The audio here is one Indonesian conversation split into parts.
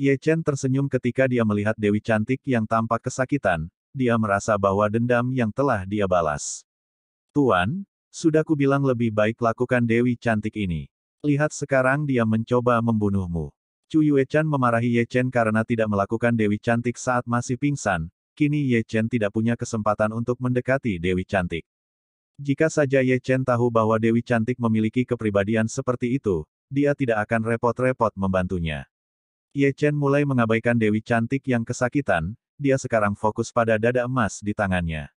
Ye Chen tersenyum ketika dia melihat Dewi Cantik yang tampak kesakitan, dia merasa bahwa dendam yang telah dia balas. Tuan, sudah kubilang lebih baik lakukan Dewi Cantik ini. Lihat sekarang dia mencoba membunuhmu. Chu Chan memarahi Ye Chen karena tidak melakukan Dewi Cantik saat masih pingsan, kini Ye Chen tidak punya kesempatan untuk mendekati Dewi Cantik. Jika saja Ye Chen tahu bahwa Dewi Cantik memiliki kepribadian seperti itu, dia tidak akan repot-repot membantunya. Ye Chen mulai mengabaikan Dewi Cantik yang kesakitan, dia sekarang fokus pada dada emas di tangannya.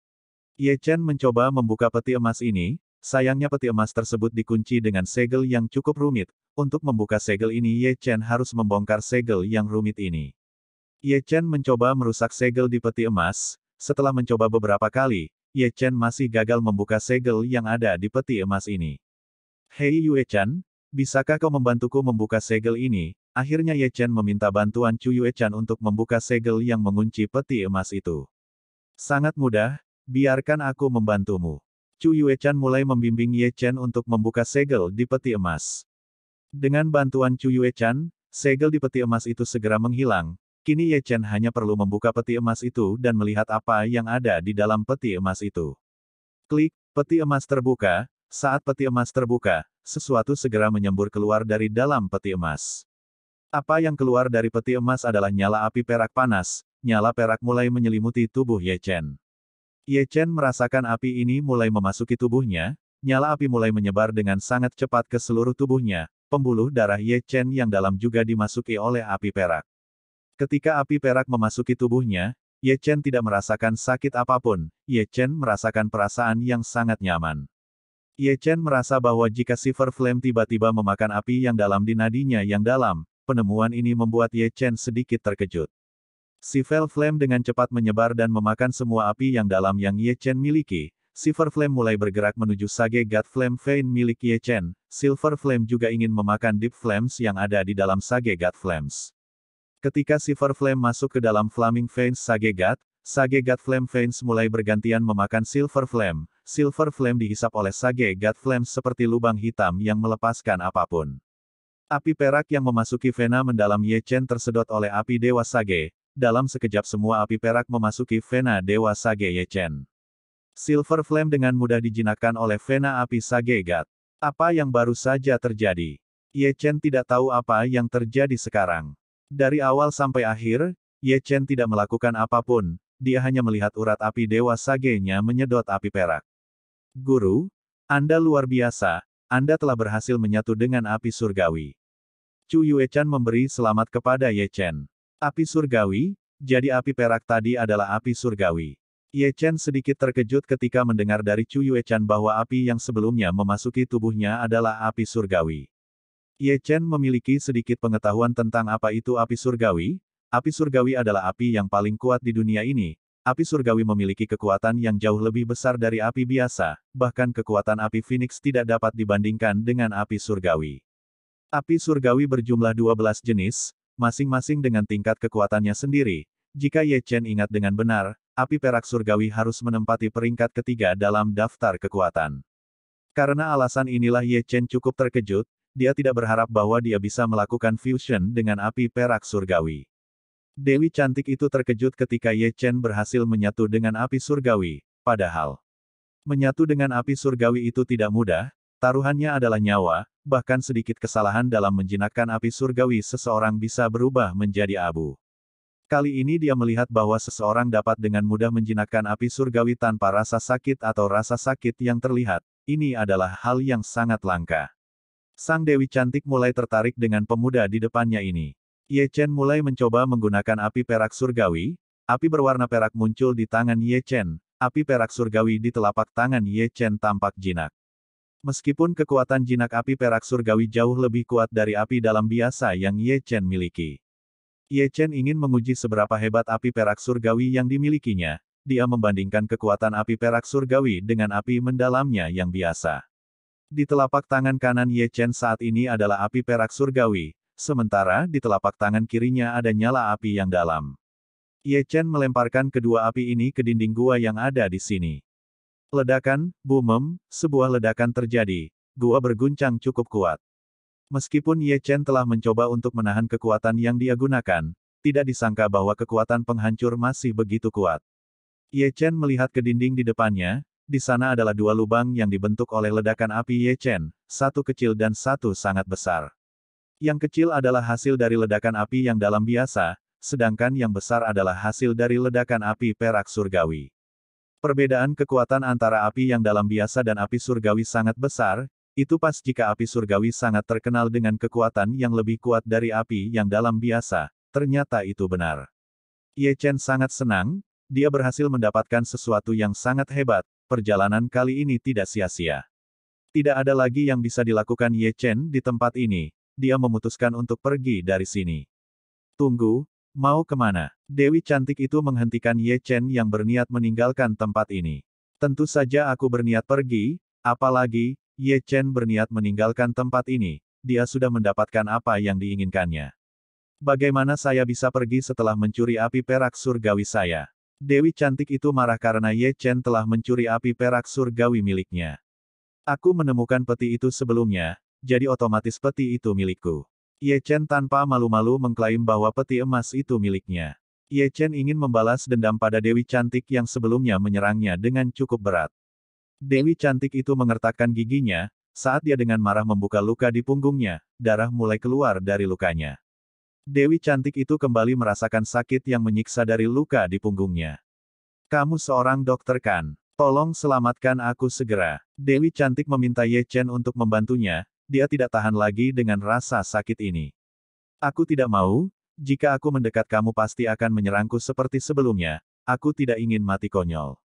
Ye Chen mencoba membuka peti emas ini, sayangnya peti emas tersebut dikunci dengan segel yang cukup rumit. Untuk membuka segel ini Ye Chen harus membongkar segel yang rumit ini. Ye Chen mencoba merusak segel di peti emas, setelah mencoba beberapa kali, Ye Chen masih gagal membuka segel yang ada di peti emas ini. Hei Yue Chen, bisakah kau membantuku membuka segel ini? Akhirnya Ye Chen meminta bantuan Chu Yue Chan untuk membuka segel yang mengunci peti emas itu. Sangat mudah, biarkan aku membantumu. Chu Yue Chan mulai membimbing Ye Chen untuk membuka segel di peti emas. Dengan bantuan Chu Yue Chan, segel di peti emas itu segera menghilang. Kini Ye Chen hanya perlu membuka peti emas itu dan melihat apa yang ada di dalam peti emas itu. Klik, peti emas terbuka. Saat peti emas terbuka, sesuatu segera menyembur keluar dari dalam peti emas. Apa yang keluar dari peti emas adalah nyala api perak panas, nyala perak mulai menyelimuti tubuh Ye Chen. Ye Chen merasakan api ini mulai memasuki tubuhnya, nyala api mulai menyebar dengan sangat cepat ke seluruh tubuhnya, pembuluh darah Ye Chen yang dalam juga dimasuki oleh api perak. Ketika api perak memasuki tubuhnya, Ye Chen tidak merasakan sakit apapun, Ye Chen merasakan perasaan yang sangat nyaman. Ye Chen merasa bahwa jika Silver Flame tiba-tiba memakan api yang dalam di nadinya yang dalam, penemuan ini membuat Ye Chen sedikit terkejut. Sivel Flame dengan cepat menyebar dan memakan semua api yang dalam yang Ye Chen miliki, Silver Flame mulai bergerak menuju Sage God Flame Vein milik Ye Chen. Silver Flame juga ingin memakan Deep Flames yang ada di dalam Sage God Flames. Ketika Silver Flame masuk ke dalam Flaming Veins Sage God, Sage God Flame Veins mulai bergantian memakan Silver Flame. Silver Flame dihisap oleh Sage God Flames seperti lubang hitam yang melepaskan apapun. Api perak yang memasuki vena mendalam Ye Chen tersedot oleh api Dewa Sage. Dalam sekejap semua api perak memasuki vena Dewa Sage Ye Chen. Silver Flame dengan mudah dijinakkan oleh vena api Sage Gat. Apa yang baru saja terjadi? Ye Chen tidak tahu apa yang terjadi sekarang. Dari awal sampai akhir, Ye Chen tidak melakukan apapun, dia hanya melihat urat api Dewa Sage-nya menyedot api perak. Guru, Anda luar biasa, Anda telah berhasil menyatu dengan api surgawi. Chu Yuechan memberi selamat kepada Ye Chen. Api surgawi, jadi api perak tadi adalah api surgawi. Ye Chen sedikit terkejut ketika mendengar dari Chu Yuechan bahwa api yang sebelumnya memasuki tubuhnya adalah api surgawi. Ye Chen memiliki sedikit pengetahuan tentang apa itu api surgawi. Api surgawi adalah api yang paling kuat di dunia ini, api surgawi memiliki kekuatan yang jauh lebih besar dari api biasa, bahkan kekuatan api Phoenix tidak dapat dibandingkan dengan api surgawi. Api surgawi berjumlah 12 jenis, masing-masing dengan tingkat kekuatannya sendiri. Jika Ye Chen ingat dengan benar, api perak surgawi harus menempati peringkat ketiga dalam daftar kekuatan. Karena alasan inilah Ye Chen cukup terkejut, dia tidak berharap bahwa dia bisa melakukan fusion dengan api perak surgawi. Dewi cantik itu terkejut ketika Ye Chen berhasil menyatu dengan api surgawi, padahal menyatu dengan api surgawi itu tidak mudah, Taruhannya adalah nyawa, bahkan sedikit kesalahan dalam menjinakkan api surgawi seseorang bisa berubah menjadi abu. Kali ini dia melihat bahwa seseorang dapat dengan mudah menjinakkan api surgawi tanpa rasa sakit atau rasa sakit yang terlihat. Ini adalah hal yang sangat langka. Sang Dewi Cantik mulai tertarik dengan pemuda di depannya ini. Ye Chen mulai mencoba menggunakan api perak surgawi, api berwarna perak muncul di tangan Ye Chen, api perak surgawi di telapak tangan Ye Chen tampak jinak. Meskipun kekuatan jinak api perak surgawi jauh lebih kuat dari api dalam biasa yang Ye Chen miliki. Ye Chen ingin menguji seberapa hebat api perak surgawi yang dimilikinya. Dia membandingkan kekuatan api perak surgawi dengan api mendalamnya yang biasa. Di telapak tangan kanan Ye Chen saat ini adalah api perak surgawi, sementara di telapak tangan kirinya ada nyala api yang dalam. Ye Chen melemparkan kedua api ini ke dinding gua yang ada di sini. Ledakan, bumem, sebuah ledakan terjadi. Gua berguncang cukup kuat. Meskipun Ye Chen telah mencoba untuk menahan kekuatan yang dia gunakan, tidak disangka bahwa kekuatan penghancur masih begitu kuat. Ye Chen melihat ke dinding di depannya, di sana adalah dua lubang yang dibentuk oleh ledakan api Ye Chen, satu kecil dan satu sangat besar. Yang kecil adalah hasil dari ledakan api yang dalam biasa, sedangkan yang besar adalah hasil dari ledakan api perak surgawi. Perbedaan kekuatan antara api yang dalam biasa dan api surgawi sangat besar, itu pas jika api surgawi sangat terkenal dengan kekuatan yang lebih kuat dari api yang dalam biasa, ternyata itu benar. Ye Chen sangat senang, dia berhasil mendapatkan sesuatu yang sangat hebat, perjalanan kali ini tidak sia-sia. Tidak ada lagi yang bisa dilakukan Ye Chen di tempat ini, dia memutuskan untuk pergi dari sini. Tunggu, Mau kemana? Dewi cantik itu menghentikan Ye Chen yang berniat meninggalkan tempat ini. Tentu saja aku berniat pergi, apalagi, Ye Chen berniat meninggalkan tempat ini, dia sudah mendapatkan apa yang diinginkannya. Bagaimana saya bisa pergi setelah mencuri api perak surgawi saya? Dewi cantik itu marah karena Ye Chen telah mencuri api perak surgawi miliknya. Aku menemukan peti itu sebelumnya, jadi otomatis peti itu milikku. Ye Chen tanpa malu-malu mengklaim bahwa peti emas itu miliknya. Ye Chen ingin membalas dendam pada Dewi Cantik yang sebelumnya menyerangnya dengan cukup berat. Dewi Cantik itu mengertakkan giginya, saat dia dengan marah membuka luka di punggungnya, darah mulai keluar dari lukanya. Dewi Cantik itu kembali merasakan sakit yang menyiksa dari luka di punggungnya. Kamu seorang dokter kan? Tolong selamatkan aku segera. Dewi Cantik meminta Ye Chen untuk membantunya, dia tidak tahan lagi dengan rasa sakit ini. Aku tidak mau, jika aku mendekat kamu pasti akan menyerangku seperti sebelumnya, aku tidak ingin mati konyol.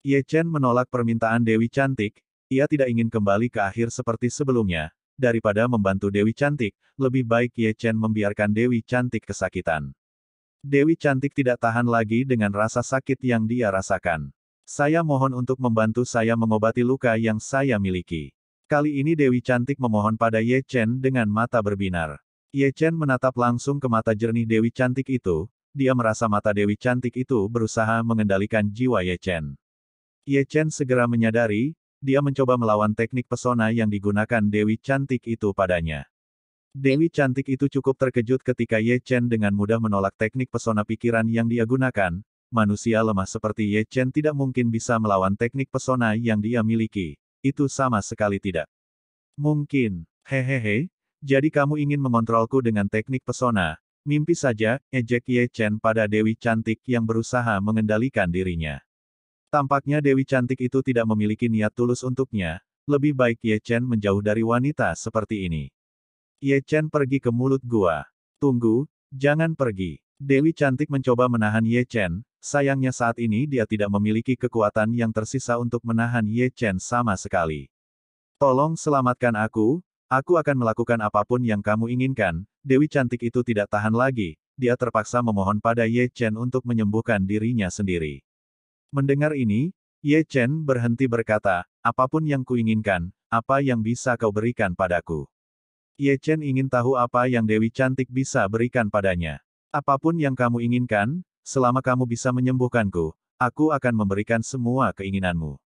Ye Chen menolak permintaan Dewi Cantik, ia tidak ingin kembali ke akhir seperti sebelumnya, daripada membantu Dewi Cantik, lebih baik Ye Chen membiarkan Dewi Cantik kesakitan. Dewi Cantik tidak tahan lagi dengan rasa sakit yang dia rasakan. Saya mohon untuk membantu saya mengobati luka yang saya miliki. Kali ini Dewi Cantik memohon pada Ye Chen dengan mata berbinar. Ye Chen menatap langsung ke mata jernih Dewi Cantik itu, dia merasa mata Dewi Cantik itu berusaha mengendalikan jiwa Ye Chen. Ye Chen segera menyadari, dia mencoba melawan teknik pesona yang digunakan Dewi Cantik itu padanya. Dewi Cantik itu cukup terkejut ketika Ye Chen dengan mudah menolak teknik pesona pikiran yang dia gunakan, manusia lemah seperti Ye Chen tidak mungkin bisa melawan teknik pesona yang dia miliki itu sama sekali tidak. Mungkin, hehehe, jadi kamu ingin mengontrolku dengan teknik pesona, mimpi saja, ejek Ye Chen pada Dewi Cantik yang berusaha mengendalikan dirinya. Tampaknya Dewi Cantik itu tidak memiliki niat tulus untuknya, lebih baik Ye Chen menjauh dari wanita seperti ini. Ye Chen pergi ke mulut gua. Tunggu, jangan pergi. Dewi Cantik mencoba menahan Ye Chen, sayangnya saat ini dia tidak memiliki kekuatan yang tersisa untuk menahan Ye Chen sama sekali. Tolong selamatkan aku, aku akan melakukan apapun yang kamu inginkan, Dewi Cantik itu tidak tahan lagi, dia terpaksa memohon pada Ye Chen untuk menyembuhkan dirinya sendiri. Mendengar ini, Ye Chen berhenti berkata, apapun yang kuinginkan, apa yang bisa kau berikan padaku. Ye Chen ingin tahu apa yang Dewi Cantik bisa berikan padanya. Apapun yang kamu inginkan, selama kamu bisa menyembuhkanku, aku akan memberikan semua keinginanmu.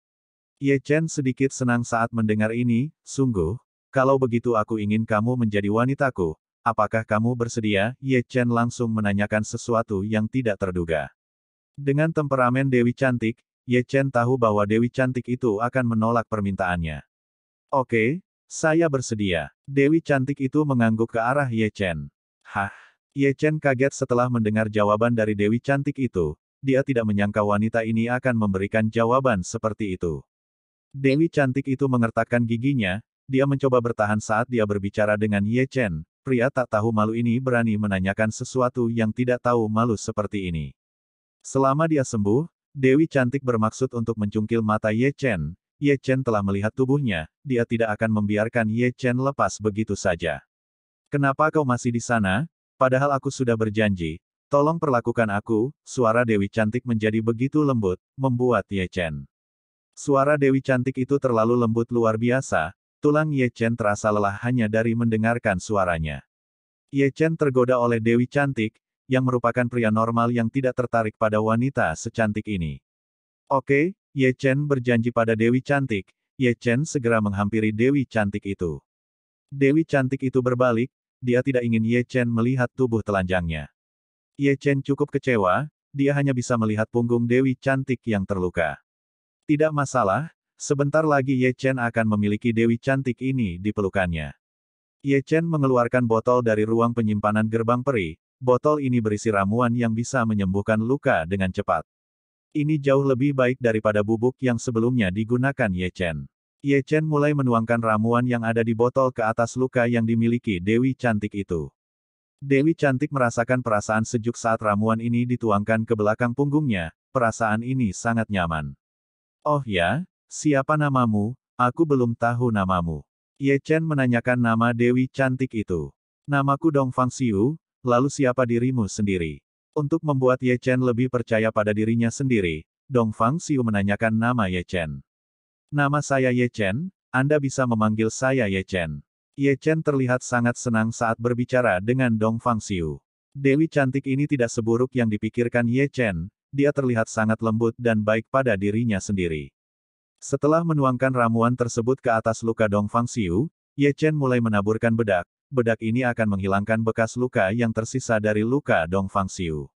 Ye Chen sedikit senang saat mendengar ini, sungguh, kalau begitu aku ingin kamu menjadi wanitaku, apakah kamu bersedia? Ye Chen langsung menanyakan sesuatu yang tidak terduga. Dengan temperamen Dewi Cantik, Ye Chen tahu bahwa Dewi Cantik itu akan menolak permintaannya. Oke, saya bersedia. Dewi Cantik itu mengangguk ke arah Ye Chen. Hah. Ye Chen kaget setelah mendengar jawaban dari Dewi Cantik itu, dia tidak menyangka wanita ini akan memberikan jawaban seperti itu. Dewi Cantik itu mengertakkan giginya, dia mencoba bertahan saat dia berbicara dengan Ye Chen, pria tak tahu malu ini berani menanyakan sesuatu yang tidak tahu malu seperti ini. Selama dia sembuh, Dewi Cantik bermaksud untuk mencungkil mata Ye Chen, Ye Chen telah melihat tubuhnya, dia tidak akan membiarkan Ye Chen lepas begitu saja. Kenapa kau masih di sana? Padahal aku sudah berjanji, tolong perlakukan aku, suara Dewi Cantik menjadi begitu lembut, membuat Ye Chen. Suara Dewi Cantik itu terlalu lembut luar biasa, tulang Ye Chen terasa lelah hanya dari mendengarkan suaranya. Ye Chen tergoda oleh Dewi Cantik, yang merupakan pria normal yang tidak tertarik pada wanita secantik ini. Oke, Ye Chen berjanji pada Dewi Cantik, Ye Chen segera menghampiri Dewi Cantik itu. Dewi Cantik itu berbalik, dia tidak ingin Ye Chen melihat tubuh telanjangnya. Ye Chen cukup kecewa, dia hanya bisa melihat punggung Dewi Cantik yang terluka. Tidak masalah, sebentar lagi Ye Chen akan memiliki Dewi Cantik ini di pelukannya. Ye Chen mengeluarkan botol dari ruang penyimpanan gerbang peri, botol ini berisi ramuan yang bisa menyembuhkan luka dengan cepat. Ini jauh lebih baik daripada bubuk yang sebelumnya digunakan Ye Chen. Ye Chen mulai menuangkan ramuan yang ada di botol ke atas luka yang dimiliki Dewi Cantik itu. Dewi Cantik merasakan perasaan sejuk saat ramuan ini dituangkan ke belakang punggungnya, perasaan ini sangat nyaman. Oh ya, siapa namamu? Aku belum tahu namamu. Ye Chen menanyakan nama Dewi Cantik itu. Namaku Dong Fang Xiu, lalu siapa dirimu sendiri? Untuk membuat Ye Chen lebih percaya pada dirinya sendiri, Dong Fang Xiu menanyakan nama Ye Chen. Nama saya Ye Chen, Anda bisa memanggil saya Ye Chen. Ye Chen terlihat sangat senang saat berbicara dengan Dong Fang Xiu. Dewi cantik ini tidak seburuk yang dipikirkan Ye Chen, dia terlihat sangat lembut dan baik pada dirinya sendiri. Setelah menuangkan ramuan tersebut ke atas luka Dong Fang Xiu, Ye Chen mulai menaburkan bedak, bedak ini akan menghilangkan bekas luka yang tersisa dari luka Dong Fang Xiu.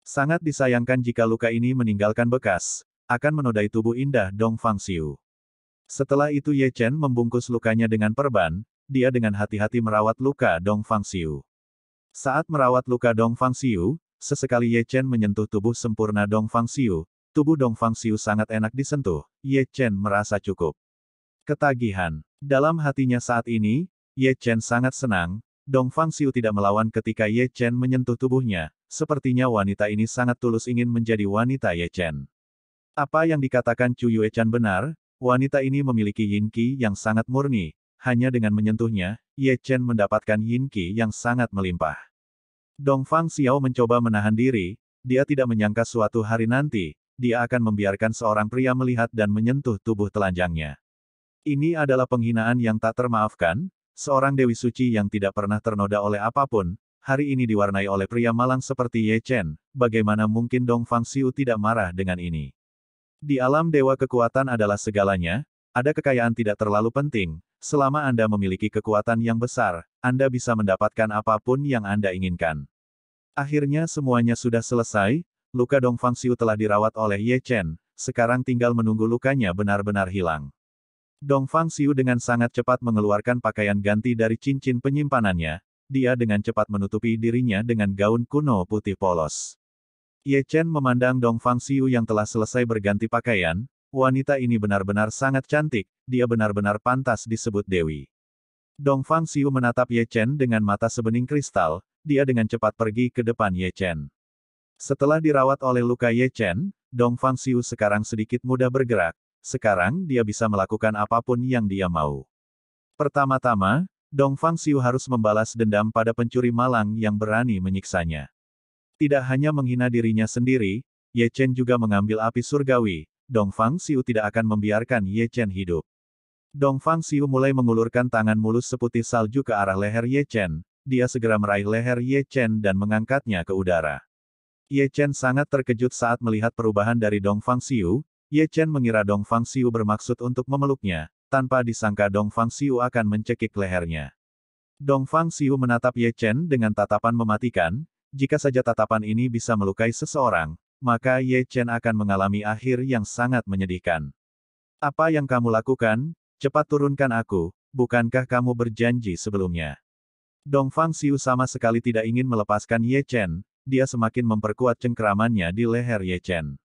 Sangat disayangkan jika luka ini meninggalkan bekas, akan menodai tubuh indah Dong Fang Xiu. Setelah itu Ye Chen membungkus lukanya dengan perban, dia dengan hati-hati merawat luka Dong Fang Xiu. Saat merawat luka Dong Fang Xiu, sesekali Ye Chen menyentuh tubuh sempurna Dong Fang Xiu, tubuh Dong Fang Xiu sangat enak disentuh, Ye Chen merasa cukup. Ketagihan. Dalam hatinya saat ini, Ye Chen sangat senang, Dong Fang Xiu tidak melawan ketika Ye Chen menyentuh tubuhnya, sepertinya wanita ini sangat tulus ingin menjadi wanita Ye Chen. Apa yang dikatakan Chu Yue Chen benar, Wanita ini memiliki yin qi yang sangat murni, hanya dengan menyentuhnya, Ye Chen mendapatkan yin qi yang sangat melimpah. Dong Fang Xiao mencoba menahan diri, dia tidak menyangka suatu hari nanti, dia akan membiarkan seorang pria melihat dan menyentuh tubuh telanjangnya. Ini adalah penghinaan yang tak termaafkan, seorang Dewi Suci yang tidak pernah ternoda oleh apapun, hari ini diwarnai oleh pria malang seperti Ye Chen, bagaimana mungkin Dong Fang Xiu tidak marah dengan ini. Di alam dewa kekuatan adalah segalanya, ada kekayaan tidak terlalu penting, selama Anda memiliki kekuatan yang besar, Anda bisa mendapatkan apapun yang Anda inginkan. Akhirnya semuanya sudah selesai, luka Dongfang Xiu telah dirawat oleh Ye Chen, sekarang tinggal menunggu lukanya benar-benar hilang. Dongfang Xiu dengan sangat cepat mengeluarkan pakaian ganti dari cincin penyimpanannya, dia dengan cepat menutupi dirinya dengan gaun kuno putih polos. Ye Chen memandang Dong Fang Xiu yang telah selesai berganti pakaian, wanita ini benar-benar sangat cantik, dia benar-benar pantas disebut Dewi. Dong Fang Xiu menatap Ye Chen dengan mata sebening kristal, dia dengan cepat pergi ke depan Ye Chen. Setelah dirawat oleh luka Ye Chen, Dong Fang Xiu sekarang sedikit mudah bergerak, sekarang dia bisa melakukan apapun yang dia mau. Pertama-tama, Dong Fang Xiu harus membalas dendam pada pencuri malang yang berani menyiksanya. Tidak hanya menghina dirinya sendiri, Ye Chen juga mengambil api surgawi, Dong Fang Xiu tidak akan membiarkan Ye Chen hidup. Fang Xiu mulai mengulurkan tangan mulus seputih salju ke arah leher Ye Chen, dia segera meraih leher Ye Chen dan mengangkatnya ke udara. Ye Chen sangat terkejut saat melihat perubahan dari Dongfang Xiu, Ye Chen mengira Dong Fang Xiu bermaksud untuk memeluknya, tanpa disangka Dong Fang Xiu akan mencekik lehernya. Dong Fang Xiu menatap Ye Chen dengan tatapan mematikan, jika saja tatapan ini bisa melukai seseorang, maka Ye Chen akan mengalami akhir yang sangat menyedihkan. Apa yang kamu lakukan? Cepat turunkan aku, bukankah kamu berjanji sebelumnya? Dong Fang Xiu sama sekali tidak ingin melepaskan Ye Chen, dia semakin memperkuat cengkeramannya di leher Ye Chen.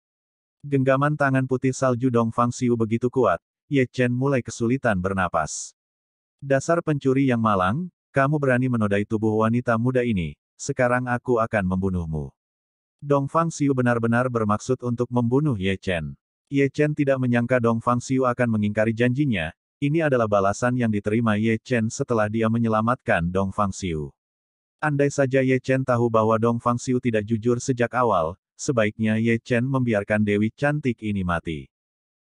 Genggaman tangan putih salju Dong Fang Xiu begitu kuat, Ye Chen mulai kesulitan bernapas. Dasar pencuri yang malang, kamu berani menodai tubuh wanita muda ini, sekarang aku akan membunuhmu. Dong Fang Xiu benar-benar bermaksud untuk membunuh Ye Chen. Ye Chen tidak menyangka Dong Fang Xiu akan mengingkari janjinya, ini adalah balasan yang diterima Ye Chen setelah dia menyelamatkan Dong Fang Xiu. Andai saja Ye Chen tahu bahwa Dong Fang Xiu tidak jujur sejak awal, sebaiknya Ye Chen membiarkan Dewi Cantik ini mati.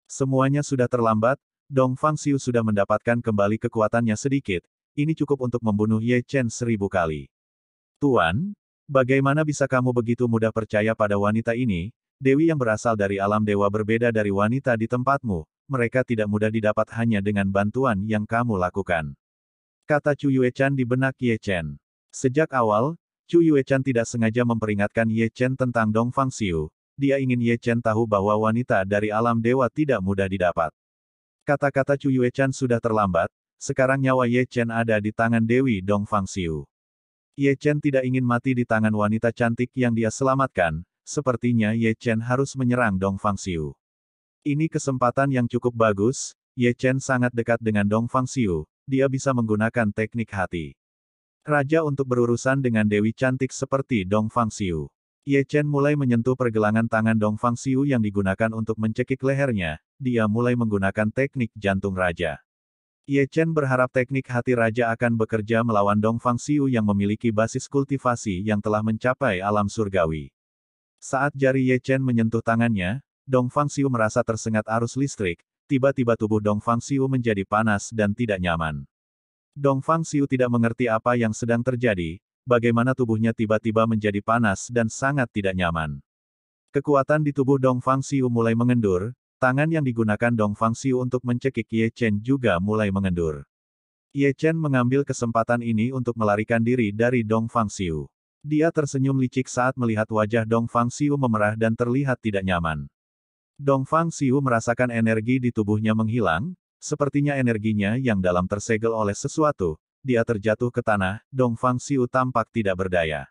Semuanya sudah terlambat, Dong Fang Xiu sudah mendapatkan kembali kekuatannya sedikit, ini cukup untuk membunuh Ye Chen seribu kali. Tuan, bagaimana bisa kamu begitu mudah percaya pada wanita ini? Dewi yang berasal dari alam dewa berbeda dari wanita di tempatmu, mereka tidak mudah didapat hanya dengan bantuan yang kamu lakukan. Kata Chu Yue Chan di benak Ye Chen. Sejak awal, Chu Yue Chan tidak sengaja memperingatkan Ye Chen tentang Dong Fang Xiu, dia ingin Ye Chen tahu bahwa wanita dari alam dewa tidak mudah didapat. Kata-kata Chu Yue Chan sudah terlambat, sekarang nyawa Ye Chen ada di tangan Dewi Dong Fang Xiu. Ye Chen tidak ingin mati di tangan wanita cantik yang dia selamatkan, sepertinya Ye Chen harus menyerang Dong Fang Xiu. Ini kesempatan yang cukup bagus, Ye Chen sangat dekat dengan Dong Fang Xiu. dia bisa menggunakan teknik hati. Raja untuk berurusan dengan dewi cantik seperti Dong Fang Xiu. Ye Chen mulai menyentuh pergelangan tangan Dong Fang Xiu yang digunakan untuk mencekik lehernya, dia mulai menggunakan teknik jantung raja. Ye Chen berharap teknik hati raja akan bekerja melawan Dong Fang Xiu yang memiliki basis kultivasi yang telah mencapai alam surgawi. Saat jari Ye Chen menyentuh tangannya, Dong Fang Xiu merasa tersengat arus listrik, tiba-tiba tubuh Dong Fang Xiu menjadi panas dan tidak nyaman. Dong Fang Xiu tidak mengerti apa yang sedang terjadi, bagaimana tubuhnya tiba-tiba menjadi panas dan sangat tidak nyaman. Kekuatan di tubuh Dong Fang Xiu mulai mengendur, Tangan yang digunakan Dong Fang Xiu untuk mencekik Ye Chen juga mulai mengendur. Ye Chen mengambil kesempatan ini untuk melarikan diri dari Dong Fang Xiu. Dia tersenyum licik saat melihat wajah Dong Fang Xiu memerah dan terlihat tidak nyaman. Dong Fang Xiu merasakan energi di tubuhnya menghilang, sepertinya energinya yang dalam tersegel oleh sesuatu, dia terjatuh ke tanah, Dong Fang Xiu tampak tidak berdaya.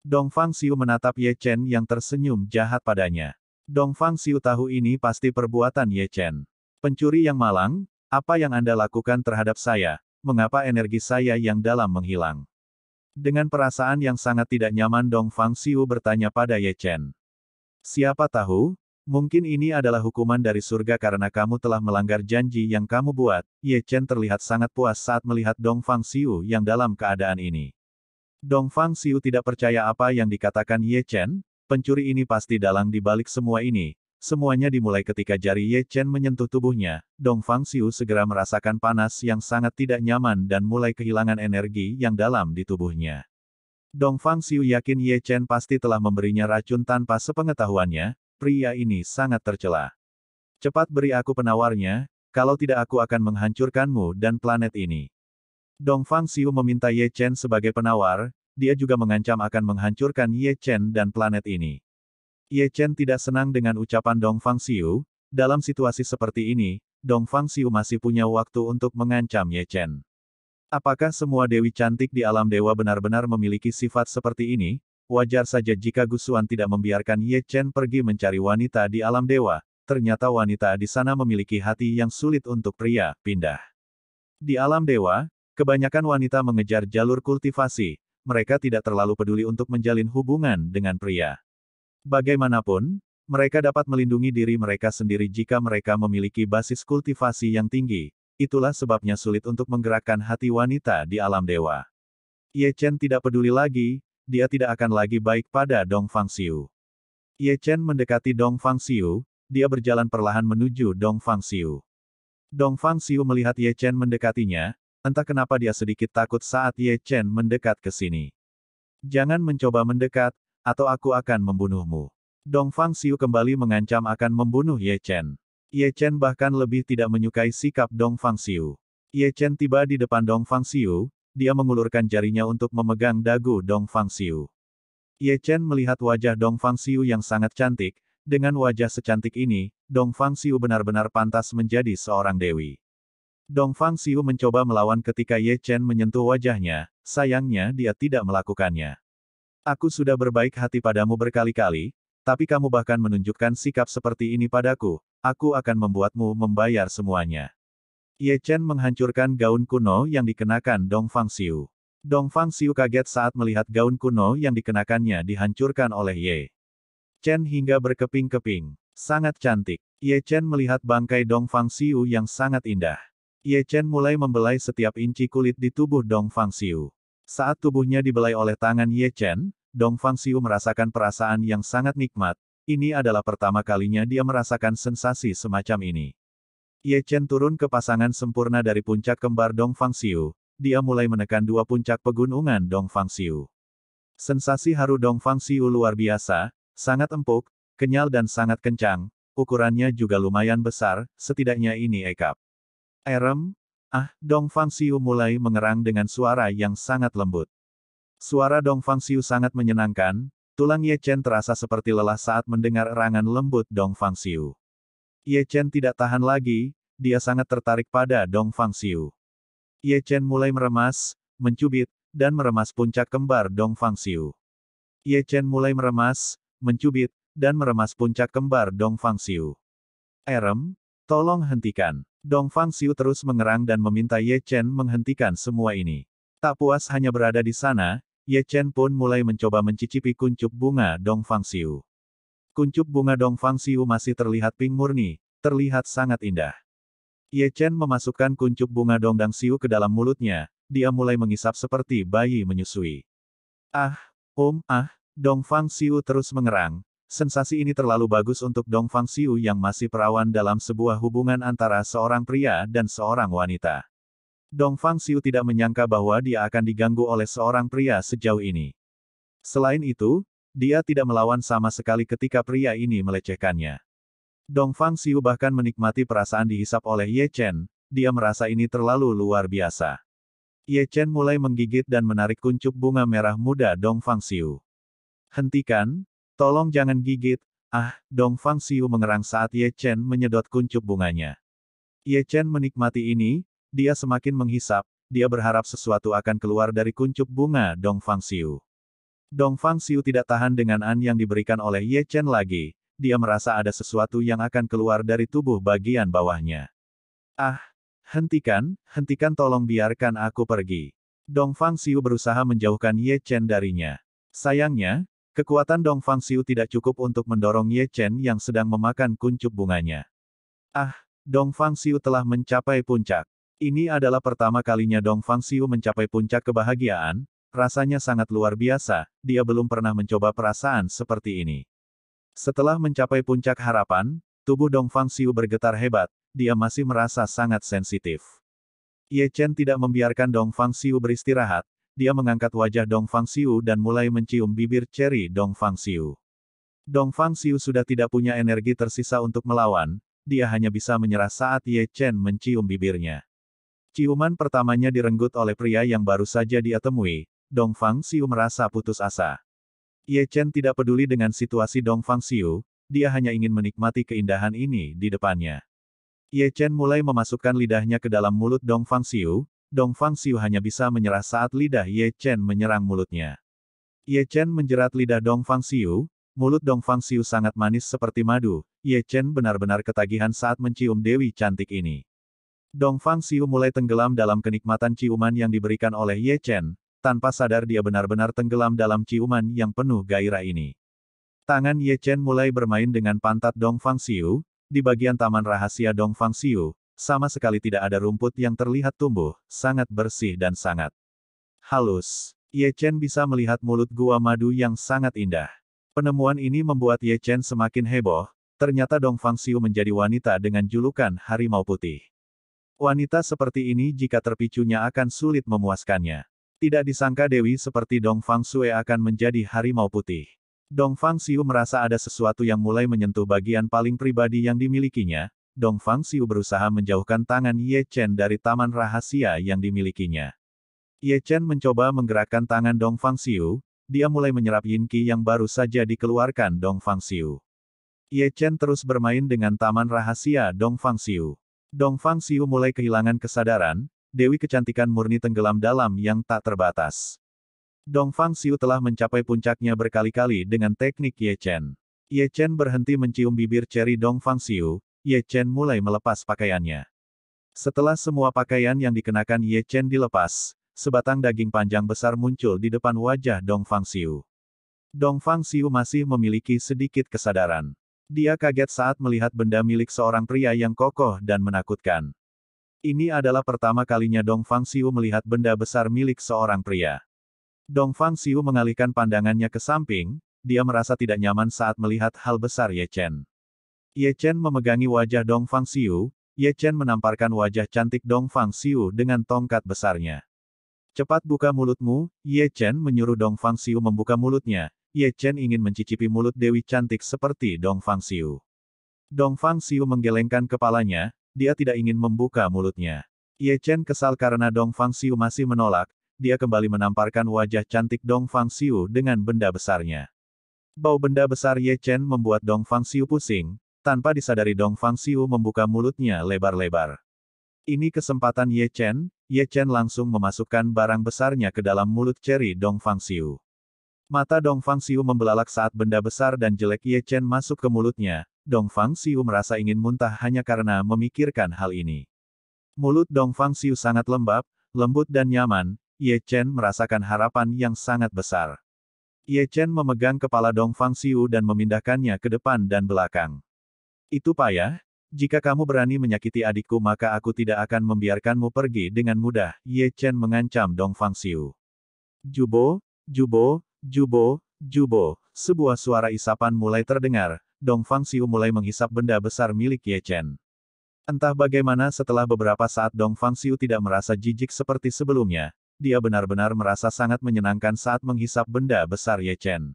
Dong Fang Xiu menatap Ye Chen yang tersenyum jahat padanya. Dongfang Siu tahu ini pasti perbuatan Ye Chen. Pencuri yang malang, apa yang Anda lakukan terhadap saya? Mengapa energi saya yang dalam menghilang? Dengan perasaan yang sangat tidak nyaman Dongfang Siu bertanya pada Ye Chen. Siapa tahu, mungkin ini adalah hukuman dari surga karena kamu telah melanggar janji yang kamu buat. Ye Chen terlihat sangat puas saat melihat Dongfang Siu yang dalam keadaan ini. Dongfang Siu tidak percaya apa yang dikatakan Ye Chen, Pencuri ini pasti dalang di balik semua ini. Semuanya dimulai ketika jari Ye Chen menyentuh tubuhnya, Dong Fang Xiu segera merasakan panas yang sangat tidak nyaman dan mulai kehilangan energi yang dalam di tubuhnya. Dong Fang Xiu yakin Ye Chen pasti telah memberinya racun tanpa sepengetahuannya, pria ini sangat tercela. Cepat beri aku penawarnya, kalau tidak aku akan menghancurkanmu dan planet ini. Dong Fang Xiu meminta Ye Chen sebagai penawar, dia juga mengancam akan menghancurkan Ye Chen dan planet ini. Ye Chen tidak senang dengan ucapan Dong Fang Xiu, dalam situasi seperti ini, Dong Fang Xiu masih punya waktu untuk mengancam Ye Chen. Apakah semua dewi cantik di alam dewa benar-benar memiliki sifat seperti ini? Wajar saja jika Gusuan tidak membiarkan Ye Chen pergi mencari wanita di alam dewa, ternyata wanita di sana memiliki hati yang sulit untuk pria, pindah. Di alam dewa, kebanyakan wanita mengejar jalur kultivasi, mereka tidak terlalu peduli untuk menjalin hubungan dengan pria. Bagaimanapun, mereka dapat melindungi diri mereka sendiri jika mereka memiliki basis kultivasi yang tinggi. Itulah sebabnya sulit untuk menggerakkan hati wanita di alam dewa. Ye Chen tidak peduli lagi, dia tidak akan lagi baik pada Dong Fang Xiu. Ye Chen mendekati Dong Fang Xiu, dia berjalan perlahan menuju Dong Fang Xiu. Dong Fang Xiu melihat Ye Chen mendekatinya, Entah kenapa dia sedikit takut saat Ye Chen mendekat ke sini. Jangan mencoba mendekat, atau aku akan membunuhmu. Dong Fang Xiu kembali mengancam akan membunuh Ye Chen. Ye Chen bahkan lebih tidak menyukai sikap Dong Fang Xiu. Ye Chen tiba di depan Dong Fang Xiu, dia mengulurkan jarinya untuk memegang dagu Dong Fang Xiu. Ye Chen melihat wajah Dong Fang Xiu yang sangat cantik, dengan wajah secantik ini, Dong Fang Xiu benar-benar pantas menjadi seorang dewi. Dong Fang Xiu mencoba melawan ketika Ye Chen menyentuh wajahnya, sayangnya dia tidak melakukannya. Aku sudah berbaik hati padamu berkali-kali, tapi kamu bahkan menunjukkan sikap seperti ini padaku, aku akan membuatmu membayar semuanya. Ye Chen menghancurkan gaun kuno yang dikenakan Dong Fang Xiu. Dong Fang Xiu kaget saat melihat gaun kuno yang dikenakannya dihancurkan oleh Ye Chen hingga berkeping-keping. Sangat cantik. Ye Chen melihat bangkai Dong Fang Xiu yang sangat indah. Ye Chen mulai membelai setiap inci kulit di tubuh Dong Fang Xiu. Saat tubuhnya dibelai oleh tangan Ye Chen, Dong Fang Xiu merasakan perasaan yang sangat nikmat. Ini adalah pertama kalinya dia merasakan sensasi semacam ini. Ye Chen turun ke pasangan sempurna dari puncak kembar Dong Fang Xiu. Dia mulai menekan dua puncak pegunungan Dong Fang Xiu. Sensasi haru Dong Fang Xiu luar biasa, sangat empuk, kenyal dan sangat kencang, ukurannya juga lumayan besar, setidaknya ini ekap. Erem, ah, Dong Fang Xiu mulai mengerang dengan suara yang sangat lembut. Suara Dong Fang Xiu sangat menyenangkan, tulang Ye Chen terasa seperti lelah saat mendengar erangan lembut Dong Fang Xiu. Ye Chen tidak tahan lagi, dia sangat tertarik pada Dong Fang Xiu. Ye Chen mulai meremas, mencubit, dan meremas puncak kembar Dong Fang Xiu. Ye Chen mulai meremas, mencubit, dan meremas puncak kembar Dong Fang Xiu. Erem, tolong hentikan. Dong Fang Xiu terus mengerang dan meminta Ye Chen menghentikan semua ini. Tak puas hanya berada di sana, Ye Chen pun mulai mencoba mencicipi kuncup bunga Dong Fang Xiu. Kuncup bunga Dong Fang Xiu masih terlihat pink murni, terlihat sangat indah. Ye Chen memasukkan kuncup bunga Dong Dang Xiu ke dalam mulutnya, dia mulai mengisap seperti bayi menyusui. Ah, om, um, ah, Dong Fang Xiu terus mengerang, Sensasi ini terlalu bagus untuk Dong Fang Xiu yang masih perawan dalam sebuah hubungan antara seorang pria dan seorang wanita. Dong Fang Xiu tidak menyangka bahwa dia akan diganggu oleh seorang pria sejauh ini. Selain itu, dia tidak melawan sama sekali ketika pria ini melecehkannya. Dong Fang Xiu bahkan menikmati perasaan dihisap oleh Ye Chen, dia merasa ini terlalu luar biasa. Ye Chen mulai menggigit dan menarik kuncup bunga merah muda Dong Fang Xiu. Hentikan, Tolong jangan gigit, ah, Dong Fang Xiu mengerang saat Ye Chen menyedot kuncup bunganya. Ye Chen menikmati ini, dia semakin menghisap, dia berharap sesuatu akan keluar dari kuncup bunga Dong Fang Xiu. Dong Fang Xiu tidak tahan dengan an yang diberikan oleh Ye Chen lagi, dia merasa ada sesuatu yang akan keluar dari tubuh bagian bawahnya. Ah, hentikan, hentikan tolong biarkan aku pergi. Dong Fang Xiu berusaha menjauhkan Ye Chen darinya. Sayangnya, Kekuatan Dong Fang Xiu tidak cukup untuk mendorong Ye Chen yang sedang memakan kuncup bunganya. Ah, Dong Fang Xiu telah mencapai puncak. Ini adalah pertama kalinya Dong Fang Xiu mencapai puncak kebahagiaan, rasanya sangat luar biasa, dia belum pernah mencoba perasaan seperti ini. Setelah mencapai puncak harapan, tubuh Dong Fang Xiu bergetar hebat, dia masih merasa sangat sensitif. Ye Chen tidak membiarkan Dong Fang Xiu beristirahat, dia mengangkat wajah Dong Fang Xiu dan mulai mencium bibir ceri Dong Fang Xiu. Dong Fang Xiu sudah tidak punya energi tersisa untuk melawan, dia hanya bisa menyerah saat Ye Chen mencium bibirnya. Ciuman pertamanya direnggut oleh pria yang baru saja dia temui, Dong Fang Xiu merasa putus asa. Ye Chen tidak peduli dengan situasi Dong Fang Xiu, dia hanya ingin menikmati keindahan ini di depannya. Ye Chen mulai memasukkan lidahnya ke dalam mulut Dong Fang Xiu, Dong Fang Xiu hanya bisa menyerah saat lidah Ye Chen menyerang mulutnya. Ye Chen menjerat lidah Dong Fang Xiu, mulut Dong Fang Xiu sangat manis seperti madu, Ye Chen benar-benar ketagihan saat mencium Dewi cantik ini. Dong Fang Xiu mulai tenggelam dalam kenikmatan ciuman yang diberikan oleh Ye Chen, tanpa sadar dia benar-benar tenggelam dalam ciuman yang penuh gairah ini. Tangan Ye Chen mulai bermain dengan pantat Dong Fang Xiu, di bagian taman rahasia Dong Fang Xiu, sama sekali tidak ada rumput yang terlihat tumbuh, sangat bersih dan sangat halus. Ye Chen bisa melihat mulut gua madu yang sangat indah. Penemuan ini membuat Ye Chen semakin heboh, ternyata Dong Fang Xiu menjadi wanita dengan julukan Harimau Putih. Wanita seperti ini jika terpicunya akan sulit memuaskannya. Tidak disangka Dewi seperti Dong Fang Sue akan menjadi harimau putih. Dong Fang Xiu merasa ada sesuatu yang mulai menyentuh bagian paling pribadi yang dimilikinya, Dong Fang Xiu berusaha menjauhkan tangan Ye Chen dari taman rahasia yang dimilikinya. Ye Chen mencoba menggerakkan tangan Dong Fang Xiu, dia mulai menyerap yin qi yang baru saja dikeluarkan Dong Fang Xiu. Ye Chen terus bermain dengan taman rahasia Dong Fang Xiu. Dong Fang Xiu mulai kehilangan kesadaran, Dewi kecantikan murni tenggelam dalam yang tak terbatas. Dong Fang Xiu telah mencapai puncaknya berkali-kali dengan teknik Ye Chen. Ye Chen berhenti mencium bibir ceri Dong Fang Xiu, Ye Chen mulai melepas pakaiannya. Setelah semua pakaian yang dikenakan Ye Chen dilepas, sebatang daging panjang besar muncul di depan wajah Dong Fang Xiu. Dong Fang Xiu masih memiliki sedikit kesadaran. Dia kaget saat melihat benda milik seorang pria yang kokoh dan menakutkan. Ini adalah pertama kalinya Dong Fang Xiu melihat benda besar milik seorang pria. Dong Fang Xiu mengalihkan pandangannya ke samping, dia merasa tidak nyaman saat melihat hal besar Ye Chen. Ye Chen memegangi wajah Dong Fang Xiu, Ye Chen menamparkan wajah cantik Dong Fang Xiu dengan tongkat besarnya. Cepat buka mulutmu, Ye Chen menyuruh Dong Fang Xiu membuka mulutnya, Ye Chen ingin mencicipi mulut Dewi cantik seperti Dong Fang Xiu. Dong Fang Xiu menggelengkan kepalanya, dia tidak ingin membuka mulutnya. Ye Chen kesal karena Dong Fang Xiu masih menolak, dia kembali menamparkan wajah cantik Dong Fang Xiu dengan benda besarnya. Bau benda besar Ye Chen membuat Dong Fang Xiu pusing, tanpa disadari Dong Fang Xiu membuka mulutnya lebar-lebar. Ini kesempatan Ye Chen, Ye Chen langsung memasukkan barang besarnya ke dalam mulut ceri Dong Fang Xiu. Mata Dong Fang Xiu membelalak saat benda besar dan jelek Ye Chen masuk ke mulutnya, Dong Fang Xiu merasa ingin muntah hanya karena memikirkan hal ini. Mulut Dong Fang Xiu sangat lembab, lembut dan nyaman, Ye Chen merasakan harapan yang sangat besar. Ye Chen memegang kepala Dong Fang Xiu dan memindahkannya ke depan dan belakang. Itu payah, jika kamu berani menyakiti adikku maka aku tidak akan membiarkanmu pergi dengan mudah, Ye Chen mengancam Dong Fang Xiu. Jubo, Jubo, Jubo, Jubo, sebuah suara isapan mulai terdengar, Dong Fang Xiu mulai menghisap benda besar milik Ye Chen. Entah bagaimana setelah beberapa saat Dong Fang Xiu tidak merasa jijik seperti sebelumnya, dia benar-benar merasa sangat menyenangkan saat menghisap benda besar Ye Chen.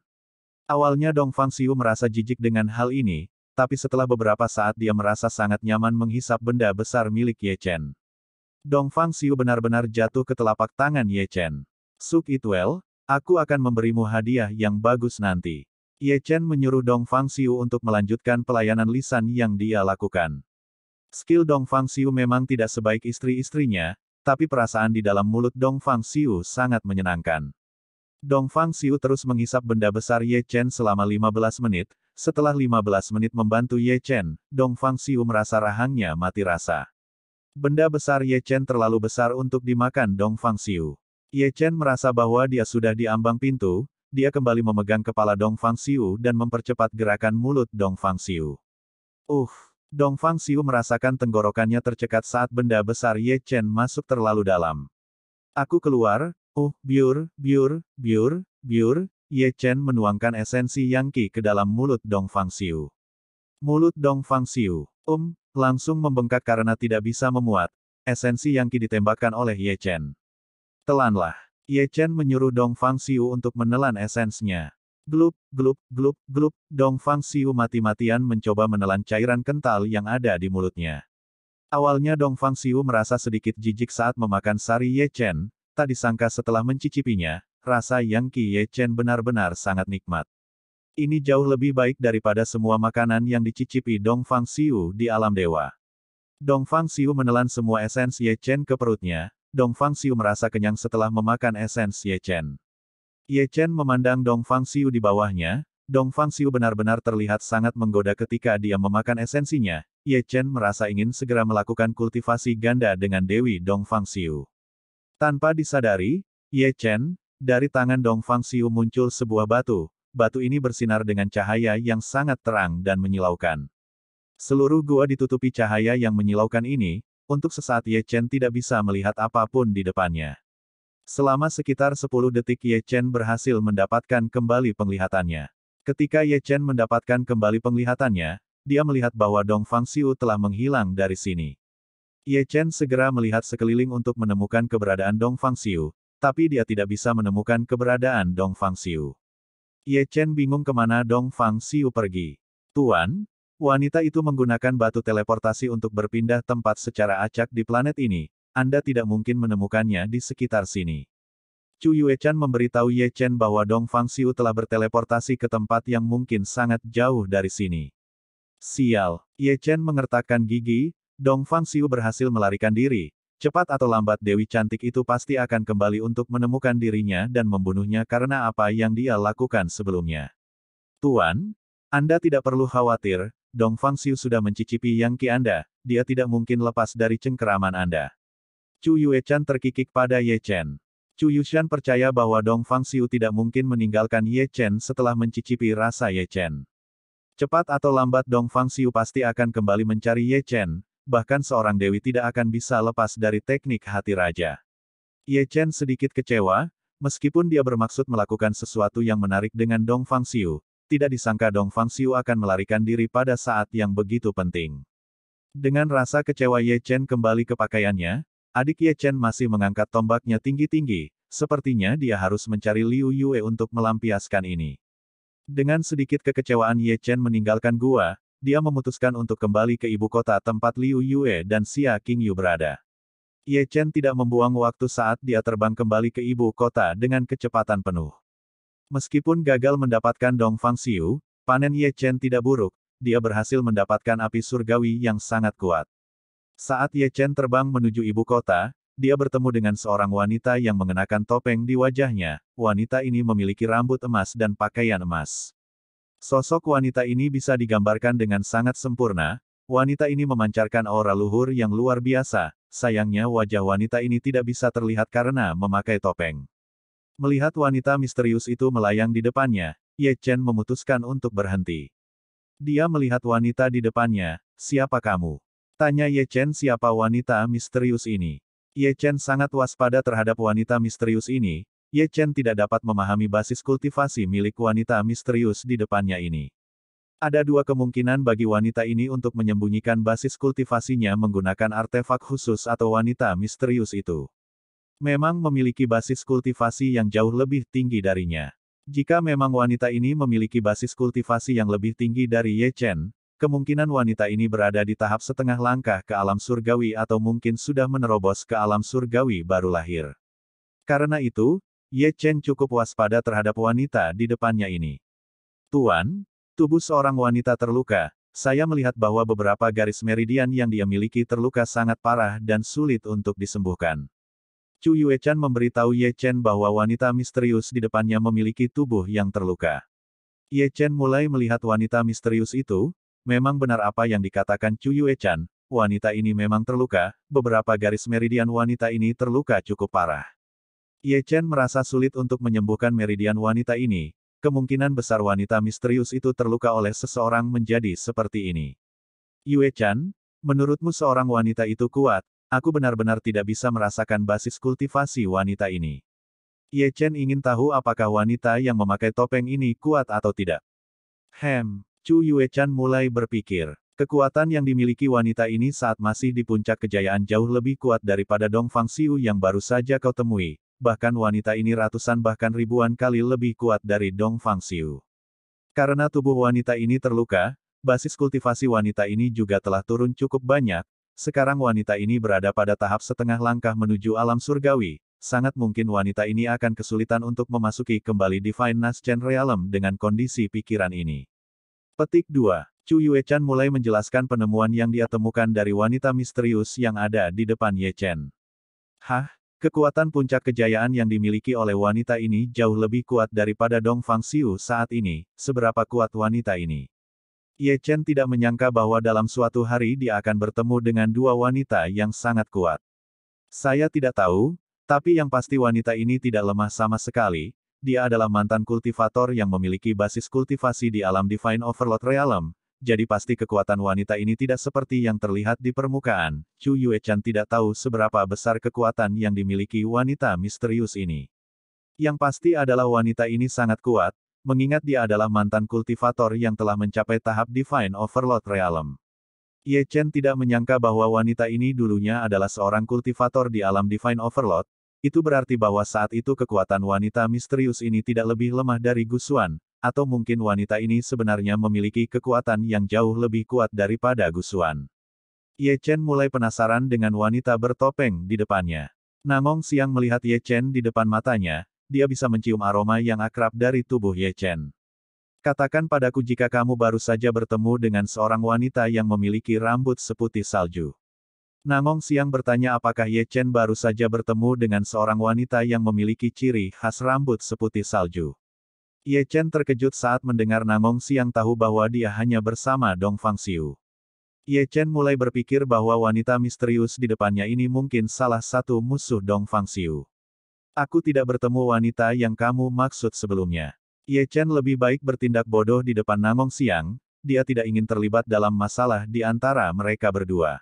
Awalnya Dong Fang Xiu merasa jijik dengan hal ini, tapi setelah beberapa saat dia merasa sangat nyaman menghisap benda besar milik Ye Chen. Dong Fang Xiu benar-benar jatuh ke telapak tangan Ye Chen. Suk it aku akan memberimu hadiah yang bagus nanti. Ye Chen menyuruh Dong Fang Xiu untuk melanjutkan pelayanan lisan yang dia lakukan. Skill Dong Fang Xiu memang tidak sebaik istri-istrinya, tapi perasaan di dalam mulut Dong Fang Xiu sangat menyenangkan. Dong Fang Xiu terus menghisap benda besar Ye Chen selama 15 menit, setelah 15 menit membantu Ye Chen, Dong Fang Xiu merasa rahangnya mati rasa. Benda besar Ye Chen terlalu besar untuk dimakan Dong Fang Xiu. Ye Chen merasa bahwa dia sudah di ambang pintu, dia kembali memegang kepala Dong Fang Xiu dan mempercepat gerakan mulut Dong Fang Xiu. Uff, Dong Fang Xiu merasakan tenggorokannya tercekat saat benda besar Ye Chen masuk terlalu dalam. Aku keluar, uh, biur, biur, biur, biur, Ye Chen menuangkan esensi Yang Qi ke dalam mulut Dong Fang Xiu. Mulut Dong Fang Xiu, um, langsung membengkak karena tidak bisa memuat, esensi Yang Qi ditembakkan oleh Ye Chen. Telanlah. Ye Chen menyuruh Dong Fang Xiu untuk menelan esensnya. Glup, glup, glup, glup, Dong Fang Xiu mati-matian mencoba menelan cairan kental yang ada di mulutnya. Awalnya Dong Fang Xiu merasa sedikit jijik saat memakan sari Ye Chen, tak disangka setelah mencicipinya, Rasa yang Qi Ye Chen benar-benar sangat nikmat. Ini jauh lebih baik daripada semua makanan yang dicicipi Dong Fang Xiu di alam dewa. Dong Fang Xiu menelan semua esens Ye Chen ke perutnya, Dong Fang Xiu merasa kenyang setelah memakan esens Ye Chen. Ye Chen memandang Dong Fang Xiu di bawahnya, Dong Fang Xiu benar-benar terlihat sangat menggoda ketika dia memakan esensinya, Ye Chen merasa ingin segera melakukan kultivasi ganda dengan Dewi Dong Fang Xiu. Tanpa disadari, Ye Chen, dari tangan Dong Fang Xiu muncul sebuah batu, batu ini bersinar dengan cahaya yang sangat terang dan menyilaukan. Seluruh gua ditutupi cahaya yang menyilaukan ini, untuk sesaat Ye Chen tidak bisa melihat apapun di depannya. Selama sekitar 10 detik Ye Chen berhasil mendapatkan kembali penglihatannya. Ketika Ye Chen mendapatkan kembali penglihatannya, dia melihat bahwa Dong Fang Xiu telah menghilang dari sini. Ye Chen segera melihat sekeliling untuk menemukan keberadaan Dong Fang Xiu, tapi dia tidak bisa menemukan keberadaan Dong Fang Xiu. Ye Chen bingung kemana Dong Fang Xiu pergi. Tuan, wanita itu menggunakan batu teleportasi untuk berpindah tempat secara acak di planet ini. Anda tidak mungkin menemukannya di sekitar sini. Chu Chan memberitahu Ye Chen bahwa Dong Fang Xiu telah berteleportasi ke tempat yang mungkin sangat jauh dari sini. Sial, Ye Chen mengertakkan gigi, Dong Fang Xiu berhasil melarikan diri, Cepat atau lambat Dewi Cantik itu pasti akan kembali untuk menemukan dirinya dan membunuhnya karena apa yang dia lakukan sebelumnya. Tuan, Anda tidak perlu khawatir, Dong Fang Xiu sudah mencicipi yang ki Anda, dia tidak mungkin lepas dari cengkeraman Anda. Chu Yue Chan terkikik pada Ye Chen. Chu Yushan percaya bahwa Dong Fang Xiu tidak mungkin meninggalkan Ye Chen setelah mencicipi rasa Ye Chen. Cepat atau lambat Dong Fang Xiu pasti akan kembali mencari Ye Chen, bahkan seorang dewi tidak akan bisa lepas dari teknik hati raja. Ye Chen sedikit kecewa, meskipun dia bermaksud melakukan sesuatu yang menarik dengan Dong Fang Xiu, tidak disangka Dong Fang Xiu akan melarikan diri pada saat yang begitu penting. Dengan rasa kecewa Ye Chen kembali ke pakaiannya, adik Ye Chen masih mengangkat tombaknya tinggi-tinggi, sepertinya dia harus mencari Liu Yue untuk melampiaskan ini. Dengan sedikit kekecewaan Ye Chen meninggalkan gua, dia memutuskan untuk kembali ke ibu kota tempat Liu Yue dan Xia Qingyu berada. Ye Chen tidak membuang waktu saat dia terbang kembali ke ibu kota dengan kecepatan penuh. Meskipun gagal mendapatkan Dong Fang Xiu, panen Ye Chen tidak buruk, dia berhasil mendapatkan api surgawi yang sangat kuat. Saat Ye Chen terbang menuju ibu kota, dia bertemu dengan seorang wanita yang mengenakan topeng di wajahnya. Wanita ini memiliki rambut emas dan pakaian emas. Sosok wanita ini bisa digambarkan dengan sangat sempurna, wanita ini memancarkan aura luhur yang luar biasa, sayangnya wajah wanita ini tidak bisa terlihat karena memakai topeng. Melihat wanita misterius itu melayang di depannya, Ye Chen memutuskan untuk berhenti. Dia melihat wanita di depannya, siapa kamu? Tanya Ye Chen siapa wanita misterius ini. Ye Chen sangat waspada terhadap wanita misterius ini, Ye Chen tidak dapat memahami basis kultivasi milik wanita misterius di depannya ini. Ada dua kemungkinan bagi wanita ini untuk menyembunyikan basis kultivasinya menggunakan artefak khusus atau wanita misterius itu. Memang memiliki basis kultivasi yang jauh lebih tinggi darinya. Jika memang wanita ini memiliki basis kultivasi yang lebih tinggi dari Ye Chen, kemungkinan wanita ini berada di tahap setengah langkah ke alam surgawi atau mungkin sudah menerobos ke alam surgawi baru lahir. Karena itu, Ye Chen cukup waspada terhadap wanita di depannya ini. Tuan, tubuh seorang wanita terluka, saya melihat bahwa beberapa garis meridian yang dia miliki terluka sangat parah dan sulit untuk disembuhkan. Chu Chan memberitahu Ye Chen bahwa wanita misterius di depannya memiliki tubuh yang terluka. Ye Chen mulai melihat wanita misterius itu, memang benar apa yang dikatakan Chu Chen. wanita ini memang terluka, beberapa garis meridian wanita ini terluka cukup parah. Ye Chen merasa sulit untuk menyembuhkan meridian wanita ini, kemungkinan besar wanita misterius itu terluka oleh seseorang menjadi seperti ini. Yue Chan, menurutmu seorang wanita itu kuat, aku benar-benar tidak bisa merasakan basis kultivasi wanita ini. Ye Chen ingin tahu apakah wanita yang memakai topeng ini kuat atau tidak. Hem, Chu Yue Chan mulai berpikir. Kekuatan yang dimiliki wanita ini saat masih di puncak kejayaan jauh lebih kuat daripada Dong Fang Xiu yang baru saja kau temui, bahkan wanita ini ratusan bahkan ribuan kali lebih kuat dari Dong Fang Xiu. Karena tubuh wanita ini terluka, basis kultivasi wanita ini juga telah turun cukup banyak, sekarang wanita ini berada pada tahap setengah langkah menuju alam surgawi, sangat mungkin wanita ini akan kesulitan untuk memasuki kembali Divine Nascent Realm dengan kondisi pikiran ini. Petik 2. Chu Chan mulai menjelaskan penemuan yang dia temukan dari wanita misterius yang ada di depan Ye Chen. Hah? Kekuatan puncak kejayaan yang dimiliki oleh wanita ini jauh lebih kuat daripada Dong Fang Xiu saat ini, seberapa kuat wanita ini. Ye Chen tidak menyangka bahwa dalam suatu hari dia akan bertemu dengan dua wanita yang sangat kuat. Saya tidak tahu, tapi yang pasti wanita ini tidak lemah sama sekali, dia adalah mantan kultivator yang memiliki basis kultivasi di alam Divine Overlord Realm, jadi pasti kekuatan wanita ini tidak seperti yang terlihat di permukaan. Chu Yuechan tidak tahu seberapa besar kekuatan yang dimiliki wanita misterius ini. Yang pasti adalah wanita ini sangat kuat, mengingat dia adalah mantan kultivator yang telah mencapai tahap Divine Overlord Realm. Ye Chen tidak menyangka bahwa wanita ini dulunya adalah seorang kultivator di alam Divine Overlord, itu berarti bahwa saat itu kekuatan wanita misterius ini tidak lebih lemah dari Gusuan, atau mungkin wanita ini sebenarnya memiliki kekuatan yang jauh lebih kuat daripada Gusuan. Ye Chen mulai penasaran dengan wanita bertopeng di depannya. Namong Siang melihat Ye Chen di depan matanya, dia bisa mencium aroma yang akrab dari tubuh Ye Chen. Katakan padaku jika kamu baru saja bertemu dengan seorang wanita yang memiliki rambut seputih salju. Namong Siang bertanya apakah Ye Chen baru saja bertemu dengan seorang wanita yang memiliki ciri khas rambut seputih salju. Ye Chen terkejut saat mendengar Nangong Siang tahu bahwa dia hanya bersama Dong Fang Xiu. Ye Chen mulai berpikir bahwa wanita misterius di depannya ini mungkin salah satu musuh Dong Fang Xiu. Aku tidak bertemu wanita yang kamu maksud sebelumnya. Ye Chen lebih baik bertindak bodoh di depan Nangong Siang, dia tidak ingin terlibat dalam masalah di antara mereka berdua.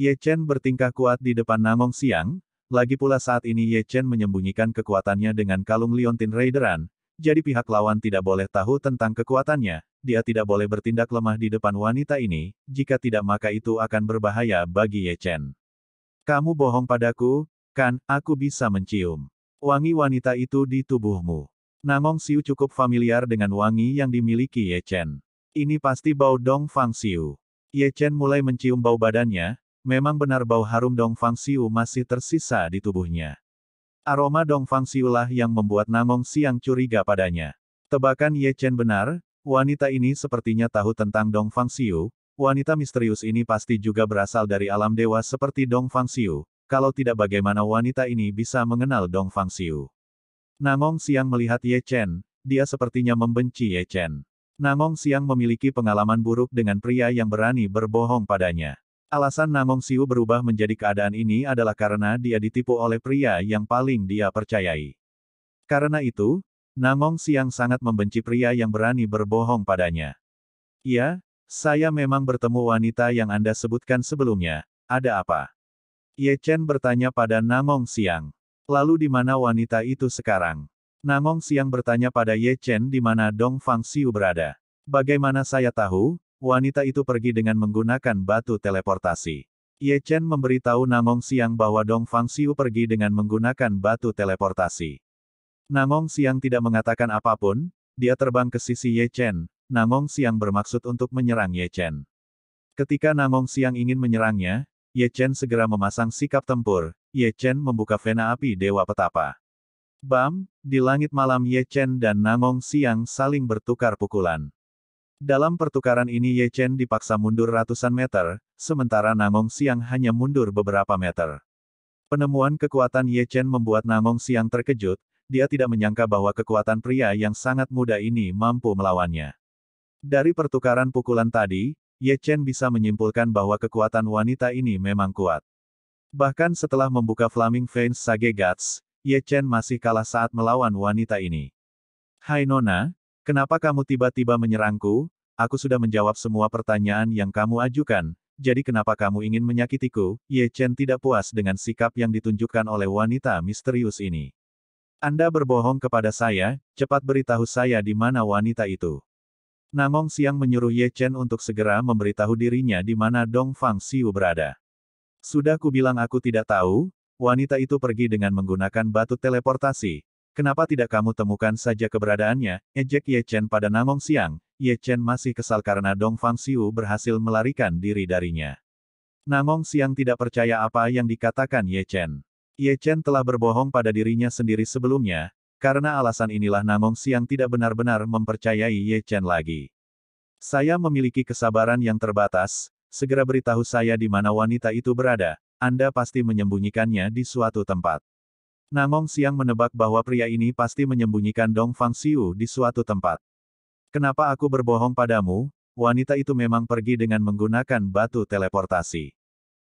Ye Chen bertingkah kuat di depan Nangong Siang, lagi pula saat ini Ye Chen menyembunyikan kekuatannya dengan kalung Liontin Raideran, jadi pihak lawan tidak boleh tahu tentang kekuatannya, dia tidak boleh bertindak lemah di depan wanita ini, jika tidak maka itu akan berbahaya bagi Ye Chen. Kamu bohong padaku, kan, aku bisa mencium. Wangi wanita itu di tubuhmu. Nangong Siu cukup familiar dengan wangi yang dimiliki Ye Chen. Ini pasti bau Dong Fang Siu. Ye Chen mulai mencium bau badannya, memang benar bau harum Dong Fang Siu masih tersisa di tubuhnya. Aroma Dongfang Siulah yang membuat Nangong Siang curiga padanya. Tebakan Ye Chen benar, wanita ini sepertinya tahu tentang Dongfang Siu, wanita misterius ini pasti juga berasal dari alam dewa seperti Dongfang Siu, kalau tidak bagaimana wanita ini bisa mengenal Dongfang Siu. Nangong Siang melihat Ye Chen, dia sepertinya membenci Ye Chen. Nangong Siang memiliki pengalaman buruk dengan pria yang berani berbohong padanya. Alasan Namong Siu berubah menjadi keadaan ini adalah karena dia ditipu oleh pria yang paling dia percayai. Karena itu, Namong Siang sangat membenci pria yang berani berbohong padanya. Iya, saya memang bertemu wanita yang Anda sebutkan sebelumnya. Ada apa? Ye Chen bertanya pada Namong Siang. Lalu di mana wanita itu sekarang? Namong Siang bertanya pada Ye Chen di mana Dong Fang Siu berada. Bagaimana saya tahu, wanita itu pergi dengan menggunakan batu teleportasi. Ye Chen memberitahu Nangong Siang bahwa Dong Fang Xiu pergi dengan menggunakan batu teleportasi. Nangong Siang tidak mengatakan apapun, dia terbang ke sisi Ye Chen, Nangong Siang bermaksud untuk menyerang Ye Chen. Ketika Nangong Siang ingin menyerangnya, Ye Chen segera memasang sikap tempur, Ye Chen membuka vena api Dewa Petapa. Bam, di langit malam Ye Chen dan Nangong Siang saling bertukar pukulan. Dalam pertukaran ini Ye Chen dipaksa mundur ratusan meter, sementara Nangong Siang hanya mundur beberapa meter. Penemuan kekuatan Ye Chen membuat Nangong Siang terkejut, dia tidak menyangka bahwa kekuatan pria yang sangat muda ini mampu melawannya. Dari pertukaran pukulan tadi, Ye Chen bisa menyimpulkan bahwa kekuatan wanita ini memang kuat. Bahkan setelah membuka Flaming Veins Sage Guts, Ye Chen masih kalah saat melawan wanita ini. Hai Nona, Kenapa kamu tiba-tiba menyerangku? Aku sudah menjawab semua pertanyaan yang kamu ajukan, jadi kenapa kamu ingin menyakitiku? Ye Chen tidak puas dengan sikap yang ditunjukkan oleh wanita misterius ini. Anda berbohong kepada saya, cepat beritahu saya di mana wanita itu. Nangong Siang menyuruh Ye Chen untuk segera memberitahu dirinya di mana Dong Fang Xiu berada. Sudah kubilang aku tidak tahu, wanita itu pergi dengan menggunakan batu teleportasi, Kenapa tidak kamu temukan saja keberadaannya, ejek Ye Chen pada Nangong Siang, Ye Chen masih kesal karena Dong Fang Xiu berhasil melarikan diri darinya. Nangong Siang tidak percaya apa yang dikatakan Ye Chen. Ye Chen telah berbohong pada dirinya sendiri sebelumnya, karena alasan inilah Nangong Siang tidak benar-benar mempercayai Ye Chen lagi. Saya memiliki kesabaran yang terbatas, segera beritahu saya di mana wanita itu berada, Anda pasti menyembunyikannya di suatu tempat. Nangong Siang menebak bahwa pria ini pasti menyembunyikan Dong Fang Xiu di suatu tempat. Kenapa aku berbohong padamu? Wanita itu memang pergi dengan menggunakan batu teleportasi.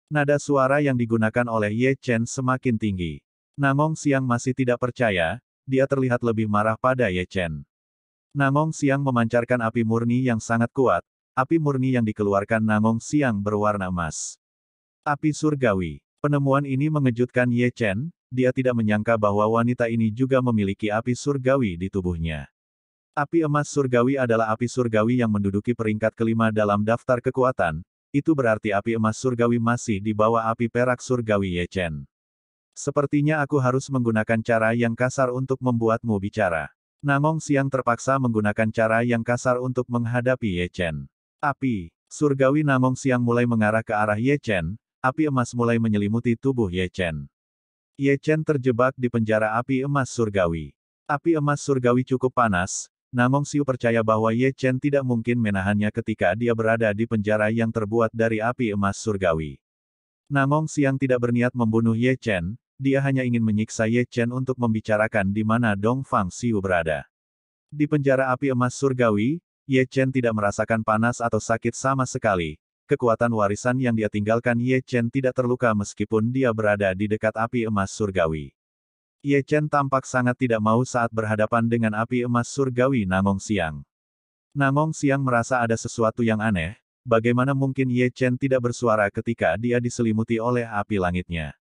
Nada suara yang digunakan oleh Ye Chen semakin tinggi. Nangong Siang masih tidak percaya, dia terlihat lebih marah pada Ye Chen. Nangong Siang memancarkan api murni yang sangat kuat, api murni yang dikeluarkan Nangong Siang berwarna emas. Api surgawi. Penemuan ini mengejutkan Ye Chen, dia tidak menyangka bahwa wanita ini juga memiliki api surgawi di tubuhnya. Api emas surgawi adalah api surgawi yang menduduki peringkat kelima dalam daftar kekuatan, itu berarti api emas surgawi masih di bawah api perak surgawi Ye Chen. Sepertinya aku harus menggunakan cara yang kasar untuk membuatmu bicara. Nangong Siang terpaksa menggunakan cara yang kasar untuk menghadapi Ye Chen. Api, surgawi Nangong Siang mulai mengarah ke arah Ye Chen. api emas mulai menyelimuti tubuh Ye Chen. Ye Chen terjebak di penjara api emas surgawi. Api emas surgawi cukup panas, Namong Siu percaya bahwa Ye Chen tidak mungkin menahannya ketika dia berada di penjara yang terbuat dari api emas surgawi. Namong Siang tidak berniat membunuh Ye Chen, dia hanya ingin menyiksa Ye Chen untuk membicarakan di mana Dong Fang Siu berada. Di penjara api emas surgawi, Ye Chen tidak merasakan panas atau sakit sama sekali, kekuatan warisan yang dia tinggalkan Ye Chen tidak terluka meskipun dia berada di dekat api emas surgawi. Ye Chen tampak sangat tidak mau saat berhadapan dengan api emas surgawi Nangong Siang. Nangong Siang merasa ada sesuatu yang aneh, bagaimana mungkin Ye Chen tidak bersuara ketika dia diselimuti oleh api langitnya.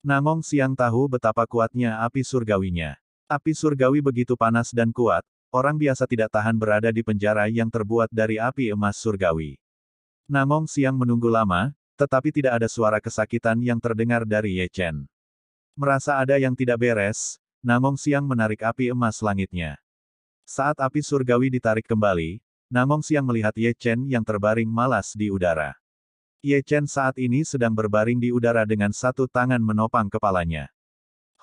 Nangong Siang tahu betapa kuatnya api surgawinya. Api surgawi begitu panas dan kuat, orang biasa tidak tahan berada di penjara yang terbuat dari api emas surgawi. Namong Siang menunggu lama, tetapi tidak ada suara kesakitan yang terdengar dari Ye Chen. Merasa ada yang tidak beres, Namong Siang menarik api emas langitnya. Saat api surgawi ditarik kembali, Namong Siang melihat Ye Chen yang terbaring malas di udara. Ye Chen saat ini sedang berbaring di udara dengan satu tangan menopang kepalanya.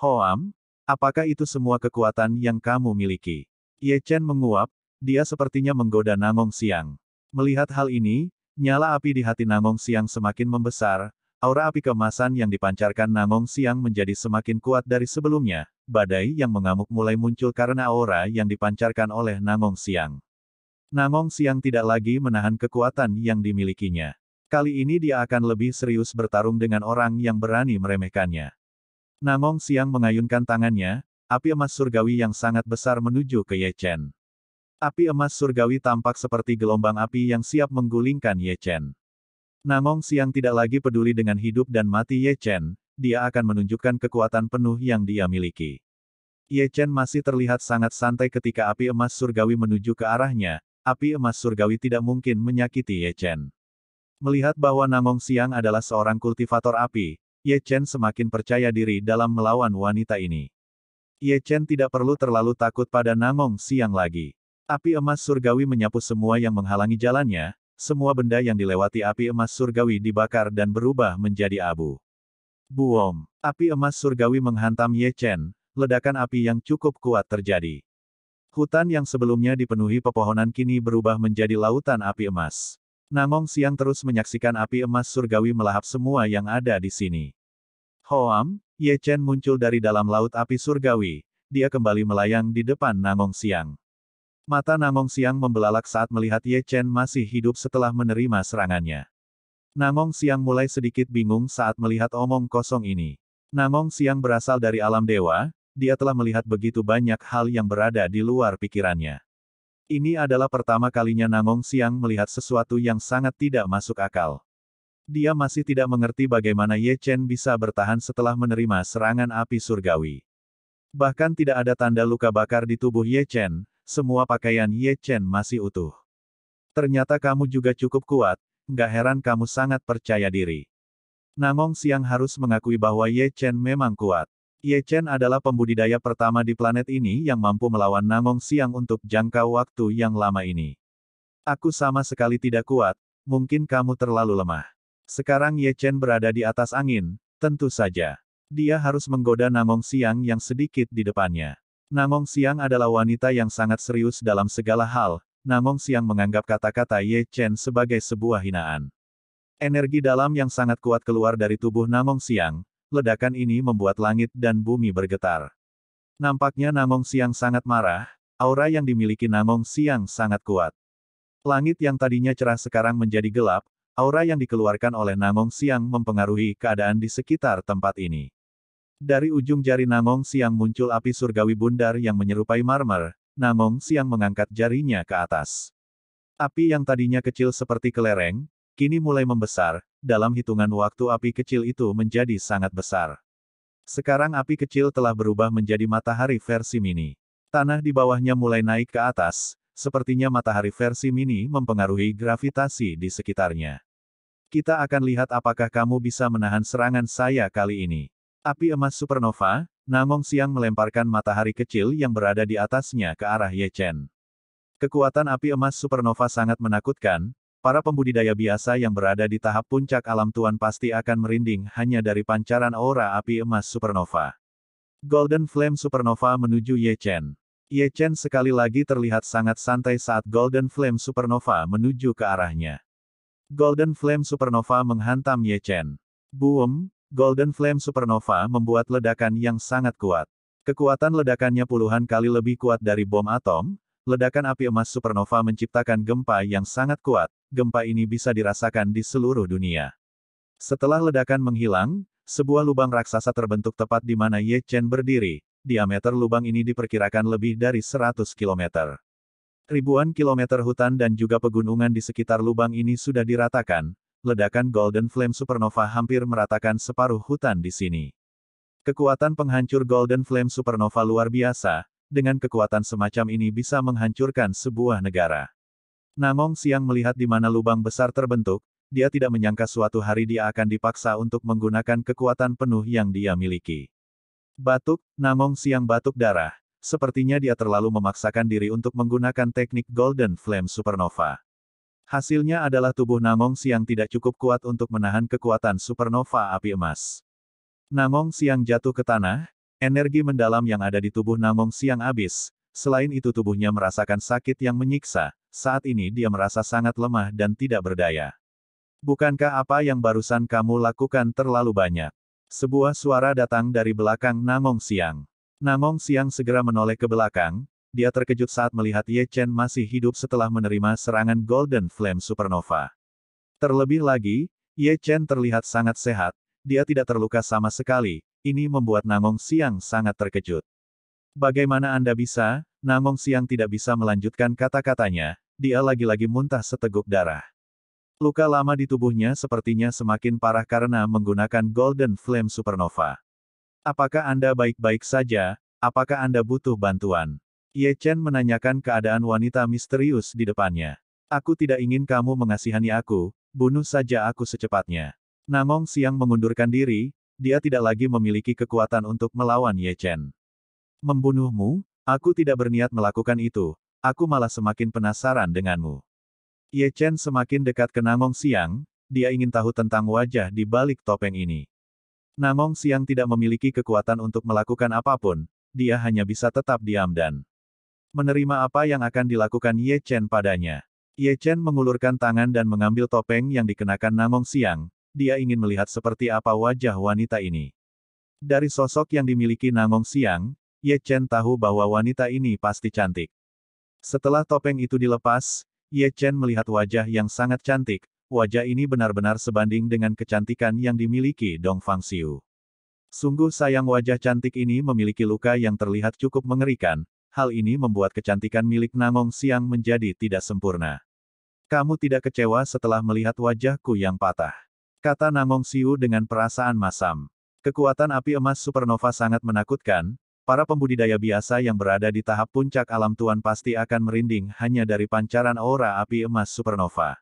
Hoam, apakah itu semua kekuatan yang kamu miliki? Ye Chen menguap, dia sepertinya menggoda Namong Siang. Melihat hal ini, Nyala api di hati Nangong Siang semakin membesar, aura api kemasan yang dipancarkan Nangong Siang menjadi semakin kuat dari sebelumnya, badai yang mengamuk mulai muncul karena aura yang dipancarkan oleh Nangong Siang. Nangong Siang tidak lagi menahan kekuatan yang dimilikinya. Kali ini dia akan lebih serius bertarung dengan orang yang berani meremehkannya. Nangong Siang mengayunkan tangannya, api emas surgawi yang sangat besar menuju ke Ye Chen. Api emas surgawi tampak seperti gelombang api yang siap menggulingkan Ye Chen. Nangong Siang tidak lagi peduli dengan hidup dan mati Ye Chen, dia akan menunjukkan kekuatan penuh yang dia miliki. Ye Chen masih terlihat sangat santai ketika api emas surgawi menuju ke arahnya, api emas surgawi tidak mungkin menyakiti Ye Chen. Melihat bahwa Nangong Siang adalah seorang kultivator api, Ye Chen semakin percaya diri dalam melawan wanita ini. Ye Chen tidak perlu terlalu takut pada Nangong Siang lagi. Api emas surgawi menyapu semua yang menghalangi jalannya, semua benda yang dilewati api emas surgawi dibakar dan berubah menjadi abu. Buom, api emas surgawi menghantam Ye Chen, ledakan api yang cukup kuat terjadi. Hutan yang sebelumnya dipenuhi pepohonan kini berubah menjadi lautan api emas. Nangong Siang terus menyaksikan api emas surgawi melahap semua yang ada di sini. Hoam, Ye Chen muncul dari dalam laut api surgawi, dia kembali melayang di depan Nangong Siang. Mata Namong Siang membelalak saat melihat Ye Chen masih hidup setelah menerima serangannya. Namong Siang mulai sedikit bingung saat melihat omong kosong ini. Namong Siang berasal dari alam dewa, dia telah melihat begitu banyak hal yang berada di luar pikirannya. Ini adalah pertama kalinya Namong Siang melihat sesuatu yang sangat tidak masuk akal. Dia masih tidak mengerti bagaimana Ye Chen bisa bertahan setelah menerima serangan api surgawi. Bahkan tidak ada tanda luka bakar di tubuh Ye Chen, semua pakaian Ye Chen masih utuh. Ternyata kamu juga cukup kuat, nggak heran kamu sangat percaya diri. Nangong Siang harus mengakui bahwa Ye Chen memang kuat. Ye Chen adalah pembudidaya pertama di planet ini yang mampu melawan Nangong Siang untuk jangka waktu yang lama ini. Aku sama sekali tidak kuat, mungkin kamu terlalu lemah. Sekarang Ye Chen berada di atas angin, tentu saja. Dia harus menggoda Nangong Siang yang sedikit di depannya. Namong Siang adalah wanita yang sangat serius dalam segala hal, Namong Siang menganggap kata-kata Ye Chen sebagai sebuah hinaan. Energi dalam yang sangat kuat keluar dari tubuh Namong Siang, ledakan ini membuat langit dan bumi bergetar. Nampaknya Namong Siang sangat marah, aura yang dimiliki Namong Siang sangat kuat. Langit yang tadinya cerah sekarang menjadi gelap, aura yang dikeluarkan oleh Namong Siang mempengaruhi keadaan di sekitar tempat ini. Dari ujung jari Namong Siang muncul api surgawi bundar yang menyerupai marmer, Namong Siang mengangkat jarinya ke atas. Api yang tadinya kecil seperti kelereng, kini mulai membesar, dalam hitungan waktu api kecil itu menjadi sangat besar. Sekarang api kecil telah berubah menjadi matahari versi mini. Tanah di bawahnya mulai naik ke atas, sepertinya matahari versi mini mempengaruhi gravitasi di sekitarnya. Kita akan lihat apakah kamu bisa menahan serangan saya kali ini. Api emas supernova, Nangong Siang melemparkan matahari kecil yang berada di atasnya ke arah Ye Chen. Kekuatan api emas supernova sangat menakutkan, para pembudidaya biasa yang berada di tahap puncak alam tuan pasti akan merinding hanya dari pancaran aura api emas supernova. Golden Flame Supernova menuju Ye Chen. Ye Chen sekali lagi terlihat sangat santai saat Golden Flame Supernova menuju ke arahnya. Golden Flame Supernova menghantam Ye Chen. Buom. Golden Flame Supernova membuat ledakan yang sangat kuat. Kekuatan ledakannya puluhan kali lebih kuat dari bom atom, ledakan api emas supernova menciptakan gempa yang sangat kuat, gempa ini bisa dirasakan di seluruh dunia. Setelah ledakan menghilang, sebuah lubang raksasa terbentuk tepat di mana Ye Chen berdiri, diameter lubang ini diperkirakan lebih dari 100 km. Ribuan kilometer hutan dan juga pegunungan di sekitar lubang ini sudah diratakan, ledakan Golden Flame Supernova hampir meratakan separuh hutan di sini. Kekuatan penghancur Golden Flame Supernova luar biasa, dengan kekuatan semacam ini bisa menghancurkan sebuah negara. Nangong Siang melihat di mana lubang besar terbentuk, dia tidak menyangka suatu hari dia akan dipaksa untuk menggunakan kekuatan penuh yang dia miliki. Batuk, Nangong Siang batuk darah, sepertinya dia terlalu memaksakan diri untuk menggunakan teknik Golden Flame Supernova. Hasilnya adalah tubuh Namong Siang tidak cukup kuat untuk menahan kekuatan supernova api emas. Namong Siang jatuh ke tanah, energi mendalam yang ada di tubuh Namong Siang habis, selain itu tubuhnya merasakan sakit yang menyiksa, saat ini dia merasa sangat lemah dan tidak berdaya. Bukankah apa yang barusan kamu lakukan terlalu banyak? Sebuah suara datang dari belakang Namong Siang. Namong Siang segera menoleh ke belakang, dia terkejut saat melihat Ye Chen masih hidup setelah menerima serangan Golden Flame Supernova. Terlebih lagi, Ye Chen terlihat sangat sehat, dia tidak terluka sama sekali, ini membuat Nangong Siang sangat terkejut. Bagaimana Anda bisa? Nangong Siang tidak bisa melanjutkan kata-katanya, dia lagi-lagi muntah seteguk darah. Luka lama di tubuhnya sepertinya semakin parah karena menggunakan Golden Flame Supernova. Apakah Anda baik-baik saja? Apakah Anda butuh bantuan? Ye Chen menanyakan keadaan wanita misterius di depannya. Aku tidak ingin kamu mengasihani aku, bunuh saja aku secepatnya. Namong Siang mengundurkan diri, dia tidak lagi memiliki kekuatan untuk melawan Ye Chen. Membunuhmu? Aku tidak berniat melakukan itu, aku malah semakin penasaran denganmu. Ye Chen semakin dekat ke Namong Siang, dia ingin tahu tentang wajah di balik topeng ini. Namong Siang tidak memiliki kekuatan untuk melakukan apapun, dia hanya bisa tetap diam dan menerima apa yang akan dilakukan Ye Chen padanya. Ye Chen mengulurkan tangan dan mengambil topeng yang dikenakan Nangong Siang, dia ingin melihat seperti apa wajah wanita ini. Dari sosok yang dimiliki Nangong Siang, Ye Chen tahu bahwa wanita ini pasti cantik. Setelah topeng itu dilepas, Ye Chen melihat wajah yang sangat cantik, wajah ini benar-benar sebanding dengan kecantikan yang dimiliki Dong Fang Xiu. Sungguh sayang wajah cantik ini memiliki luka yang terlihat cukup mengerikan, hal ini membuat kecantikan milik Nangong Siang menjadi tidak sempurna. Kamu tidak kecewa setelah melihat wajahku yang patah. Kata Nangong Siu dengan perasaan masam. Kekuatan api emas supernova sangat menakutkan, para pembudidaya biasa yang berada di tahap puncak alam tuan pasti akan merinding hanya dari pancaran aura api emas supernova.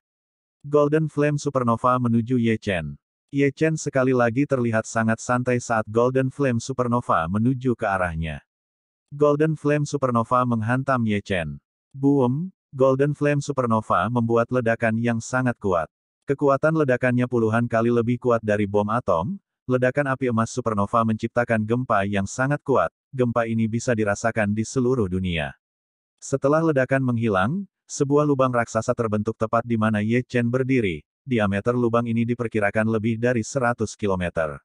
Golden Flame Supernova menuju Ye Chen. Ye Chen sekali lagi terlihat sangat santai saat Golden Flame Supernova menuju ke arahnya. Golden Flame Supernova menghantam Ye Chen. Boom, Golden Flame Supernova membuat ledakan yang sangat kuat. Kekuatan ledakannya puluhan kali lebih kuat dari bom atom, ledakan api emas supernova menciptakan gempa yang sangat kuat, gempa ini bisa dirasakan di seluruh dunia. Setelah ledakan menghilang, sebuah lubang raksasa terbentuk tepat di mana Ye Chen berdiri, diameter lubang ini diperkirakan lebih dari 100 kilometer.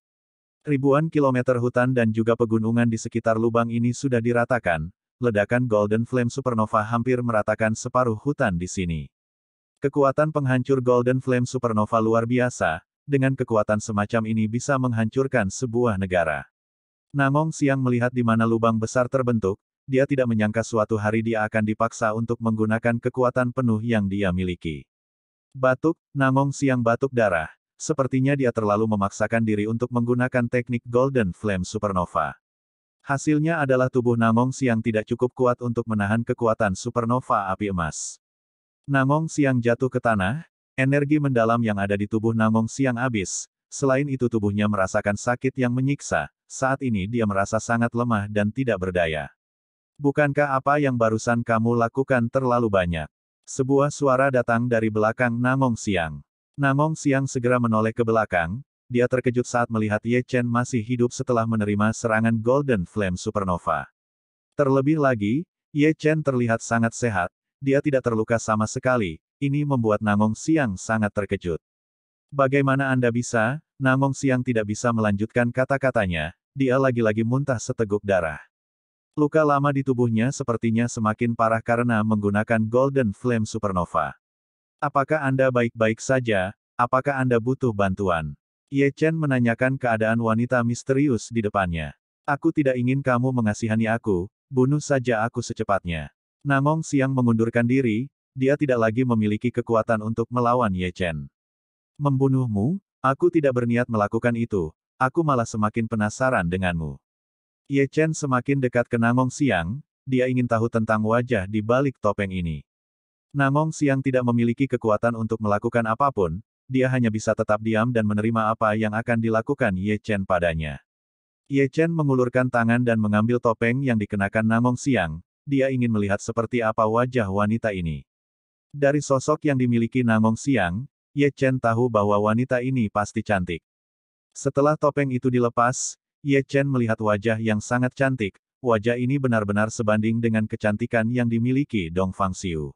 Ribuan kilometer hutan dan juga pegunungan di sekitar lubang ini sudah diratakan, ledakan Golden Flame Supernova hampir meratakan separuh hutan di sini. Kekuatan penghancur Golden Flame Supernova luar biasa, dengan kekuatan semacam ini bisa menghancurkan sebuah negara. Namong Siang melihat di mana lubang besar terbentuk, dia tidak menyangka suatu hari dia akan dipaksa untuk menggunakan kekuatan penuh yang dia miliki. Batuk, Namong Siang batuk darah, sepertinya dia terlalu memaksakan diri untuk menggunakan teknik Golden Flame Supernova. Hasilnya adalah tubuh Namong Siang tidak cukup kuat untuk menahan kekuatan supernova api emas. Namong Siang jatuh ke tanah, energi mendalam yang ada di tubuh Namong Siang habis, selain itu tubuhnya merasakan sakit yang menyiksa, saat ini dia merasa sangat lemah dan tidak berdaya. Bukankah apa yang barusan kamu lakukan terlalu banyak? Sebuah suara datang dari belakang Namong Siang. Nangong Siang segera menoleh ke belakang, dia terkejut saat melihat Ye Chen masih hidup setelah menerima serangan Golden Flame Supernova. Terlebih lagi, Ye Chen terlihat sangat sehat, dia tidak terluka sama sekali, ini membuat Nangong Siang sangat terkejut. Bagaimana Anda bisa? Nangong Siang tidak bisa melanjutkan kata-katanya, dia lagi-lagi muntah seteguk darah. Luka lama di tubuhnya sepertinya semakin parah karena menggunakan Golden Flame Supernova. Apakah Anda baik-baik saja? Apakah Anda butuh bantuan? Ye Chen menanyakan keadaan wanita misterius di depannya. Aku tidak ingin kamu mengasihani aku, bunuh saja aku secepatnya. Namong Siang mengundurkan diri, dia tidak lagi memiliki kekuatan untuk melawan Ye Chen. Membunuhmu? Aku tidak berniat melakukan itu, aku malah semakin penasaran denganmu. Ye Chen semakin dekat ke Namong Siang, dia ingin tahu tentang wajah di balik topeng ini. Nangong Siang tidak memiliki kekuatan untuk melakukan apapun, dia hanya bisa tetap diam dan menerima apa yang akan dilakukan Ye Chen padanya. Ye Chen mengulurkan tangan dan mengambil topeng yang dikenakan Nangong Siang, dia ingin melihat seperti apa wajah wanita ini. Dari sosok yang dimiliki Nangong Siang, Ye Chen tahu bahwa wanita ini pasti cantik. Setelah topeng itu dilepas, Ye Chen melihat wajah yang sangat cantik, wajah ini benar-benar sebanding dengan kecantikan yang dimiliki Dong Fang Xiu.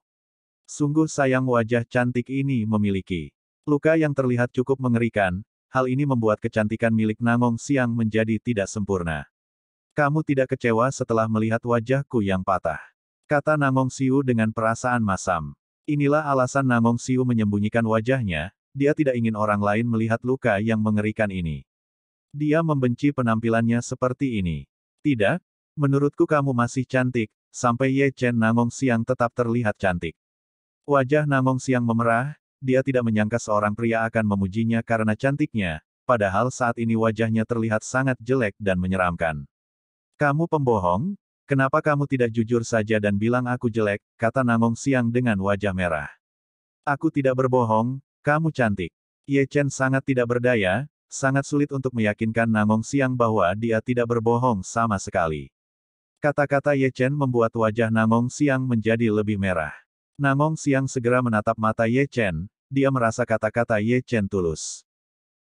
Sungguh sayang wajah cantik ini memiliki. Luka yang terlihat cukup mengerikan, hal ini membuat kecantikan milik Nangong Siang menjadi tidak sempurna. Kamu tidak kecewa setelah melihat wajahku yang patah. Kata Nangong Siu dengan perasaan masam. Inilah alasan Nangong Siu menyembunyikan wajahnya, dia tidak ingin orang lain melihat luka yang mengerikan ini. Dia membenci penampilannya seperti ini. Tidak, menurutku kamu masih cantik, sampai Ye Chen Nangong Siang tetap terlihat cantik. Wajah Namong Siang memerah, dia tidak menyangka seorang pria akan memujinya karena cantiknya, padahal saat ini wajahnya terlihat sangat jelek dan menyeramkan. Kamu pembohong? Kenapa kamu tidak jujur saja dan bilang aku jelek, kata Namong Siang dengan wajah merah. Aku tidak berbohong, kamu cantik. Ye Chen sangat tidak berdaya, sangat sulit untuk meyakinkan Namong Siang bahwa dia tidak berbohong sama sekali. Kata-kata Ye Chen membuat wajah Namong Siang menjadi lebih merah. Nangong Siang segera menatap mata Ye Chen, dia merasa kata-kata Ye Chen tulus.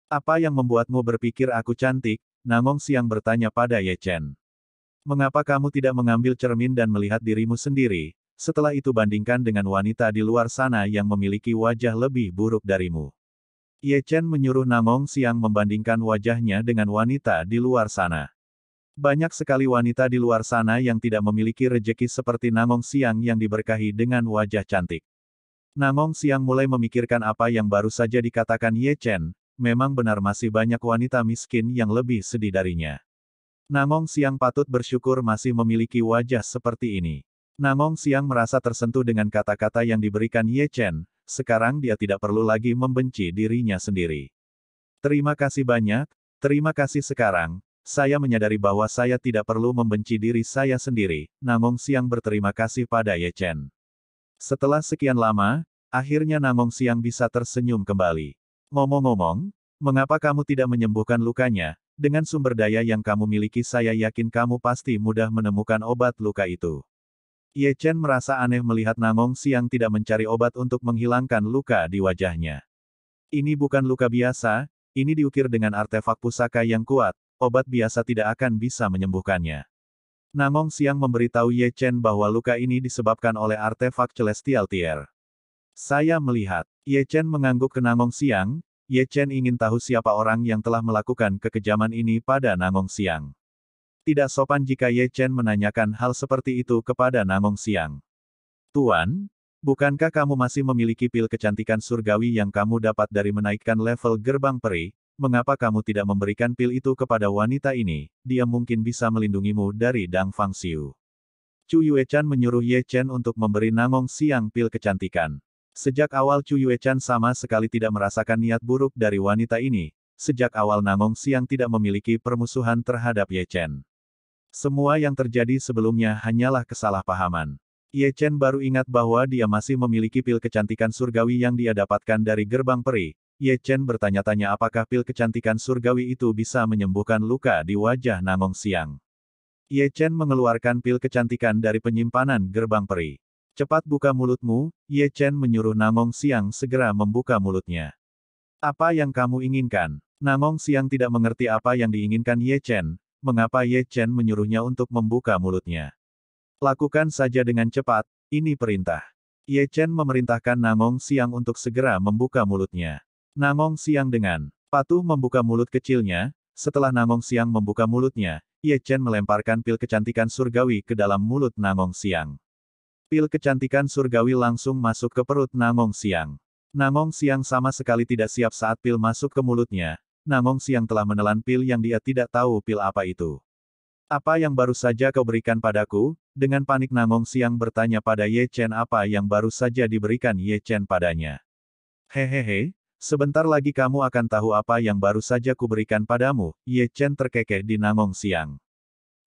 Apa yang membuatmu berpikir aku cantik? Nangong Siang bertanya pada Ye Chen. Mengapa kamu tidak mengambil cermin dan melihat dirimu sendiri? Setelah itu bandingkan dengan wanita di luar sana yang memiliki wajah lebih buruk darimu. Ye Chen menyuruh Nangong Siang membandingkan wajahnya dengan wanita di luar sana. Banyak sekali wanita di luar sana yang tidak memiliki rejeki seperti Nangong Siang yang diberkahi dengan wajah cantik. Nangong Siang mulai memikirkan apa yang baru saja dikatakan Ye Chen, memang benar masih banyak wanita miskin yang lebih sedih darinya. Nangong Siang patut bersyukur masih memiliki wajah seperti ini. Nangong Siang merasa tersentuh dengan kata-kata yang diberikan Ye Chen, sekarang dia tidak perlu lagi membenci dirinya sendiri. Terima kasih banyak, terima kasih sekarang, saya menyadari bahwa saya tidak perlu membenci diri saya sendiri, Nangong Siang berterima kasih pada Ye Chen. Setelah sekian lama, akhirnya Nangong Siang bisa tersenyum kembali. Ngomong-ngomong, mengapa kamu tidak menyembuhkan lukanya? Dengan sumber daya yang kamu miliki saya yakin kamu pasti mudah menemukan obat luka itu. Ye Chen merasa aneh melihat Nangong Siang tidak mencari obat untuk menghilangkan luka di wajahnya. Ini bukan luka biasa, ini diukir dengan artefak pusaka yang kuat, obat biasa tidak akan bisa menyembuhkannya. Nangong Siang memberitahu Ye Chen bahwa luka ini disebabkan oleh artefak Celestial Tier. Saya melihat, Ye Chen mengangguk ke Nangong Siang, Ye Chen ingin tahu siapa orang yang telah melakukan kekejaman ini pada Nangong Siang. Tidak sopan jika Ye Chen menanyakan hal seperti itu kepada Nangong Siang. Tuan, bukankah kamu masih memiliki pil kecantikan surgawi yang kamu dapat dari menaikkan level gerbang peri, mengapa kamu tidak memberikan pil itu kepada wanita ini, dia mungkin bisa melindungimu dari Dang Fang Xiu. Chu Yue Chan menyuruh Ye Chen untuk memberi Nangong Siang pil kecantikan. Sejak awal Chu Yue Chan sama sekali tidak merasakan niat buruk dari wanita ini, sejak awal Nangong Siang tidak memiliki permusuhan terhadap Ye Chen. Semua yang terjadi sebelumnya hanyalah kesalahpahaman. Ye Chen baru ingat bahwa dia masih memiliki pil kecantikan surgawi yang dia dapatkan dari gerbang peri, Ye Chen bertanya-tanya apakah pil kecantikan surgawi itu bisa menyembuhkan luka di wajah Nangong Siang. Ye Chen mengeluarkan pil kecantikan dari penyimpanan gerbang peri. Cepat buka mulutmu, Ye Chen menyuruh Nangong Siang segera membuka mulutnya. Apa yang kamu inginkan? Nangong Siang tidak mengerti apa yang diinginkan Ye Chen, mengapa Ye Chen menyuruhnya untuk membuka mulutnya. Lakukan saja dengan cepat, ini perintah. Ye Chen memerintahkan Nangong Siang untuk segera membuka mulutnya. Nangong Siang dengan patuh membuka mulut kecilnya, setelah Nangong Siang membuka mulutnya, Ye Chen melemparkan pil kecantikan surgawi ke dalam mulut Nangong Siang. Pil kecantikan surgawi langsung masuk ke perut Nangong Siang. Nangong Siang sama sekali tidak siap saat pil masuk ke mulutnya, Nangong Siang telah menelan pil yang dia tidak tahu pil apa itu. Apa yang baru saja kau berikan padaku? Dengan panik Nangong Siang bertanya pada Ye Chen apa yang baru saja diberikan Ye Chen padanya. Hehehe, Sebentar lagi kamu akan tahu apa yang baru saja kuberikan padamu, Ye Chen terkekeh di Nangong Siang.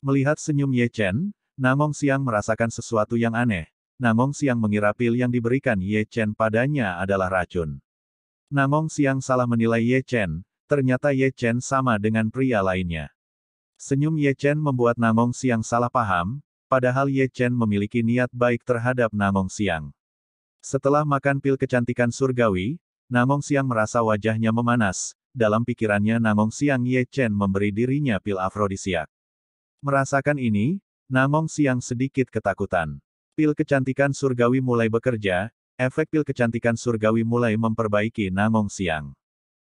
Melihat senyum Ye Chen, Nangong Siang merasakan sesuatu yang aneh. Nangong Siang mengira pil yang diberikan Ye Chen padanya adalah racun. Nangong Siang salah menilai Ye Chen, ternyata Ye Chen sama dengan pria lainnya. Senyum Ye Chen membuat Nangong Siang salah paham, padahal Ye Chen memiliki niat baik terhadap Nangong Siang. Setelah makan pil kecantikan surgawi, Nangong Siang merasa wajahnya memanas. Dalam pikirannya Nangong Siang Ye Chen memberi dirinya pil afrodisiak. Merasakan ini, Nangong Siang sedikit ketakutan. Pil kecantikan surgawi mulai bekerja, efek pil kecantikan surgawi mulai memperbaiki Nangong Siang.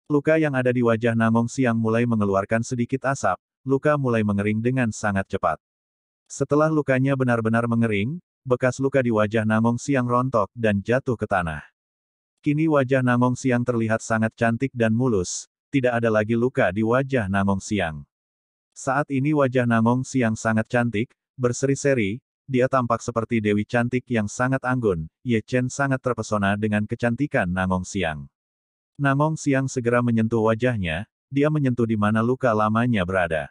Luka yang ada di wajah Nangong Siang mulai mengeluarkan sedikit asap, luka mulai mengering dengan sangat cepat. Setelah lukanya benar-benar mengering, bekas luka di wajah Nangong Siang rontok dan jatuh ke tanah. Kini wajah Nangong Siang terlihat sangat cantik dan mulus, tidak ada lagi luka di wajah Nangong Siang. Saat ini wajah Nangong Siang sangat cantik, berseri-seri, dia tampak seperti dewi cantik yang sangat anggun, Ye Chen sangat terpesona dengan kecantikan Nangong Siang. Nangong Siang segera menyentuh wajahnya, dia menyentuh di mana luka lamanya berada.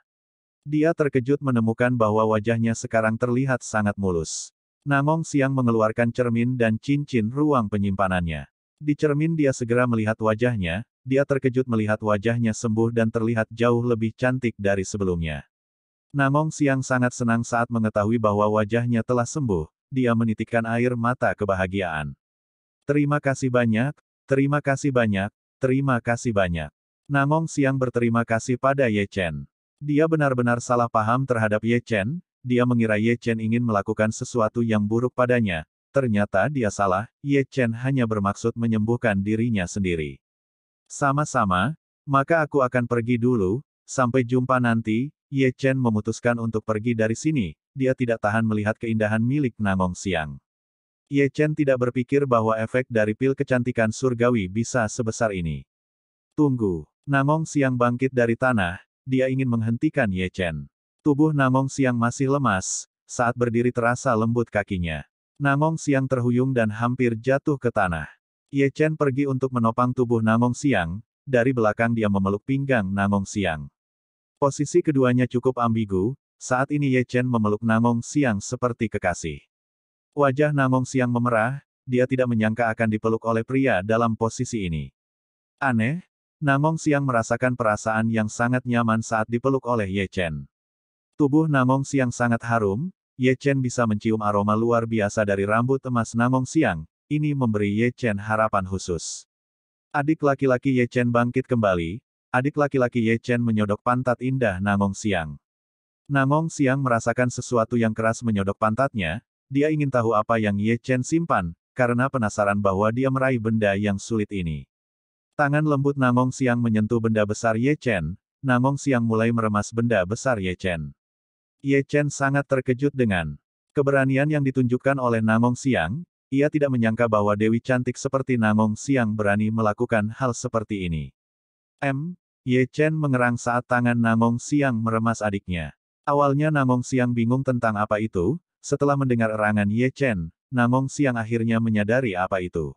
Dia terkejut menemukan bahwa wajahnya sekarang terlihat sangat mulus. Nangong Siang mengeluarkan cermin dan cincin ruang penyimpanannya. Di cermin dia segera melihat wajahnya, dia terkejut melihat wajahnya sembuh dan terlihat jauh lebih cantik dari sebelumnya. Namong Siang sangat senang saat mengetahui bahwa wajahnya telah sembuh, dia menitikkan air mata kebahagiaan. Terima kasih banyak, terima kasih banyak, terima kasih banyak. Namong Siang berterima kasih pada Ye Chen. Dia benar-benar salah paham terhadap Ye Chen, dia mengira Ye Chen ingin melakukan sesuatu yang buruk padanya, Ternyata dia salah, Ye Chen hanya bermaksud menyembuhkan dirinya sendiri. Sama-sama, maka aku akan pergi dulu, sampai jumpa nanti, Ye Chen memutuskan untuk pergi dari sini, dia tidak tahan melihat keindahan milik Nangong Siang. Ye Chen tidak berpikir bahwa efek dari pil kecantikan surgawi bisa sebesar ini. Tunggu, Nangong Siang bangkit dari tanah, dia ingin menghentikan Ye Chen. Tubuh Nangong Siang masih lemas, saat berdiri terasa lembut kakinya. Nangong Siang terhuyung dan hampir jatuh ke tanah. Ye Chen pergi untuk menopang tubuh Nangong Siang, dari belakang dia memeluk pinggang Nangong Siang. Posisi keduanya cukup ambigu, saat ini Ye Chen memeluk Nangong Siang seperti kekasih. Wajah Nangong Siang memerah, dia tidak menyangka akan dipeluk oleh pria dalam posisi ini. Aneh, Nangong Siang merasakan perasaan yang sangat nyaman saat dipeluk oleh Ye Chen. Tubuh Nangong Siang sangat harum, Ye Chen bisa mencium aroma luar biasa dari rambut emas Nangong Siang, ini memberi Ye Chen harapan khusus. Adik laki-laki Ye Chen bangkit kembali, adik laki-laki Ye Chen menyodok pantat indah Nangong Siang. Nangong Siang merasakan sesuatu yang keras menyodok pantatnya, dia ingin tahu apa yang Ye Chen simpan, karena penasaran bahwa dia meraih benda yang sulit ini. Tangan lembut Nangong Siang menyentuh benda besar Ye Chen, Nangong Siang mulai meremas benda besar Ye Chen. Ye Chen sangat terkejut dengan keberanian yang ditunjukkan oleh Nangong Siang, ia tidak menyangka bahwa Dewi cantik seperti Nangong Siang berani melakukan hal seperti ini. M. Ye Chen mengerang saat tangan Nangong Siang meremas adiknya. Awalnya Nangong Siang bingung tentang apa itu, setelah mendengar erangan Ye Chen, Nangong Siang akhirnya menyadari apa itu.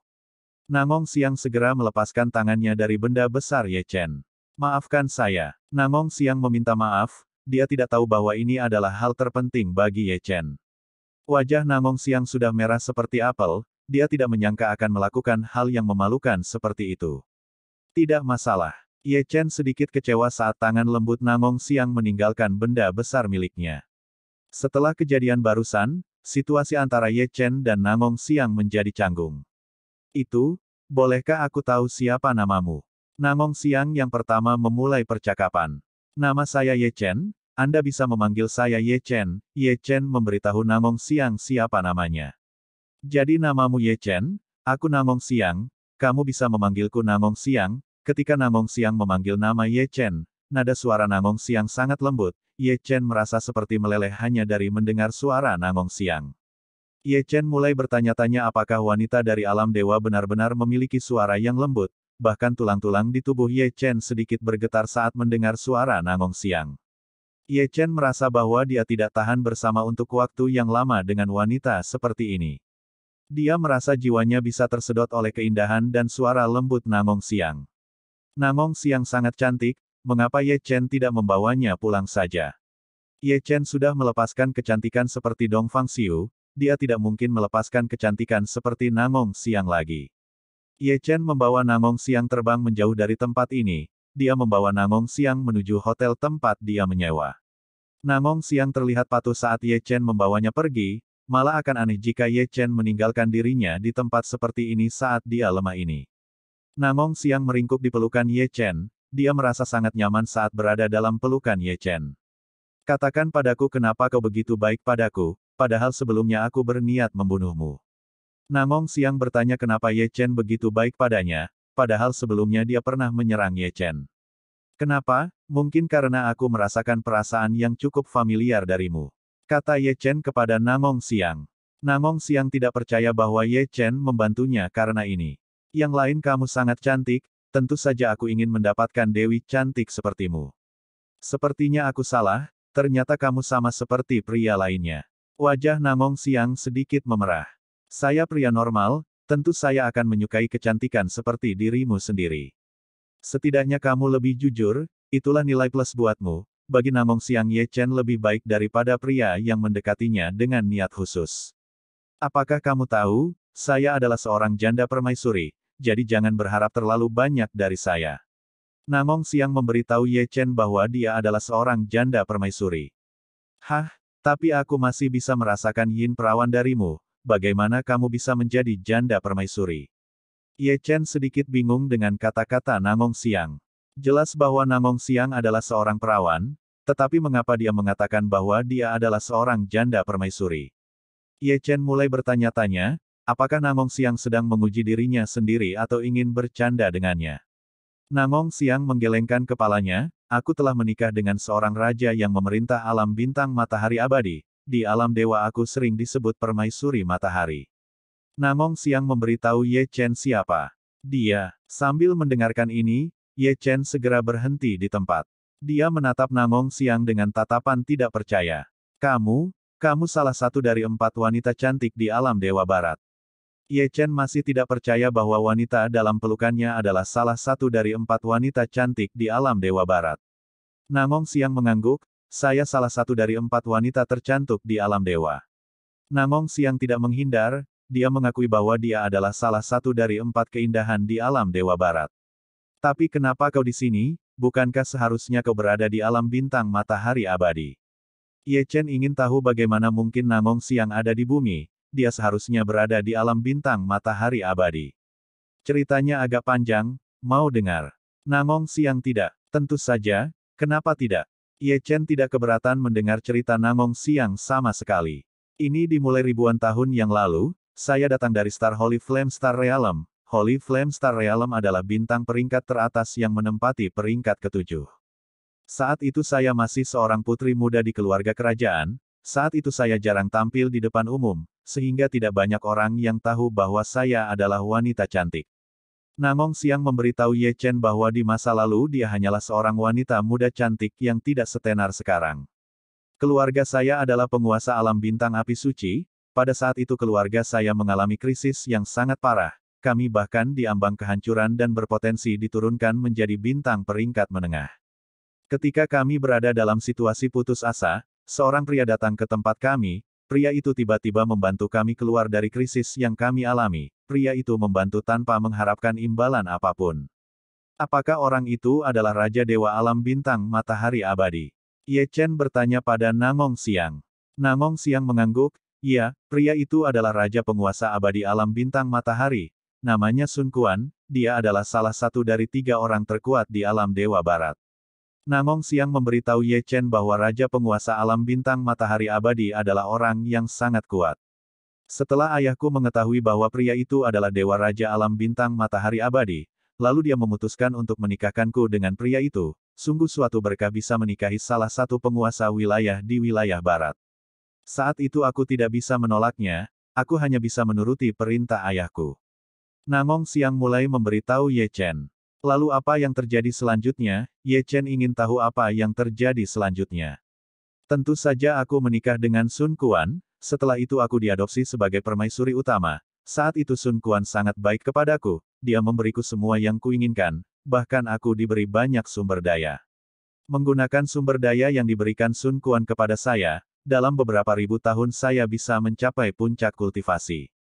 Nangong Siang segera melepaskan tangannya dari benda besar Ye Chen. Maafkan saya. Nangong Siang meminta maaf, dia tidak tahu bahwa ini adalah hal terpenting bagi Ye Chen. Wajah Nangong Siang sudah merah seperti apel, dia tidak menyangka akan melakukan hal yang memalukan seperti itu. Tidak masalah. Ye Chen sedikit kecewa saat tangan lembut Nangong Siang meninggalkan benda besar miliknya. Setelah kejadian barusan, situasi antara Ye Chen dan Nangong Siang menjadi canggung. Itu, bolehkah aku tahu siapa namamu? Nangong Siang yang pertama memulai percakapan. Nama saya Ye Chen, anda bisa memanggil saya Ye Chen. Ye Chen memberitahu Nangong Siang siapa namanya. Jadi namamu Ye Chen, aku Nangong Siang, kamu bisa memanggilku Nangong Siang. Ketika Nangong Siang memanggil nama Ye Chen, nada suara Nangong Siang sangat lembut. Ye Chen merasa seperti meleleh hanya dari mendengar suara Nangong Siang. Ye Chen mulai bertanya-tanya apakah wanita dari alam dewa benar-benar memiliki suara yang lembut, bahkan tulang-tulang di tubuh Ye Chen sedikit bergetar saat mendengar suara Nangong Siang. Ye Chen merasa bahwa dia tidak tahan bersama untuk waktu yang lama dengan wanita seperti ini. Dia merasa jiwanya bisa tersedot oleh keindahan dan suara lembut Nangong Siang. Nangong Siang sangat cantik, mengapa Ye Chen tidak membawanya pulang saja? Ye Chen sudah melepaskan kecantikan seperti Dong Fang Xiu, dia tidak mungkin melepaskan kecantikan seperti Nangong Siang lagi. Ye Chen membawa Nangong Siang terbang menjauh dari tempat ini, dia membawa Nangong Siang menuju hotel tempat dia menyewa. Nangong Siang terlihat patuh saat Ye Chen membawanya pergi, malah akan aneh jika Ye Chen meninggalkan dirinya di tempat seperti ini saat dia lemah ini. Nangong Siang meringkuk di pelukan Ye Chen, dia merasa sangat nyaman saat berada dalam pelukan Ye Chen. Katakan padaku kenapa kau begitu baik padaku, padahal sebelumnya aku berniat membunuhmu. Nangong Siang bertanya kenapa Ye Chen begitu baik padanya, padahal sebelumnya dia pernah menyerang Ye Chen. Kenapa? Mungkin karena aku merasakan perasaan yang cukup familiar darimu. Kata Ye Chen kepada Nangong Siang. Nangong Siang tidak percaya bahwa Ye Chen membantunya karena ini. Yang lain kamu sangat cantik, tentu saja aku ingin mendapatkan Dewi cantik sepertimu. Sepertinya aku salah, ternyata kamu sama seperti pria lainnya. Wajah Namong Siang sedikit memerah. Saya pria normal, Tentu saya akan menyukai kecantikan seperti dirimu sendiri. Setidaknya kamu lebih jujur, itulah nilai plus buatmu. Bagi Namong Siang Ye Chen lebih baik daripada pria yang mendekatinya dengan niat khusus. Apakah kamu tahu, saya adalah seorang janda permaisuri, jadi jangan berharap terlalu banyak dari saya. Namong Siang memberitahu Ye Chen bahwa dia adalah seorang janda permaisuri. Hah, tapi aku masih bisa merasakan yin perawan darimu, bagaimana kamu bisa menjadi janda permaisuri? Ye Chen sedikit bingung dengan kata-kata Nangong Siang. Jelas bahwa Nangong Siang adalah seorang perawan, tetapi mengapa dia mengatakan bahwa dia adalah seorang janda permaisuri? Ye Chen mulai bertanya-tanya, apakah Nangong Siang sedang menguji dirinya sendiri atau ingin bercanda dengannya? Nangong Siang menggelengkan kepalanya, aku telah menikah dengan seorang raja yang memerintah alam bintang matahari abadi, di alam dewa aku sering disebut permaisuri matahari. Namong Siang memberitahu Ye Chen siapa. Dia, sambil mendengarkan ini, Ye Chen segera berhenti di tempat. Dia menatap Namong Siang dengan tatapan tidak percaya. Kamu, kamu salah satu dari empat wanita cantik di alam Dewa Barat. Ye Chen masih tidak percaya bahwa wanita dalam pelukannya adalah salah satu dari empat wanita cantik di alam Dewa Barat. Namong Siang mengangguk, saya salah satu dari empat wanita tercantik di alam dewa. Nangong Siang tidak menghindar, dia mengakui bahwa dia adalah salah satu dari empat keindahan di alam dewa barat. Tapi kenapa kau di sini, bukankah seharusnya kau berada di alam bintang matahari abadi? Ye Chen ingin tahu bagaimana mungkin Nangong Siang ada di bumi, dia seharusnya berada di alam bintang matahari abadi. Ceritanya agak panjang, mau dengar? Nangong Siang tidak, tentu saja, kenapa tidak? Ye Chen tidak keberatan mendengar cerita Nangong Siang sama sekali. Ini dimulai ribuan tahun yang lalu, saya datang dari Star Holy Flame Star Realm. Holy Flame Star Realm adalah bintang peringkat teratas yang menempati peringkat ketujuh. Saat itu saya masih seorang putri muda di keluarga kerajaan, saat itu saya jarang tampil di depan umum, sehingga tidak banyak orang yang tahu bahwa saya adalah wanita cantik. Nangong Siang memberitahu Ye Chen bahwa di masa lalu dia hanyalah seorang wanita muda cantik yang tidak setenar sekarang. Keluarga saya adalah penguasa alam bintang api suci, pada saat itu keluarga saya mengalami krisis yang sangat parah, kami bahkan diambang kehancuran dan berpotensi diturunkan menjadi bintang peringkat menengah. Ketika kami berada dalam situasi putus asa, seorang pria datang ke tempat kami, pria itu tiba-tiba membantu kami keluar dari krisis yang kami alami, pria itu membantu tanpa mengharapkan imbalan apapun. Apakah orang itu adalah Raja Dewa Alam Bintang Matahari Abadi? Ye Chen bertanya pada Nangong Siang. Nangong Siang mengangguk, iya, pria itu adalah Raja Penguasa Abadi Alam Bintang Matahari, namanya Sun Quan, dia adalah salah satu dari tiga orang terkuat di alam Dewa Barat. Nangong Siang memberitahu Ye Chen bahwa Raja Penguasa Alam Bintang Matahari Abadi adalah orang yang sangat kuat. Setelah ayahku mengetahui bahwa pria itu adalah dewa raja alam bintang matahari abadi, lalu dia memutuskan untuk menikahkanku dengan pria itu, sungguh suatu berkah bisa menikahi salah satu penguasa wilayah di wilayah barat. Saat itu aku tidak bisa menolaknya, aku hanya bisa menuruti perintah ayahku. Nangong Siang mulai memberitahu Ye Chen. Lalu apa yang terjadi selanjutnya, Ye Chen ingin tahu apa yang terjadi selanjutnya. Tentu saja aku menikah dengan Sun Kuan setelah itu aku diadopsi sebagai permaisuri utama. Saat itu Sun Quan sangat baik kepadaku, dia memberiku semua yang kuinginkan, bahkan aku diberi banyak sumber daya. Menggunakan sumber daya yang diberikan Sun Quan kepada saya, dalam beberapa ribu tahun saya bisa mencapai puncak kultivasi.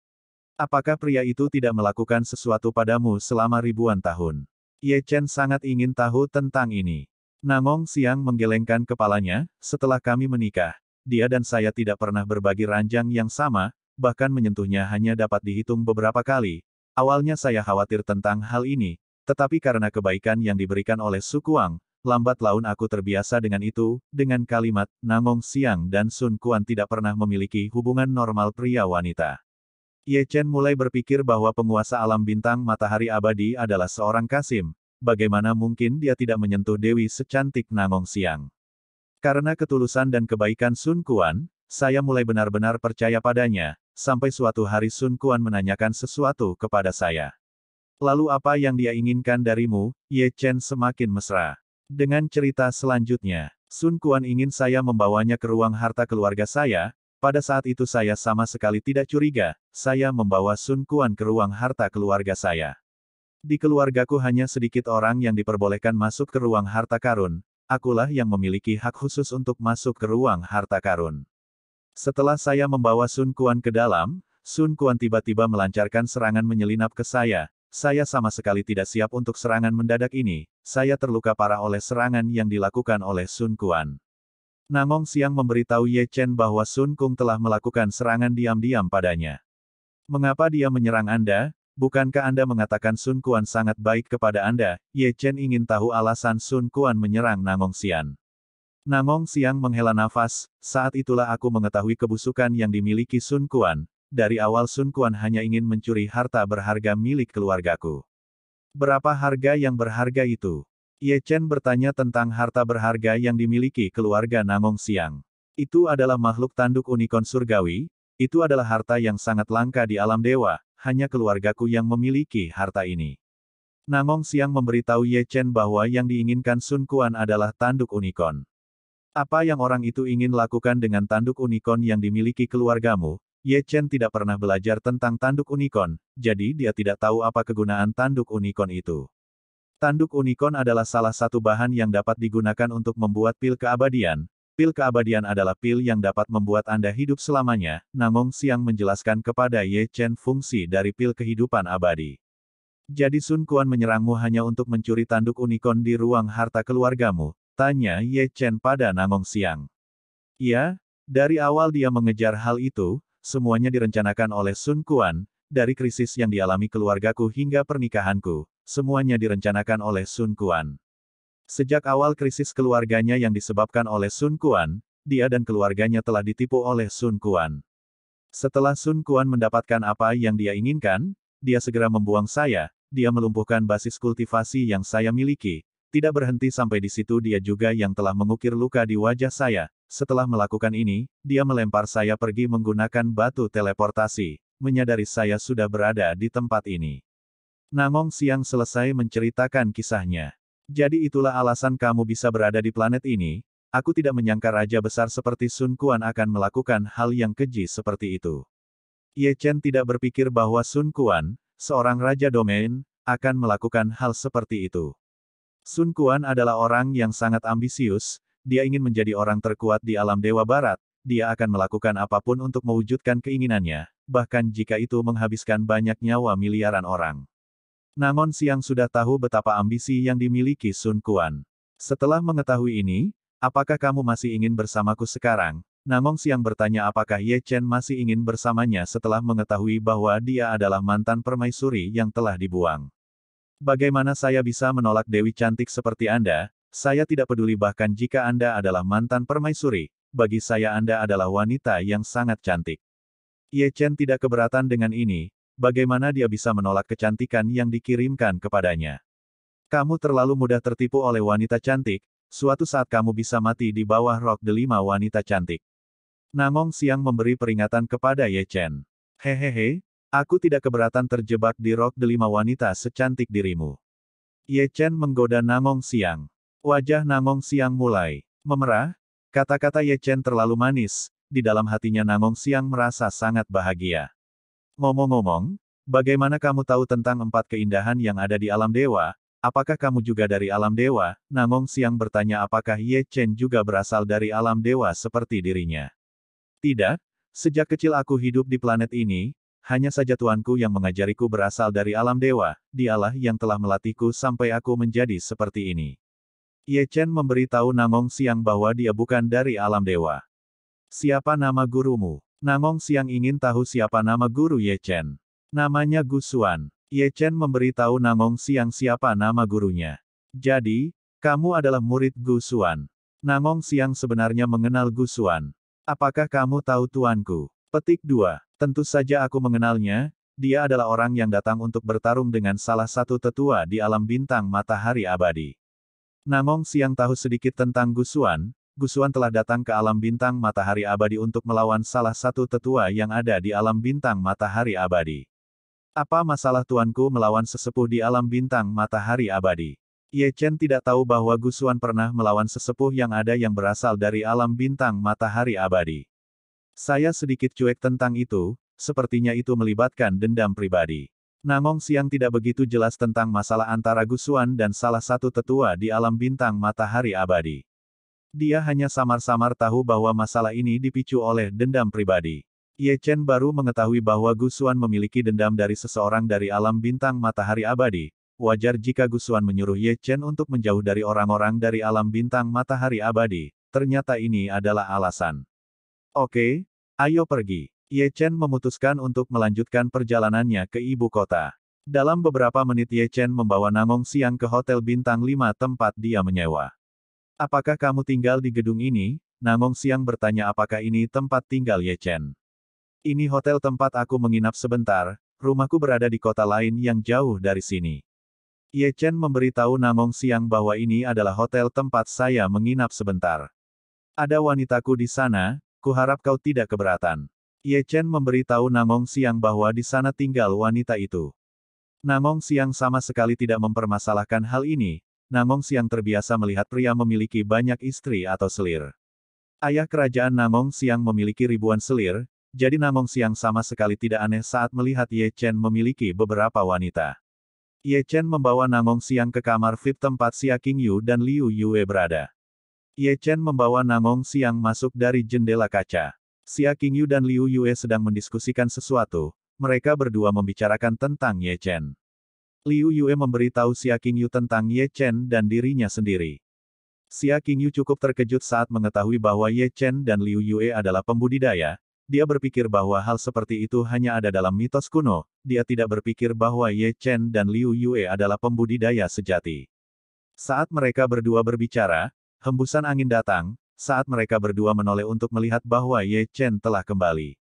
Apakah pria itu tidak melakukan sesuatu padamu selama ribuan tahun? Ye Chen sangat ingin tahu tentang ini. Nangong Siang menggelengkan kepalanya, setelah kami menikah, dia dan saya tidak pernah berbagi ranjang yang sama, bahkan menyentuhnya hanya dapat dihitung beberapa kali. Awalnya saya khawatir tentang hal ini, tetapi karena kebaikan yang diberikan oleh Sukuang, lambat laun aku terbiasa dengan itu, dengan kalimat, Nangong Siang dan Sun Kuan tidak pernah memiliki hubungan normal pria wanita. Ye Chen mulai berpikir bahwa penguasa alam bintang matahari abadi adalah seorang kasim, bagaimana mungkin dia tidak menyentuh Dewi secantik Nangong Siang. Karena ketulusan dan kebaikan Sun Quan, saya mulai benar-benar percaya padanya, sampai suatu hari Sun Quan menanyakan sesuatu kepada saya. Lalu apa yang dia inginkan darimu, Ye Chen semakin mesra. Dengan cerita selanjutnya, Sun Quan ingin saya membawanya ke ruang harta keluarga saya, pada saat itu saya sama sekali tidak curiga, saya membawa Sun Quan ke ruang harta keluarga saya. Di keluargaku hanya sedikit orang yang diperbolehkan masuk ke ruang harta karun, akulah yang memiliki hak khusus untuk masuk ke ruang harta karun. Setelah saya membawa Sun Kuan ke dalam, Sun Kuan tiba-tiba melancarkan serangan menyelinap ke saya. Saya sama sekali tidak siap untuk serangan mendadak ini, saya terluka parah oleh serangan yang dilakukan oleh Sun Kuan. Nangong Siang memberitahu Ye Chen bahwa Sun Kung telah melakukan serangan diam-diam padanya. Mengapa dia menyerang Anda? bukankah Anda mengatakan Sun Quan sangat baik kepada Anda? Ye Chen ingin tahu alasan Sun Quan menyerang Nangong Xian. Nangong Xiang menghela nafas, saat itulah aku mengetahui kebusukan yang dimiliki Sun Quan. Dari awal Sun Quan hanya ingin mencuri harta berharga milik keluargaku. Berapa harga yang berharga itu? Ye Chen bertanya tentang harta berharga yang dimiliki keluarga Nangong Xiang. Itu adalah makhluk tanduk unicorn surgawi, itu adalah harta yang sangat langka di alam dewa, hanya keluargaku yang memiliki harta ini. Nangong Siang memberitahu Ye Chen bahwa yang diinginkan Sun Quan adalah tanduk unicorn. Apa yang orang itu ingin lakukan dengan tanduk unicorn yang dimiliki keluargamu, Ye Chen tidak pernah belajar tentang tanduk unicorn, jadi dia tidak tahu apa kegunaan tanduk unicorn itu. Tanduk unicorn adalah salah satu bahan yang dapat digunakan untuk membuat pil keabadian, Pil keabadian adalah pil yang dapat membuat Anda hidup selamanya, Namong Siang menjelaskan kepada Ye Chen fungsi dari pil kehidupan abadi. Jadi Sun Quan menyerangmu hanya untuk mencuri tanduk unicorn di ruang harta keluargamu, tanya Ye Chen pada Namong Siang. Iya, dari awal dia mengejar hal itu, semuanya direncanakan oleh Sun Quan, dari krisis yang dialami keluargaku hingga pernikahanku, semuanya direncanakan oleh Sun Quan. Sejak awal krisis keluarganya yang disebabkan oleh Sun Quan, dia dan keluarganya telah ditipu oleh Sun Quan. Setelah Sun Quan mendapatkan apa yang dia inginkan, dia segera membuang saya, dia melumpuhkan basis kultivasi yang saya miliki. Tidak berhenti sampai di situ dia juga yang telah mengukir luka di wajah saya. Setelah melakukan ini, dia melempar saya pergi menggunakan batu teleportasi, menyadari saya sudah berada di tempat ini. Nangong Siang selesai menceritakan kisahnya. Jadi itulah alasan kamu bisa berada di planet ini, aku tidak menyangka raja besar seperti Sun Quan akan melakukan hal yang keji seperti itu. Ye Chen tidak berpikir bahwa Sun Quan, seorang raja domain, akan melakukan hal seperti itu. Sun Quan adalah orang yang sangat ambisius, dia ingin menjadi orang terkuat di alam Dewa Barat, dia akan melakukan apapun untuk mewujudkan keinginannya, bahkan jika itu menghabiskan banyak nyawa miliaran orang. Namun Siang sudah tahu betapa ambisi yang dimiliki Sun Kuan. Setelah mengetahui ini, apakah kamu masih ingin bersamaku sekarang? Nangong Siang bertanya apakah Ye Chen masih ingin bersamanya setelah mengetahui bahwa dia adalah mantan permaisuri yang telah dibuang. Bagaimana saya bisa menolak Dewi Cantik seperti Anda? Saya tidak peduli bahkan jika Anda adalah mantan permaisuri, bagi saya Anda adalah wanita yang sangat cantik. Ye Chen tidak keberatan dengan ini, bagaimana dia bisa menolak kecantikan yang dikirimkan kepadanya. Kamu terlalu mudah tertipu oleh wanita cantik, suatu saat kamu bisa mati di bawah rok delima wanita cantik. Nangong Siang memberi peringatan kepada Ye Chen. Hehehe, aku tidak keberatan terjebak di rok delima wanita secantik dirimu. Ye Chen menggoda Nangong Siang. Wajah Nangong Siang mulai memerah, kata-kata Ye Chen terlalu manis, di dalam hatinya Nangong Siang merasa sangat bahagia. Ngomong-ngomong, bagaimana kamu tahu tentang empat keindahan yang ada di alam dewa? Apakah kamu juga dari alam dewa? Nangong Siang bertanya apakah Ye Chen juga berasal dari alam dewa seperti dirinya. Tidak, sejak kecil aku hidup di planet ini, hanya saja tuanku yang mengajariku berasal dari alam dewa, dialah yang telah melatihku sampai aku menjadi seperti ini. Ye Chen memberi tahu Nangong Siang bahwa dia bukan dari alam dewa. Siapa nama gurumu? Namong Siang ingin tahu siapa nama guru Ye Chen. Namanya Gu Gusuan. Ye Chen memberi tahu Namong Siang siapa nama gurunya. Jadi, kamu adalah murid Gu Gusuan. Namong Siang sebenarnya mengenal Gu Gusuan. Apakah kamu tahu tuanku? Petik 2. Tentu saja aku mengenalnya, dia adalah orang yang datang untuk bertarung dengan salah satu tetua di alam bintang matahari abadi. Namong Siang tahu sedikit tentang Gu Gusuan, Gusuan telah datang ke alam bintang matahari abadi untuk melawan salah satu tetua yang ada di alam bintang matahari abadi. Apa masalah tuanku melawan sesepuh di alam bintang matahari abadi? Ye Chen tidak tahu bahwa Gusuan pernah melawan sesepuh yang ada yang berasal dari alam bintang matahari abadi. Saya sedikit cuek tentang itu, sepertinya itu melibatkan dendam pribadi. Nangong Siang tidak begitu jelas tentang masalah antara Gusuan dan salah satu tetua di alam bintang matahari abadi. Dia hanya samar-samar tahu bahwa masalah ini dipicu oleh dendam pribadi. Ye Chen baru mengetahui bahwa Gu Gusuan memiliki dendam dari seseorang dari alam bintang matahari abadi. Wajar jika Gu Gusuan menyuruh Ye Chen untuk menjauh dari orang-orang dari alam bintang matahari abadi. Ternyata ini adalah alasan. Oke, ayo pergi. Ye Chen memutuskan untuk melanjutkan perjalanannya ke ibu kota. Dalam beberapa menit Ye Chen membawa Nangong Siang ke Hotel Bintang 5 tempat dia menyewa. Apakah kamu tinggal di gedung ini? Namong Siang bertanya apakah ini tempat tinggal Ye Chen. Ini hotel tempat aku menginap sebentar, rumahku berada di kota lain yang jauh dari sini. Ye Chen memberitahu Namong Siang bahwa ini adalah hotel tempat saya menginap sebentar. Ada wanitaku di sana, kuharap kau tidak keberatan. Ye Chen memberitahu Namong Siang bahwa di sana tinggal wanita itu. Namong Siang sama sekali tidak mempermasalahkan hal ini, Namong Siang terbiasa melihat pria memiliki banyak istri atau selir. Ayah kerajaan Namong Siang memiliki ribuan selir, jadi Namong Siang sama sekali tidak aneh saat melihat Ye Chen memiliki beberapa wanita. Ye Chen membawa Namong Siang ke kamar VIP tempat Xia Yu dan Liu Yue berada. Ye Chen membawa Namong Siang masuk dari jendela kaca. Xia Yu dan Liu Yue sedang mendiskusikan sesuatu, mereka berdua membicarakan tentang Ye Chen. Liu Yue memberitahu Xia Qingyu tentang Ye Chen dan dirinya sendiri. Xia Qingyu cukup terkejut saat mengetahui bahwa Ye Chen dan Liu Yue adalah pembudidaya, dia berpikir bahwa hal seperti itu hanya ada dalam mitos kuno, dia tidak berpikir bahwa Ye Chen dan Liu Yue adalah pembudidaya sejati. Saat mereka berdua berbicara, hembusan angin datang, saat mereka berdua menoleh untuk melihat bahwa Ye Chen telah kembali.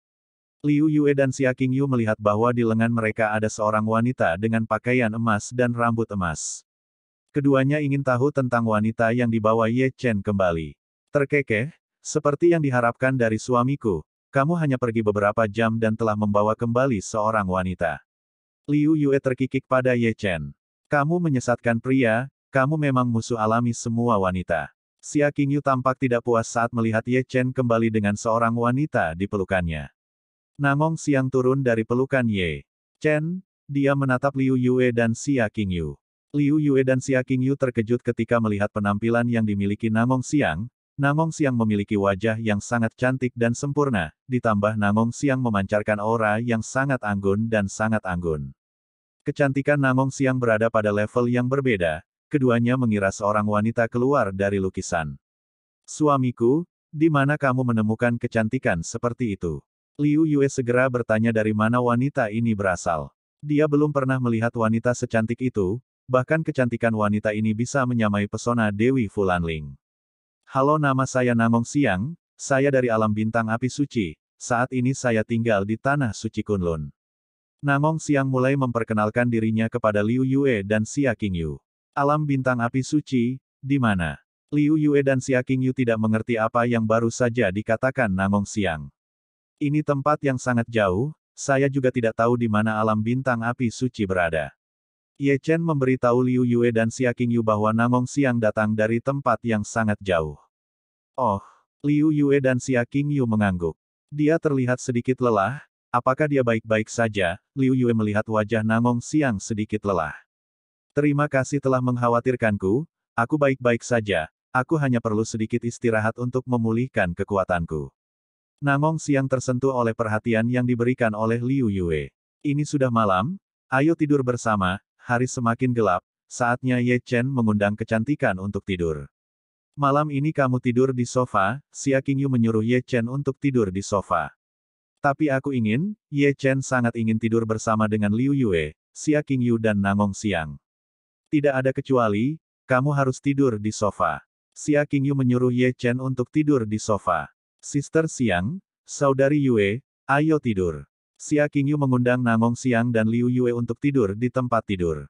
Liu Yue dan Xia Qingyu melihat bahwa di lengan mereka ada seorang wanita dengan pakaian emas dan rambut emas. Keduanya ingin tahu tentang wanita yang dibawa Ye Chen kembali. Terkekeh, seperti yang diharapkan dari suamiku, kamu hanya pergi beberapa jam dan telah membawa kembali seorang wanita. Liu Yue terkikik pada Ye Chen. Kamu menyesatkan pria, kamu memang musuh alami semua wanita. Xia Qingyu tampak tidak puas saat melihat Ye Chen kembali dengan seorang wanita di pelukannya. Nangong Siang turun dari pelukan Ye. Chen, dia menatap Liu Yue dan Xia Qingyu. Liu Yue dan Xia Qingyu terkejut ketika melihat penampilan yang dimiliki Nangong Siang. Nangong Siang memiliki wajah yang sangat cantik dan sempurna, ditambah Nangong Siang memancarkan aura yang sangat anggun dan sangat anggun. Kecantikan Nangong Siang berada pada level yang berbeda, keduanya mengira seorang wanita keluar dari lukisan. Suamiku, di mana kamu menemukan kecantikan seperti itu? Liu Yue segera bertanya dari mana wanita ini berasal. Dia belum pernah melihat wanita secantik itu, bahkan kecantikan wanita ini bisa menyamai pesona Dewi Fulanling. Halo nama saya Namong Siang, saya dari alam bintang api suci, saat ini saya tinggal di tanah suci Kunlun. Namong Siang mulai memperkenalkan dirinya kepada Liu Yue dan Xia Qingyu. Alam bintang api suci, di mana? Liu Yue dan Xia Qingyu tidak mengerti apa yang baru saja dikatakan Namong Siang. Ini tempat yang sangat jauh, saya juga tidak tahu di mana alam bintang api suci berada. Ye Chen memberitahu Liu Yue dan Xia Qingyu bahwa Nangong Siang datang dari tempat yang sangat jauh. Oh, Liu Yue dan Xia Qingyu mengangguk. Dia terlihat sedikit lelah, apakah dia baik-baik saja? Liu Yue melihat wajah Nangong Siang sedikit lelah. Terima kasih telah mengkhawatirkanku, aku baik-baik saja, aku hanya perlu sedikit istirahat untuk memulihkan kekuatanku. Nangong Siang tersentuh oleh perhatian yang diberikan oleh Liu Yue. Ini sudah malam, ayo tidur bersama, hari semakin gelap, saatnya Ye Chen mengundang kecantikan untuk tidur. Malam ini kamu tidur di sofa, Xia Qingyu menyuruh Ye Chen untuk tidur di sofa. Tapi aku ingin, Ye Chen sangat ingin tidur bersama dengan Liu Yue, Xia Qingyu dan Nangong Siang. Tidak ada kecuali, kamu harus tidur di sofa. Xia Qingyu menyuruh Ye Chen untuk tidur di sofa. Sister Siang, Saudari Yue, ayo tidur. Xia Qingyu mengundang Nangong Siang dan Liu Yue untuk tidur di tempat tidur.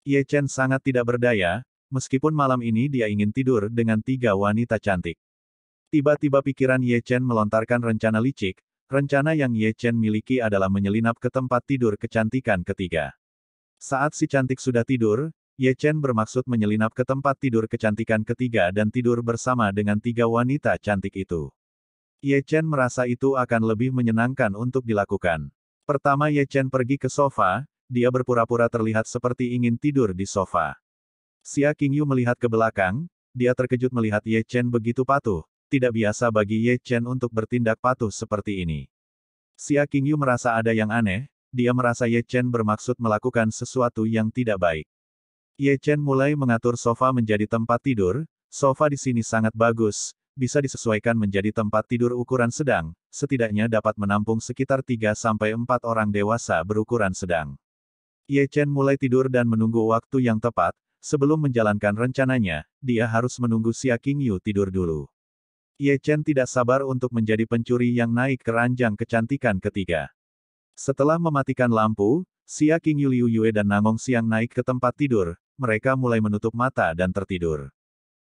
Ye Chen sangat tidak berdaya, meskipun malam ini dia ingin tidur dengan tiga wanita cantik. Tiba-tiba pikiran Ye Chen melontarkan rencana licik, rencana yang Ye Chen miliki adalah menyelinap ke tempat tidur kecantikan ketiga. Saat si cantik sudah tidur, Ye Chen bermaksud menyelinap ke tempat tidur kecantikan ketiga dan tidur bersama dengan tiga wanita cantik itu. Ye Chen merasa itu akan lebih menyenangkan untuk dilakukan. Pertama Ye Chen pergi ke sofa, dia berpura-pura terlihat seperti ingin tidur di sofa. Xia Qingyu melihat ke belakang, dia terkejut melihat Ye Chen begitu patuh, tidak biasa bagi Ye Chen untuk bertindak patuh seperti ini. Xia Qingyu merasa ada yang aneh, dia merasa Ye Chen bermaksud melakukan sesuatu yang tidak baik. Ye Chen mulai mengatur sofa menjadi tempat tidur, sofa di sini sangat bagus, bisa disesuaikan menjadi tempat tidur ukuran sedang, setidaknya dapat menampung sekitar 3-4 orang dewasa berukuran sedang. Ye Chen mulai tidur dan menunggu waktu yang tepat, sebelum menjalankan rencananya, dia harus menunggu Xia Yu tidur dulu. Ye Chen tidak sabar untuk menjadi pencuri yang naik ke ranjang kecantikan ketiga. Setelah mematikan lampu, Xia Yu Liu Yue dan Nangong Siang naik ke tempat tidur, mereka mulai menutup mata dan tertidur.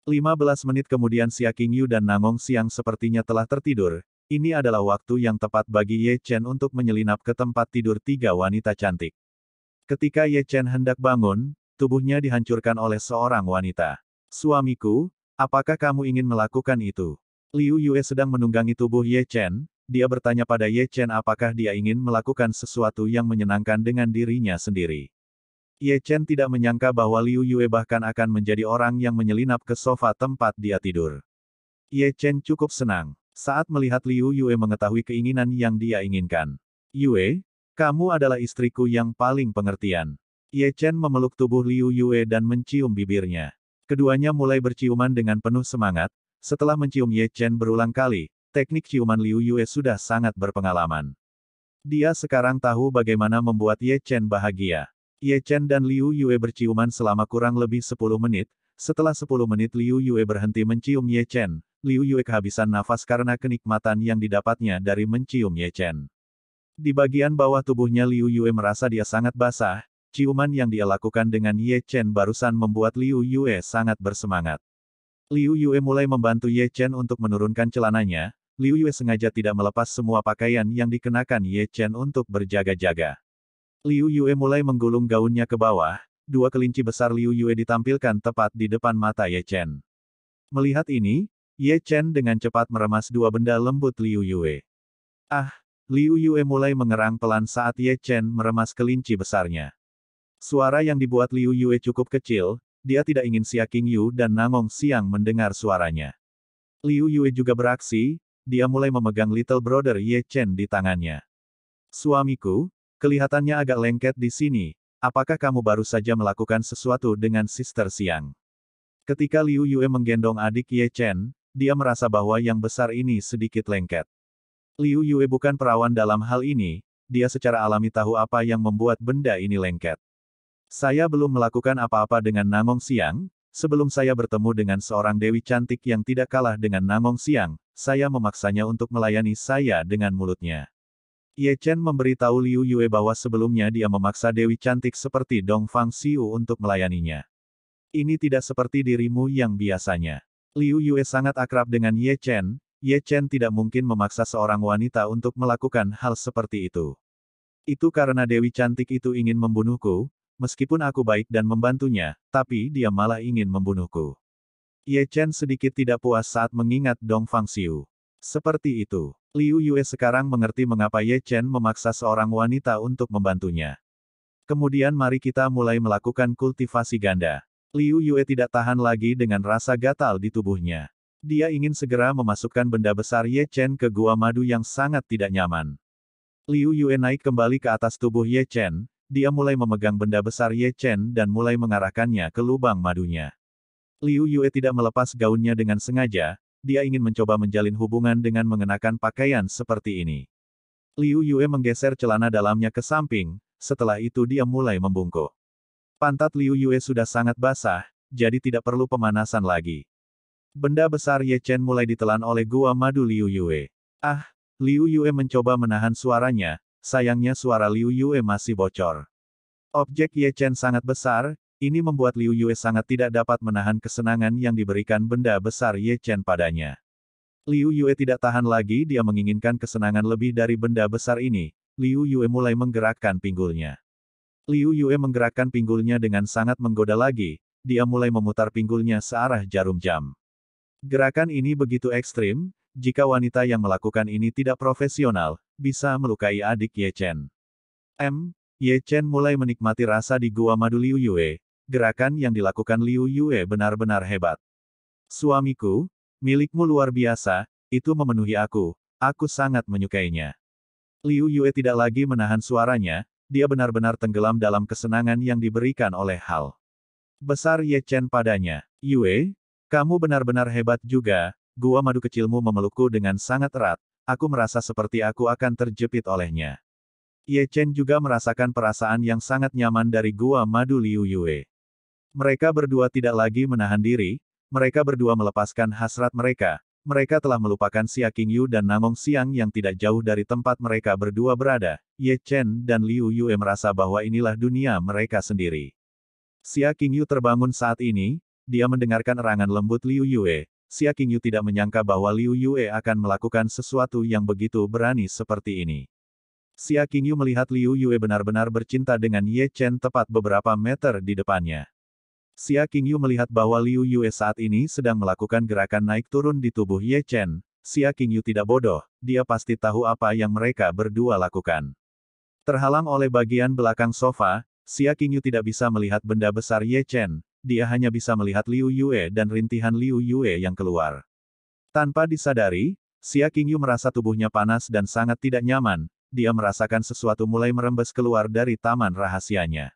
15 menit kemudian Xia Qingyu dan Nangong Siang sepertinya telah tertidur, ini adalah waktu yang tepat bagi Ye Chen untuk menyelinap ke tempat tidur tiga wanita cantik. Ketika Ye Chen hendak bangun, tubuhnya dihancurkan oleh seorang wanita. Suamiku, apakah kamu ingin melakukan itu? Liu Yue sedang menunggangi tubuh Ye Chen, dia bertanya pada Ye Chen apakah dia ingin melakukan sesuatu yang menyenangkan dengan dirinya sendiri. Ye Chen tidak menyangka bahwa Liu Yue bahkan akan menjadi orang yang menyelinap ke sofa tempat dia tidur. Ye Chen cukup senang saat melihat Liu Yue mengetahui keinginan yang dia inginkan. Yue, kamu adalah istriku yang paling pengertian. Ye Chen memeluk tubuh Liu Yue dan mencium bibirnya. Keduanya mulai berciuman dengan penuh semangat, setelah mencium Ye Chen berulang kali, teknik ciuman Liu Yue sudah sangat berpengalaman. Dia sekarang tahu bagaimana membuat Ye Chen bahagia. Ye Chen dan Liu Yue berciuman selama kurang lebih 10 menit, setelah 10 menit Liu Yue berhenti mencium Ye Chen, Liu Yue kehabisan nafas karena kenikmatan yang didapatnya dari mencium Ye Chen. Di bagian bawah tubuhnya Liu Yue merasa dia sangat basah, ciuman yang dia lakukan dengan Ye Chen barusan membuat Liu Yue sangat bersemangat. Liu Yue mulai membantu Ye Chen untuk menurunkan celananya, Liu Yue sengaja tidak melepas semua pakaian yang dikenakan Ye Chen untuk berjaga-jaga. Liu Yue mulai menggulung gaunnya ke bawah, dua kelinci besar Liu Yue ditampilkan tepat di depan mata Ye Chen. Melihat ini, Ye Chen dengan cepat meremas dua benda lembut Liu Yue. Ah, Liu Yue mulai mengerang pelan saat Ye Chen meremas kelinci besarnya. Suara yang dibuat Liu Yue cukup kecil, dia tidak ingin Xia King Yu dan Nangong Siang mendengar suaranya. Liu Yue juga beraksi, dia mulai memegang Little Brother Ye Chen di tangannya. Suamiku, Kelihatannya agak lengket di sini. Apakah kamu baru saja melakukan sesuatu dengan Sister Siang? Ketika Liu Yue menggendong adik Ye Chen, dia merasa bahwa yang besar ini sedikit lengket. Liu Yue bukan perawan dalam hal ini, dia secara alami tahu apa yang membuat benda ini lengket. Saya belum melakukan apa-apa dengan Nangong Siang, sebelum saya bertemu dengan seorang dewi cantik yang tidak kalah dengan Nangong Siang, saya memaksanya untuk melayani saya dengan mulutnya. Ye Chen memberitahu Liu Yue bahwa sebelumnya dia memaksa Dewi Cantik seperti Dong Fang Xiu untuk melayaninya. Ini tidak seperti dirimu yang biasanya. Liu Yue sangat akrab dengan Ye Chen, Ye Chen tidak mungkin memaksa seorang wanita untuk melakukan hal seperti itu. Itu karena Dewi Cantik itu ingin membunuhku, meskipun aku baik dan membantunya, tapi dia malah ingin membunuhku. Ye Chen sedikit tidak puas saat mengingat Dong Fang Xiu. Seperti itu. Liu Yue sekarang mengerti mengapa Ye Chen memaksa seorang wanita untuk membantunya. Kemudian mari kita mulai melakukan kultivasi ganda. Liu Yue tidak tahan lagi dengan rasa gatal di tubuhnya. Dia ingin segera memasukkan benda besar Ye Chen ke gua madu yang sangat tidak nyaman. Liu Yue naik kembali ke atas tubuh Ye Chen, dia mulai memegang benda besar Ye Chen dan mulai mengarahkannya ke lubang madunya. Liu Yue tidak melepas gaunnya dengan sengaja, dia ingin mencoba menjalin hubungan dengan mengenakan pakaian seperti ini. Liu Yue menggeser celana dalamnya ke samping, setelah itu dia mulai membungkuk. Pantat Liu Yue sudah sangat basah, jadi tidak perlu pemanasan lagi. Benda besar Ye Chen mulai ditelan oleh gua madu Liu Yue. Ah, Liu Yue mencoba menahan suaranya, sayangnya suara Liu Yue masih bocor. Objek Ye Chen sangat besar, ini membuat Liu Yue sangat tidak dapat menahan kesenangan yang diberikan benda besar Ye Chen padanya. Liu Yue tidak tahan lagi dia menginginkan kesenangan lebih dari benda besar ini. Liu Yue mulai menggerakkan pinggulnya. Liu Yue menggerakkan pinggulnya dengan sangat menggoda lagi, dia mulai memutar pinggulnya searah jarum jam. Gerakan ini begitu ekstrim, jika wanita yang melakukan ini tidak profesional, bisa melukai adik Ye Chen. M. Ye Chen mulai menikmati rasa di gua madu Liu Yue, Gerakan yang dilakukan Liu Yue benar-benar hebat. Suamiku, milikmu luar biasa, itu memenuhi aku. Aku sangat menyukainya. Liu Yue tidak lagi menahan suaranya, dia benar-benar tenggelam dalam kesenangan yang diberikan oleh Hal. Besar Ye Chen padanya. Yue, kamu benar-benar hebat juga, gua madu kecilmu memelukku dengan sangat erat, aku merasa seperti aku akan terjepit olehnya. Ye Chen juga merasakan perasaan yang sangat nyaman dari gua madu Liu Yue. Mereka berdua tidak lagi menahan diri, mereka berdua melepaskan hasrat mereka, mereka telah melupakan Xia Qingyu dan Namong Siang yang tidak jauh dari tempat mereka berdua berada. Ye Chen dan Liu Yue merasa bahwa inilah dunia mereka sendiri. Xia Qingyu terbangun saat ini, dia mendengarkan erangan lembut Liu Yue. Xia Qingyu tidak menyangka bahwa Liu Yue akan melakukan sesuatu yang begitu berani seperti ini. Xia Qingyu melihat Liu Yue benar-benar bercinta dengan Ye Chen tepat beberapa meter di depannya. Xia Qingyu melihat bahwa Liu Yue saat ini sedang melakukan gerakan naik turun di tubuh Ye Chen. Xia Qingyu tidak bodoh, dia pasti tahu apa yang mereka berdua lakukan. Terhalang oleh bagian belakang sofa, Xia Qingyu tidak bisa melihat benda besar Ye Chen, dia hanya bisa melihat Liu Yue dan rintihan Liu Yue yang keluar. Tanpa disadari, Xia Qingyu merasa tubuhnya panas dan sangat tidak nyaman, dia merasakan sesuatu mulai merembes keluar dari taman rahasianya.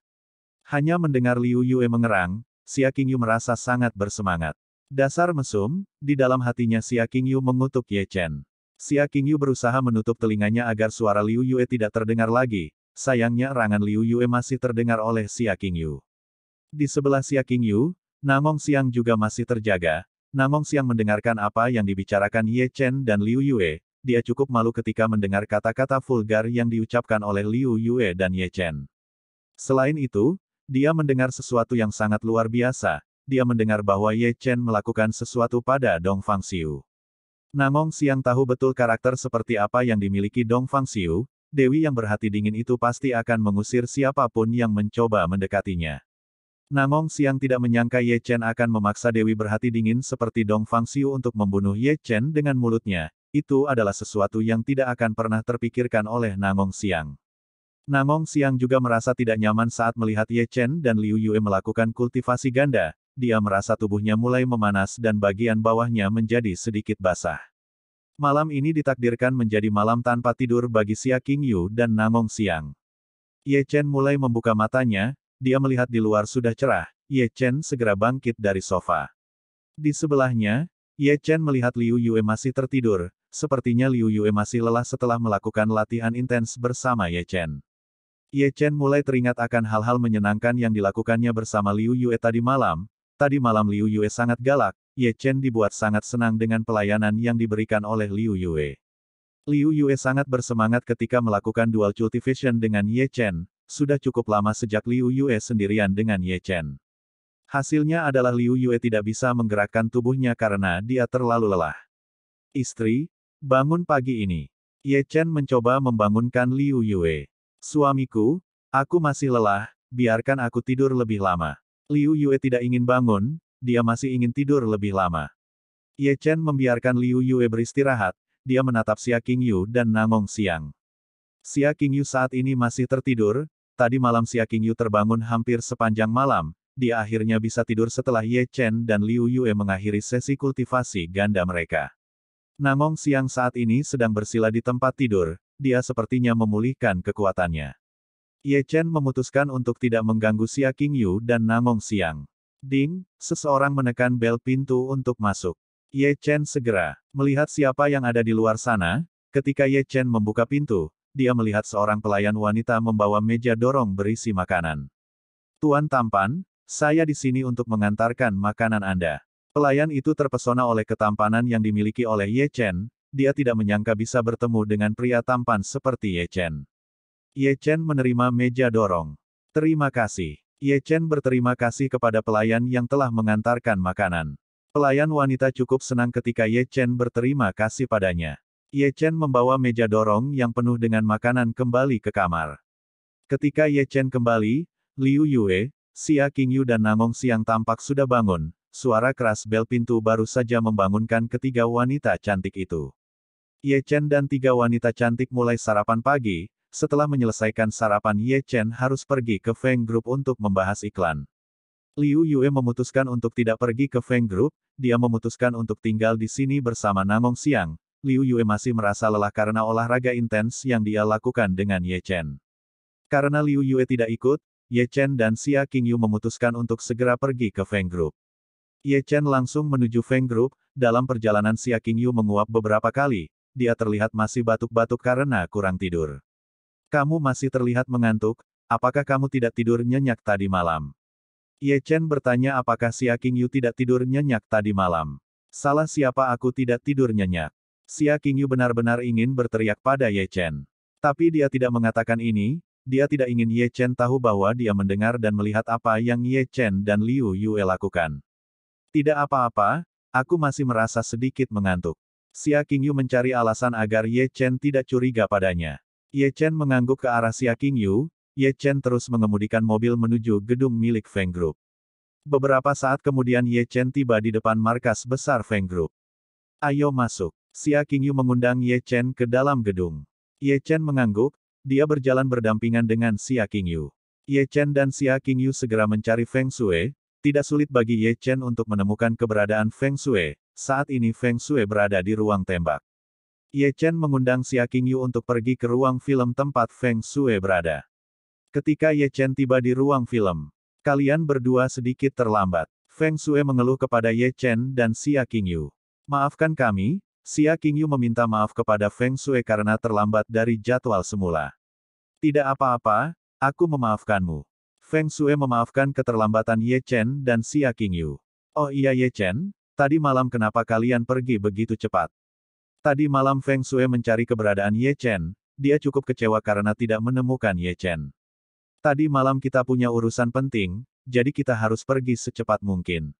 Hanya mendengar Liu Yue mengerang, Xia Qingyu merasa sangat bersemangat. Dasar mesum, di dalam hatinya Xia Qingyu mengutuk Ye Chen. Xia Qingyu berusaha menutup telinganya agar suara Liu Yue tidak terdengar lagi, sayangnya rangan Liu Yue masih terdengar oleh Xia Qingyu. Di sebelah Xia Qingyu, Namong Xiang juga masih terjaga, Namong Xiang mendengarkan apa yang dibicarakan Ye Chen dan Liu Yue, dia cukup malu ketika mendengar kata-kata vulgar yang diucapkan oleh Liu Yue dan Ye Chen. Selain itu, dia mendengar sesuatu yang sangat luar biasa, dia mendengar bahwa Ye Chen melakukan sesuatu pada Dong Fang Xiu. Nangong Siang tahu betul karakter seperti apa yang dimiliki Dong Fang Xiu, Dewi yang berhati dingin itu pasti akan mengusir siapapun yang mencoba mendekatinya. Nangong Siang tidak menyangka Ye Chen akan memaksa Dewi berhati dingin seperti Dong Fang Xiu untuk membunuh Ye Chen dengan mulutnya. Itu adalah sesuatu yang tidak akan pernah terpikirkan oleh Nangong Siang. Namong Siang juga merasa tidak nyaman saat melihat Ye Chen dan Liu Yue melakukan kultivasi ganda, dia merasa tubuhnya mulai memanas dan bagian bawahnya menjadi sedikit basah. Malam ini ditakdirkan menjadi malam tanpa tidur bagi Xia Yu dan Namong Siang. Ye Chen mulai membuka matanya, dia melihat di luar sudah cerah, Ye Chen segera bangkit dari sofa. Di sebelahnya, Ye Chen melihat Liu Yue masih tertidur, sepertinya Liu Yue masih lelah setelah melakukan latihan intens bersama Ye Chen. Ye Chen mulai teringat akan hal-hal menyenangkan yang dilakukannya bersama Liu Yue tadi malam. Tadi malam Liu Yue sangat galak, Ye Chen dibuat sangat senang dengan pelayanan yang diberikan oleh Liu Yue. Liu Yue sangat bersemangat ketika melakukan dual cultivation dengan Ye Chen, sudah cukup lama sejak Liu Yue sendirian dengan Ye Chen. Hasilnya adalah Liu Yue tidak bisa menggerakkan tubuhnya karena dia terlalu lelah. Istri, bangun pagi ini. Ye Chen mencoba membangunkan Liu Yue. Suamiku, aku masih lelah, biarkan aku tidur lebih lama. Liu Yue tidak ingin bangun, dia masih ingin tidur lebih lama. Ye Chen membiarkan Liu Yue beristirahat, dia menatap Xia Yu dan Nangong Siang. Xia Yu saat ini masih tertidur, tadi malam Xia Yu terbangun hampir sepanjang malam, dia akhirnya bisa tidur setelah Ye Chen dan Liu Yue mengakhiri sesi kultivasi ganda mereka. Nangong Siang saat ini sedang bersila di tempat tidur, dia sepertinya memulihkan kekuatannya. Ye Chen memutuskan untuk tidak mengganggu Xia Yu dan Namong Siang. Ding, seseorang menekan bel pintu untuk masuk. Ye Chen segera melihat siapa yang ada di luar sana. Ketika Ye Chen membuka pintu, dia melihat seorang pelayan wanita membawa meja dorong berisi makanan. Tuan Tampan, saya di sini untuk mengantarkan makanan Anda. Pelayan itu terpesona oleh ketampanan yang dimiliki oleh Ye Chen, dia tidak menyangka bisa bertemu dengan pria tampan seperti Ye Chen. Ye Chen menerima meja dorong. Terima kasih. Ye Chen berterima kasih kepada pelayan yang telah mengantarkan makanan. Pelayan wanita cukup senang ketika Ye Chen berterima kasih padanya. Ye Chen membawa meja dorong yang penuh dengan makanan kembali ke kamar. Ketika Ye Chen kembali, Liu Yue, Xia Qingyu dan Nangong Siang tampak sudah bangun, suara keras bel pintu baru saja membangunkan ketiga wanita cantik itu. Ye Chen dan tiga wanita cantik mulai sarapan pagi, setelah menyelesaikan sarapan Ye Chen harus pergi ke Feng Group untuk membahas iklan. Liu Yue memutuskan untuk tidak pergi ke Feng Group, dia memutuskan untuk tinggal di sini bersama Nangong Siang. Liu Yue masih merasa lelah karena olahraga intens yang dia lakukan dengan Ye Chen. Karena Liu Yue tidak ikut, Ye Chen dan Xia Qingyu memutuskan untuk segera pergi ke Feng Group. Ye Chen langsung menuju Feng Group, dalam perjalanan Xia Qingyu menguap beberapa kali, dia terlihat masih batuk-batuk karena kurang tidur. Kamu masih terlihat mengantuk, apakah kamu tidak tidur nyenyak tadi malam? Ye Chen bertanya apakah Xia Yu tidak tidur nyenyak tadi malam. Salah siapa aku tidak tidur nyenyak? Xia Yu benar-benar ingin berteriak pada Ye Chen. Tapi dia tidak mengatakan ini, dia tidak ingin Ye Chen tahu bahwa dia mendengar dan melihat apa yang Ye Chen dan Liu Yue lakukan. Tidak apa-apa, aku masih merasa sedikit mengantuk. Xia Qingyu mencari alasan agar Ye Chen tidak curiga padanya. Ye Chen mengangguk ke arah Xia Qingyu, Ye Chen terus mengemudikan mobil menuju gedung milik Feng Group. Beberapa saat kemudian Ye Chen tiba di depan markas besar Feng Group. Ayo masuk. Xia Qingyu mengundang Ye Chen ke dalam gedung. Ye Chen mengangguk, dia berjalan berdampingan dengan Xia Qingyu. Ye Chen dan Xia Qingyu segera mencari Feng Shui, tidak sulit bagi Ye Chen untuk menemukan keberadaan Feng Shui, saat ini Feng Shui berada di ruang tembak. Ye Chen mengundang Xia Qingyu untuk pergi ke ruang film tempat Feng Shui berada. Ketika Ye Chen tiba di ruang film, kalian berdua sedikit terlambat. Feng Shui mengeluh kepada Ye Chen dan Xia Qingyu. Maafkan kami, Xia Qingyu meminta maaf kepada Feng Shui karena terlambat dari jadwal semula. Tidak apa-apa, aku memaafkanmu. Feng Shui memaafkan keterlambatan Ye Chen dan Xia Qingyu. Oh iya Ye Chen, Tadi malam kenapa kalian pergi begitu cepat? Tadi malam Feng Shui mencari keberadaan Ye Chen, dia cukup kecewa karena tidak menemukan Ye Chen. Tadi malam kita punya urusan penting, jadi kita harus pergi secepat mungkin.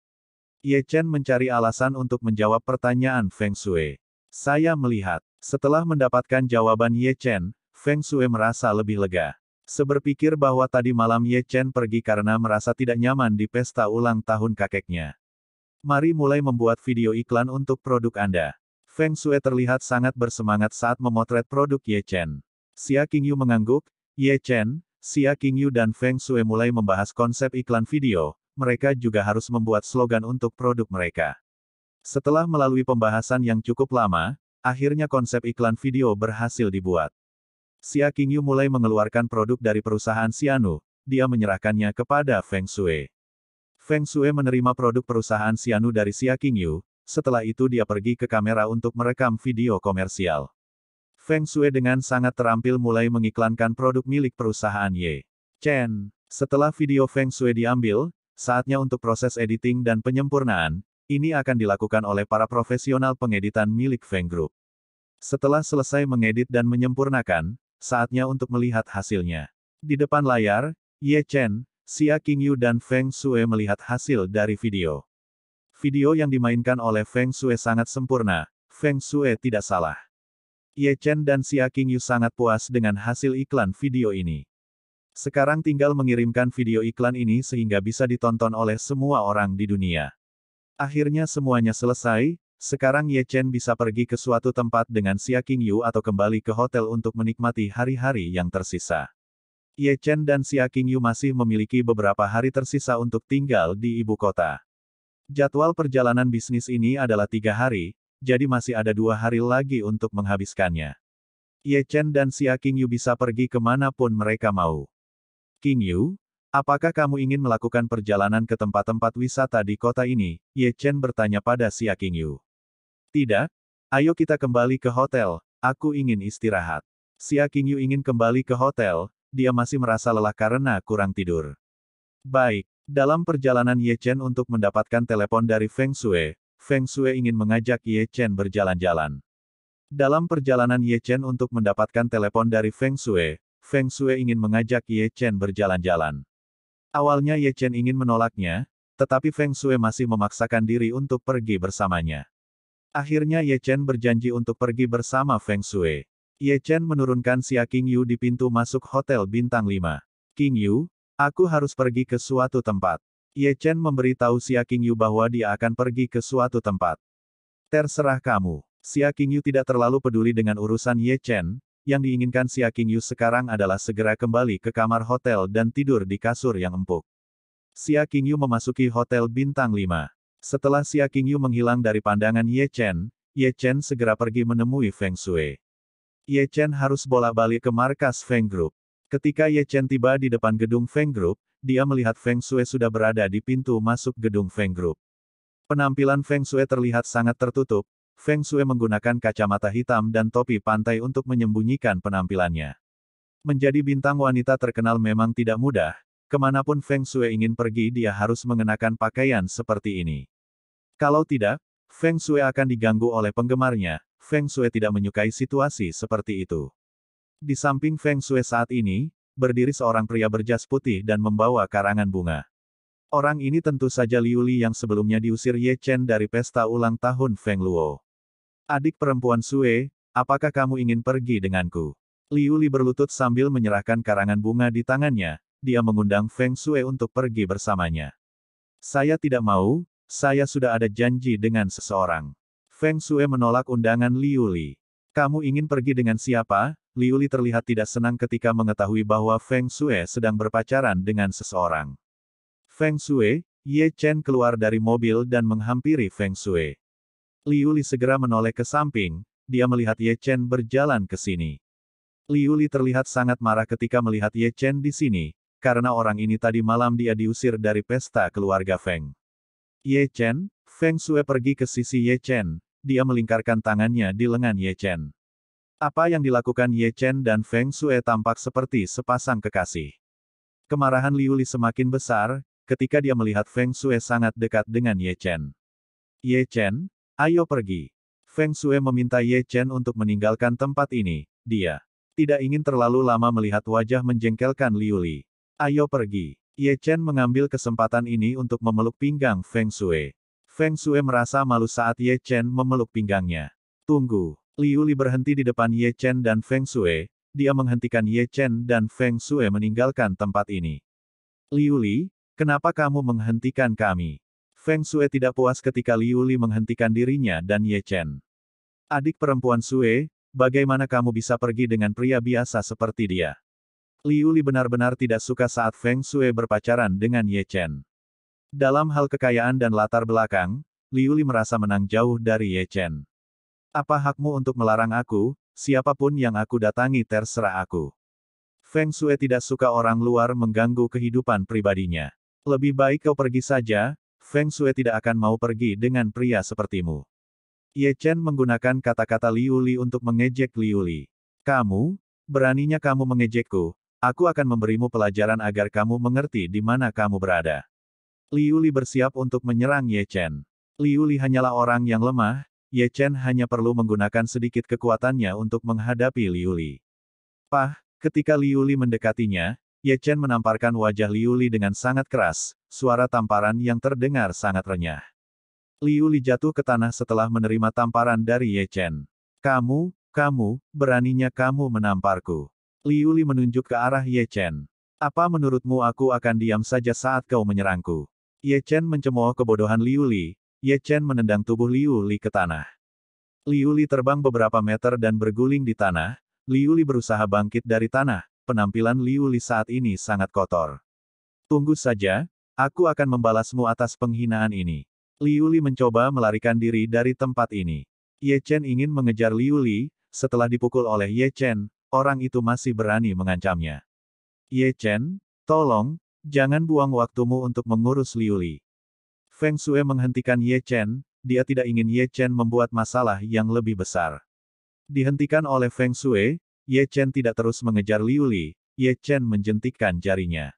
Ye Chen mencari alasan untuk menjawab pertanyaan Feng Shui. Saya melihat, setelah mendapatkan jawaban Ye Chen, Feng Shui merasa lebih lega. Seberpikir bahwa tadi malam Ye Chen pergi karena merasa tidak nyaman di pesta ulang tahun kakeknya. Mari mulai membuat video iklan untuk produk Anda. Feng Shui terlihat sangat bersemangat saat memotret produk Ye Chen. Xia Qingyu mengangguk, Ye Chen, Xia Qingyu dan Feng Shui mulai membahas konsep iklan video, mereka juga harus membuat slogan untuk produk mereka. Setelah melalui pembahasan yang cukup lama, akhirnya konsep iklan video berhasil dibuat. Xia Qingyu mulai mengeluarkan produk dari perusahaan Xianu, dia menyerahkannya kepada Feng Shui. Feng Sue menerima produk perusahaan Xianu dari Xia Qingyu, setelah itu dia pergi ke kamera untuk merekam video komersial. Feng Sue dengan sangat terampil mulai mengiklankan produk milik perusahaan Ye. Chen, setelah video Feng Sue diambil, saatnya untuk proses editing dan penyempurnaan, ini akan dilakukan oleh para profesional pengeditan milik Feng Group. Setelah selesai mengedit dan menyempurnakan, saatnya untuk melihat hasilnya. Di depan layar, Ye Chen, Xia Qingyu dan Feng Sue melihat hasil dari video. Video yang dimainkan oleh Feng Sue sangat sempurna, Feng Sue tidak salah. Ye Chen dan Xia Qingyu sangat puas dengan hasil iklan video ini. Sekarang tinggal mengirimkan video iklan ini sehingga bisa ditonton oleh semua orang di dunia. Akhirnya semuanya selesai, sekarang Ye Chen bisa pergi ke suatu tempat dengan Xia Qingyu atau kembali ke hotel untuk menikmati hari-hari yang tersisa. Ye Chen dan Xia Qingyu masih memiliki beberapa hari tersisa untuk tinggal di ibu kota. Jadwal perjalanan bisnis ini adalah tiga hari, jadi masih ada dua hari lagi untuk menghabiskannya. Ye Chen dan Xia Qingyu bisa pergi kemanapun mereka mau. Qingyu, apakah kamu ingin melakukan perjalanan ke tempat-tempat wisata di kota ini? Ye Chen bertanya pada Xia Qingyu. Tidak, ayo kita kembali ke hotel, aku ingin istirahat. Xia Qingyu ingin kembali ke hotel, dia masih merasa lelah karena kurang tidur. Baik, dalam perjalanan Ye Chen untuk mendapatkan telepon dari Feng Shui, Feng Shui ingin mengajak Ye Chen berjalan-jalan. Dalam perjalanan Ye Chen untuk mendapatkan telepon dari Feng Shui, Feng Shui ingin mengajak Ye Chen berjalan-jalan. Awalnya Ye Chen ingin menolaknya, tetapi Feng Shui masih memaksakan diri untuk pergi bersamanya. Akhirnya Ye Chen berjanji untuk pergi bersama Feng Shui. Ye Chen menurunkan Xia King Yu di pintu masuk Hotel Bintang 5. King Yu, aku harus pergi ke suatu tempat. Ye Chen memberitahu Xia King Yu bahwa dia akan pergi ke suatu tempat. Terserah kamu. Xia King Yu tidak terlalu peduli dengan urusan Ye Chen, yang diinginkan Xia King Yu sekarang adalah segera kembali ke kamar hotel dan tidur di kasur yang empuk. Xia King Yu memasuki Hotel Bintang 5. Setelah Xia King Yu menghilang dari pandangan Ye Chen, Ye Chen segera pergi menemui Feng Shui. Ye Chen harus bolak balik ke markas Feng Group. Ketika Ye Chen tiba di depan gedung Feng Group, dia melihat Feng Shui sudah berada di pintu masuk gedung Feng Group. Penampilan Feng Shui terlihat sangat tertutup, Feng Shui menggunakan kacamata hitam dan topi pantai untuk menyembunyikan penampilannya. Menjadi bintang wanita terkenal memang tidak mudah, kemanapun Feng Shui ingin pergi dia harus mengenakan pakaian seperti ini. Kalau tidak, Feng Shui akan diganggu oleh penggemarnya, Feng Shui tidak menyukai situasi seperti itu. Di samping Feng Shui saat ini, berdiri seorang pria berjas putih dan membawa karangan bunga. Orang ini tentu saja Liu Li yang sebelumnya diusir Ye Chen dari pesta ulang tahun Feng Luo. Adik perempuan Sue, apakah kamu ingin pergi denganku? Liu Li berlutut sambil menyerahkan karangan bunga di tangannya, dia mengundang Feng Shui untuk pergi bersamanya. Saya tidak mau, saya sudah ada janji dengan seseorang. Feng Sue menolak undangan Liu Li. Kamu ingin pergi dengan siapa? Liu Li terlihat tidak senang ketika mengetahui bahwa Feng Sue sedang berpacaran dengan seseorang. Feng Sue, Ye Chen keluar dari mobil dan menghampiri Feng Sue. Liu Li segera menoleh ke samping, dia melihat Ye Chen berjalan ke sini. Liu Li terlihat sangat marah ketika melihat Ye Chen di sini, karena orang ini tadi malam dia diusir dari pesta keluarga Feng. Ye Chen, Feng Sue pergi ke sisi Ye Chen, dia melingkarkan tangannya di lengan Ye Chen. Apa yang dilakukan Ye Chen dan Feng Sue tampak seperti sepasang kekasih. Kemarahan Liu Li semakin besar, ketika dia melihat Feng Sue sangat dekat dengan Ye Chen. Ye Chen, ayo pergi. Feng Sue meminta Ye Chen untuk meninggalkan tempat ini, dia. Tidak ingin terlalu lama melihat wajah menjengkelkan Liu Li. Ayo pergi. Ye Chen mengambil kesempatan ini untuk memeluk pinggang Feng Shui. Feng Shui merasa malu saat Ye Chen memeluk pinggangnya. Tunggu. Liu Li berhenti di depan Ye Chen dan Feng Shui, dia menghentikan Ye Chen dan Feng Shui meninggalkan tempat ini. Liu Li, kenapa kamu menghentikan kami? Feng Shui tidak puas ketika Liu Li menghentikan dirinya dan Ye Chen. Adik perempuan Sui, bagaimana kamu bisa pergi dengan pria biasa seperti dia? Liu Li benar-benar tidak suka saat Feng Shui berpacaran dengan Ye Chen. Dalam hal kekayaan dan latar belakang, Liu Li merasa menang jauh dari Ye Chen. Apa hakmu untuk melarang aku, siapapun yang aku datangi terserah aku. Feng Shui tidak suka orang luar mengganggu kehidupan pribadinya. Lebih baik kau pergi saja, Feng Shui tidak akan mau pergi dengan pria sepertimu. Ye Chen menggunakan kata-kata Liu Li untuk mengejek Liu Li. Kamu, beraninya kamu mengejekku, Aku akan memberimu pelajaran agar kamu mengerti di mana kamu berada. Liu Li bersiap untuk menyerang Ye Chen. Liu Li hanyalah orang yang lemah, Ye Chen hanya perlu menggunakan sedikit kekuatannya untuk menghadapi Liu Li. Pah, ketika Liu Li mendekatinya, Ye Chen menamparkan wajah Liu Li dengan sangat keras, suara tamparan yang terdengar sangat renyah. Liu Li jatuh ke tanah setelah menerima tamparan dari Ye Chen. Kamu, kamu, beraninya kamu menamparku. Liu Li menunjuk ke arah Ye Chen. Apa menurutmu aku akan diam saja saat kau menyerangku? Ye Chen mencemooh kebodohan Liu Li. Ye Chen menendang tubuh Liu Li ke tanah. Liu Li terbang beberapa meter dan berguling di tanah. Liu Li berusaha bangkit dari tanah. Penampilan Liu Li saat ini sangat kotor. Tunggu saja, aku akan membalasmu atas penghinaan ini. Liu Li mencoba melarikan diri dari tempat ini. Ye Chen ingin mengejar Liu Li, setelah dipukul oleh Ye Chen, orang itu masih berani mengancamnya. Ye Chen, tolong, jangan buang waktumu untuk mengurus Liu Li. Feng Shui menghentikan Ye Chen, dia tidak ingin Ye Chen membuat masalah yang lebih besar. Dihentikan oleh Feng Shui, Ye Chen tidak terus mengejar Liu Li, Ye Chen menjentikkan jarinya.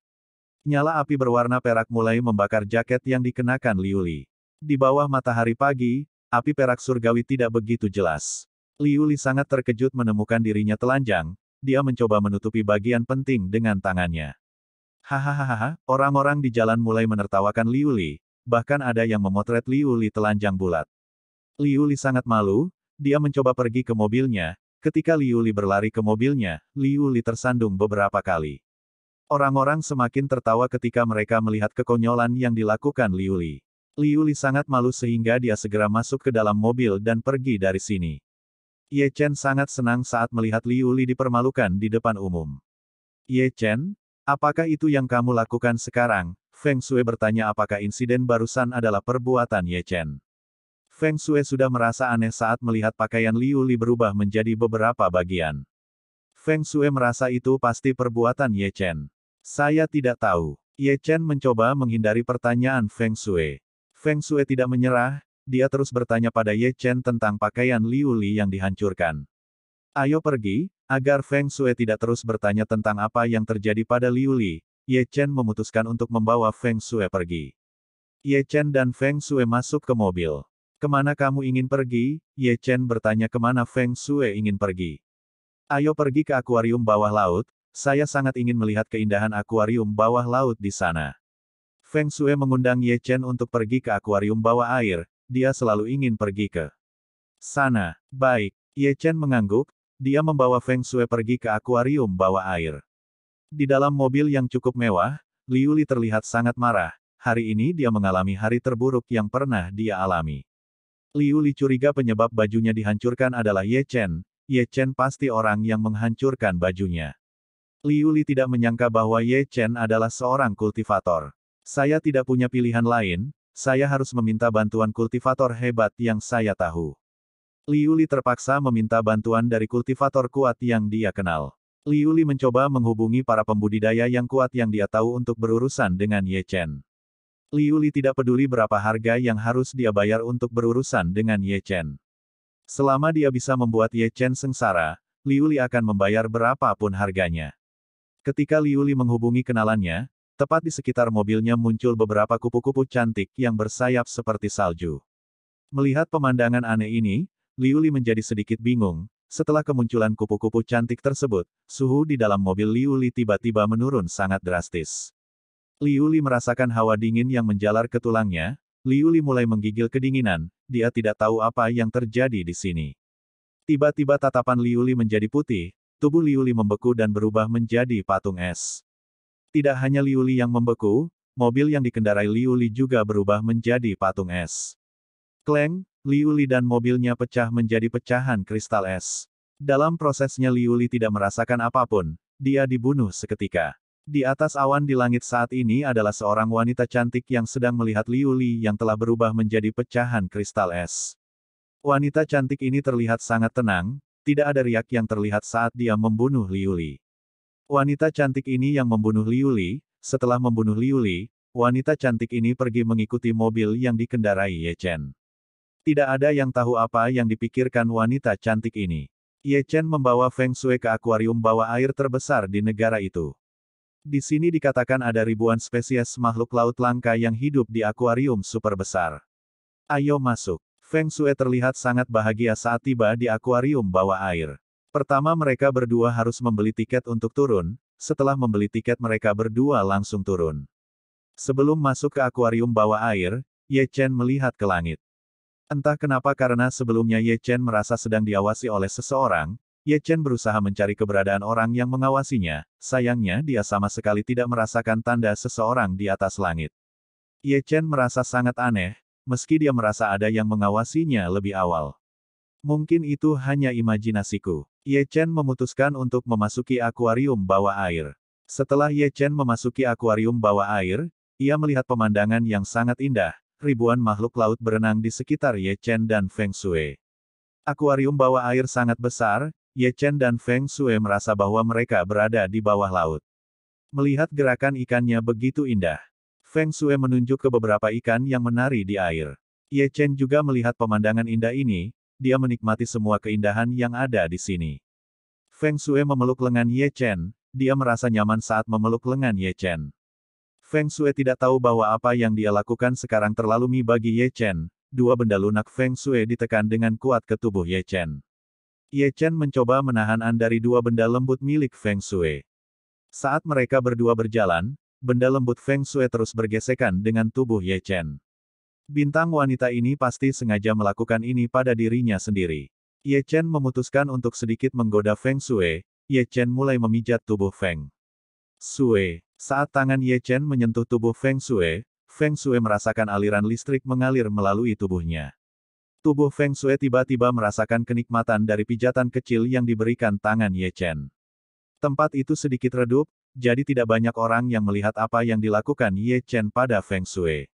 Nyala api berwarna perak mulai membakar jaket yang dikenakan Liu Li. Di bawah matahari pagi, api perak surgawi tidak begitu jelas. Liu Li sangat terkejut menemukan dirinya telanjang, dia mencoba menutupi bagian penting dengan tangannya. Hahaha, orang-orang di jalan mulai menertawakan Liu Li, bahkan ada yang memotret Liu Li telanjang bulat. Liu Li sangat malu, dia mencoba pergi ke mobilnya, ketika Liu Li berlari ke mobilnya, Liu Li tersandung beberapa kali. Orang-orang semakin tertawa ketika mereka melihat kekonyolan yang dilakukan Liu Li. Liu Li sangat malu sehingga dia segera masuk ke dalam mobil dan pergi dari sini. Ye Chen sangat senang saat melihat Liu Li dipermalukan di depan umum. Ye Chen, apakah itu yang kamu lakukan sekarang? Feng Shui bertanya apakah insiden barusan adalah perbuatan Ye Chen. Feng Shui sudah merasa aneh saat melihat pakaian Liu Li berubah menjadi beberapa bagian. Feng Shui merasa itu pasti perbuatan Ye Chen. Saya tidak tahu. Ye Chen mencoba menghindari pertanyaan Feng Shui. Feng Shui tidak menyerah, dia terus bertanya pada Ye Chen tentang pakaian Liu Li yang dihancurkan. Ayo pergi, agar Feng Shui tidak terus bertanya tentang apa yang terjadi pada Liu Li, Ye Chen memutuskan untuk membawa Feng Shui pergi. Ye Chen dan Feng Shui masuk ke mobil. Kemana kamu ingin pergi? Ye Chen bertanya kemana Feng Shui ingin pergi. Ayo pergi ke akuarium bawah laut, saya sangat ingin melihat keindahan akuarium bawah laut di sana. Feng Shui mengundang Ye Chen untuk pergi ke akuarium bawah air, dia selalu ingin pergi ke sana. Baik, Ye Chen mengangguk, dia membawa Feng Shui pergi ke akuarium bawah air. Di dalam mobil yang cukup mewah, Liu Li terlihat sangat marah, hari ini dia mengalami hari terburuk yang pernah dia alami. Liu Li curiga penyebab bajunya dihancurkan adalah Ye Chen, Ye Chen pasti orang yang menghancurkan bajunya. Liu Li tidak menyangka bahwa Ye Chen adalah seorang kultivator. Saya tidak punya pilihan lain, saya harus meminta bantuan kultivator hebat yang saya tahu. Liuli terpaksa meminta bantuan dari kultivator kuat yang dia kenal. Liuli mencoba menghubungi para pembudidaya yang kuat yang dia tahu untuk berurusan dengan Ye Chen. Liuli tidak peduli berapa harga yang harus dia bayar untuk berurusan dengan Ye Chen. Selama dia bisa membuat Ye Chen sengsara, Liuli akan membayar berapapun harganya. Ketika Liuli menghubungi kenalannya, Tepat di sekitar mobilnya muncul beberapa kupu-kupu cantik yang bersayap seperti salju. Melihat pemandangan aneh ini, Liu Li menjadi sedikit bingung. Setelah kemunculan kupu-kupu cantik tersebut, suhu di dalam mobil Liu Li tiba-tiba menurun sangat drastis. Liu Li merasakan hawa dingin yang menjalar ke tulangnya, Liu Li mulai menggigil kedinginan, dia tidak tahu apa yang terjadi di sini. Tiba-tiba tatapan Liu Li menjadi putih, tubuh Liu Li membeku dan berubah menjadi patung es. Tidak hanya Liu Li yang membeku, mobil yang dikendarai Liu Li juga berubah menjadi patung es. Kleng, Liu Li dan mobilnya pecah menjadi pecahan kristal es. Dalam prosesnya Liu Li tidak merasakan apapun, dia dibunuh seketika. Di atas awan di langit saat ini adalah seorang wanita cantik yang sedang melihat Liu Li yang telah berubah menjadi pecahan kristal es. Wanita cantik ini terlihat sangat tenang, tidak ada riak yang terlihat saat dia membunuh Liu Li. Wanita cantik ini yang membunuh Liuli. setelah membunuh Liuli, wanita cantik ini pergi mengikuti mobil yang dikendarai Ye Chen. Tidak ada yang tahu apa yang dipikirkan wanita cantik ini. Ye Chen membawa Feng Shui ke akuarium bawah air terbesar di negara itu. Di sini dikatakan ada ribuan spesies makhluk laut langka yang hidup di akuarium super besar. Ayo masuk. Feng Shui terlihat sangat bahagia saat tiba di akuarium bawah air. Pertama mereka berdua harus membeli tiket untuk turun, setelah membeli tiket mereka berdua langsung turun. Sebelum masuk ke akuarium bawah air, Ye Chen melihat ke langit. Entah kenapa karena sebelumnya Ye Chen merasa sedang diawasi oleh seseorang, Ye Chen berusaha mencari keberadaan orang yang mengawasinya, sayangnya dia sama sekali tidak merasakan tanda seseorang di atas langit. Ye Chen merasa sangat aneh, meski dia merasa ada yang mengawasinya lebih awal. Mungkin itu hanya imajinasiku. Ye Chen memutuskan untuk memasuki akuarium bawah air. Setelah Ye Chen memasuki akuarium bawah air, ia melihat pemandangan yang sangat indah, ribuan makhluk laut berenang di sekitar Ye Chen dan Feng Shui. Akuarium bawah air sangat besar, Ye Chen dan Feng Shui merasa bahwa mereka berada di bawah laut. Melihat gerakan ikannya begitu indah, Feng Shui menunjuk ke beberapa ikan yang menari di air. Ye Chen juga melihat pemandangan indah ini, dia menikmati semua keindahan yang ada di sini. Feng Shui memeluk lengan Ye Chen, dia merasa nyaman saat memeluk lengan Ye Chen. Feng Shui tidak tahu bahwa apa yang dia lakukan sekarang terlalu mi bagi Ye Chen, dua benda lunak Feng Shui ditekan dengan kuat ke tubuh Ye Chen. Ye Chen mencoba menahan An dari dua benda lembut milik Feng Shui. Saat mereka berdua berjalan, benda lembut Feng Shui terus bergesekan dengan tubuh Ye Chen. Bintang wanita ini pasti sengaja melakukan ini pada dirinya sendiri. Ye Chen memutuskan untuk sedikit menggoda Feng Sue, Ye Chen mulai memijat tubuh Feng. Sue, saat tangan Ye Chen menyentuh tubuh Feng Sue, Feng Sue merasakan aliran listrik mengalir melalui tubuhnya. Tubuh Feng Sue tiba-tiba merasakan kenikmatan dari pijatan kecil yang diberikan tangan Ye Chen. Tempat itu sedikit redup, jadi tidak banyak orang yang melihat apa yang dilakukan Ye Chen pada Feng Sue.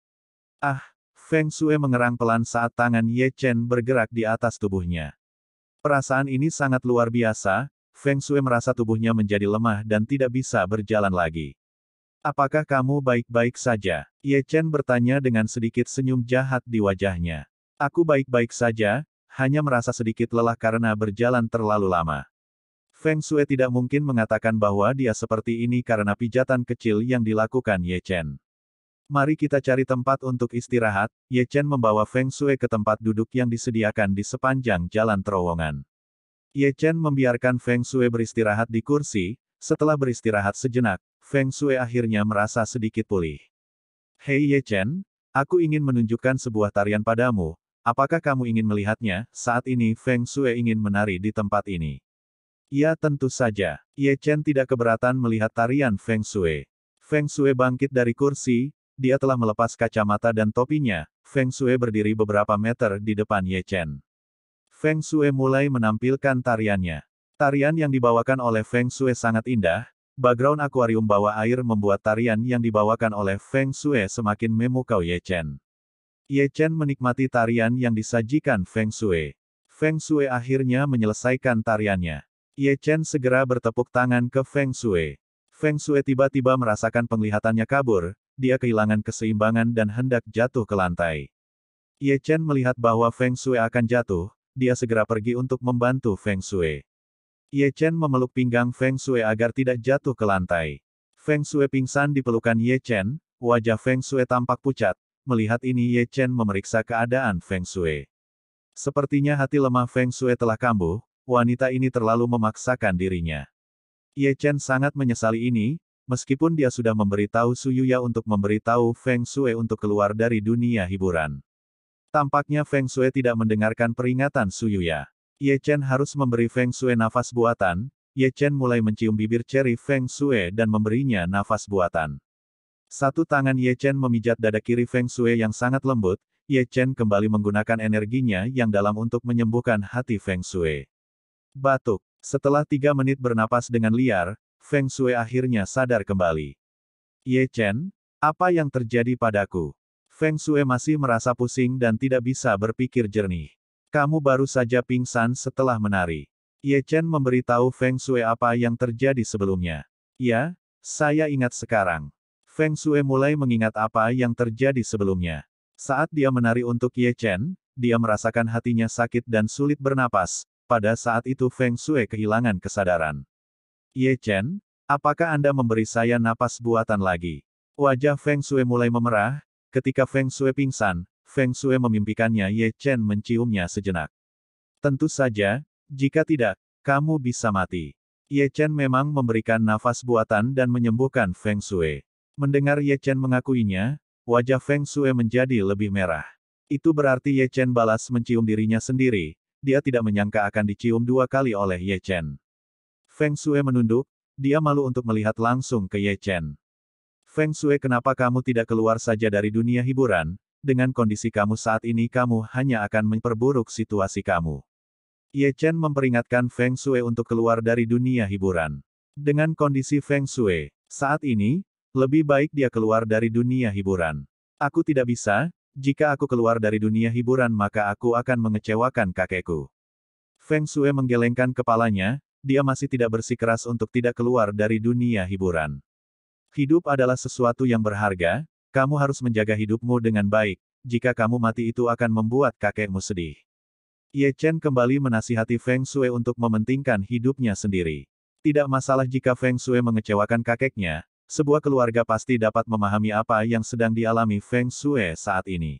Ah, Feng Sue mengerang pelan saat tangan Ye Chen bergerak di atas tubuhnya. Perasaan ini sangat luar biasa, Feng Sue merasa tubuhnya menjadi lemah dan tidak bisa berjalan lagi. Apakah kamu baik-baik saja? Ye Chen bertanya dengan sedikit senyum jahat di wajahnya. Aku baik-baik saja, hanya merasa sedikit lelah karena berjalan terlalu lama. Feng Sue tidak mungkin mengatakan bahwa dia seperti ini karena pijatan kecil yang dilakukan Ye Chen. Mari kita cari tempat untuk istirahat, Ye Chen membawa Feng Shui ke tempat duduk yang disediakan di sepanjang jalan terowongan. Ye Chen membiarkan Feng Shui beristirahat di kursi, setelah beristirahat sejenak, Feng Shui akhirnya merasa sedikit pulih. Hei Ye Chen, aku ingin menunjukkan sebuah tarian padamu, apakah kamu ingin melihatnya, saat ini Feng Shui ingin menari di tempat ini. Ya tentu saja, Ye Chen tidak keberatan melihat tarian Feng Shui. Feng Shui bangkit dari kursi, dia telah melepas kacamata dan topinya, Feng Shui berdiri beberapa meter di depan Ye Chen. Feng Shui mulai menampilkan tariannya. Tarian yang dibawakan oleh Feng Shui sangat indah, background akuarium bawah air membuat tarian yang dibawakan oleh Feng Shui semakin memukau Ye Chen. Ye Chen menikmati tarian yang disajikan Feng Shui. Feng Shui akhirnya menyelesaikan tariannya. Ye Chen segera bertepuk tangan ke Feng Shui. Feng Shui tiba-tiba merasakan penglihatannya kabur, dia kehilangan keseimbangan dan hendak jatuh ke lantai. Ye Chen melihat bahwa Feng Shui akan jatuh, dia segera pergi untuk membantu Feng Shui. Ye Chen memeluk pinggang Feng Shui agar tidak jatuh ke lantai. Feng Shui pingsan di pelukan Ye Chen, wajah Feng Shui tampak pucat. Melihat ini Ye Chen memeriksa keadaan Feng Shui. Sepertinya hati lemah Feng Shui telah kambuh, wanita ini terlalu memaksakan dirinya. Ye Chen sangat menyesali ini, meskipun dia sudah memberitahu Su Yuya untuk memberitahu Feng Shui untuk keluar dari dunia hiburan. Tampaknya Feng Shui tidak mendengarkan peringatan Su Yuya. Ye Chen harus memberi Feng Shui nafas buatan, Ye Chen mulai mencium bibir ceri Feng Shui dan memberinya nafas buatan. Satu tangan Ye Chen memijat dada kiri Feng Shui yang sangat lembut, Ye Chen kembali menggunakan energinya yang dalam untuk menyembuhkan hati Feng Shui. Batuk. Setelah tiga menit bernapas dengan liar, Feng Shui akhirnya sadar kembali. Ye Chen, apa yang terjadi padaku? Feng Shui masih merasa pusing dan tidak bisa berpikir jernih. Kamu baru saja pingsan setelah menari. Ye Chen memberitahu Feng Shui apa yang terjadi sebelumnya. Ya, saya ingat sekarang. Feng Shui mulai mengingat apa yang terjadi sebelumnya. Saat dia menari untuk Ye Chen, dia merasakan hatinya sakit dan sulit bernapas. Pada saat itu Feng Shui kehilangan kesadaran. Ye Chen, apakah Anda memberi saya napas buatan lagi? Wajah Feng Shui mulai memerah, ketika Feng Shui pingsan, Feng Shui memimpikannya Ye Chen menciumnya sejenak. Tentu saja, jika tidak, kamu bisa mati. Ye Chen memang memberikan nafas buatan dan menyembuhkan Feng Shui. Mendengar Ye Chen mengakuinya, wajah Feng Shui menjadi lebih merah. Itu berarti Ye Chen balas mencium dirinya sendiri, dia tidak menyangka akan dicium dua kali oleh Ye Chen. Feng Shui menunduk, dia malu untuk melihat langsung ke Ye Chen. Feng Shui, kenapa kamu tidak keluar saja dari dunia hiburan, dengan kondisi kamu saat ini kamu hanya akan memperburuk situasi kamu. Ye Chen memperingatkan Feng Shui untuk keluar dari dunia hiburan. Dengan kondisi Feng Shui saat ini, lebih baik dia keluar dari dunia hiburan. Aku tidak bisa, jika aku keluar dari dunia hiburan maka aku akan mengecewakan kakekku. Feng Shui menggelengkan kepalanya, dia masih tidak bersikeras untuk tidak keluar dari dunia hiburan. Hidup adalah sesuatu yang berharga, kamu harus menjaga hidupmu dengan baik, jika kamu mati itu akan membuat kakekmu sedih. Ye Chen kembali menasihati Feng Shui untuk mementingkan hidupnya sendiri. Tidak masalah jika Feng Shui mengecewakan kakeknya, sebuah keluarga pasti dapat memahami apa yang sedang dialami Feng Shui saat ini.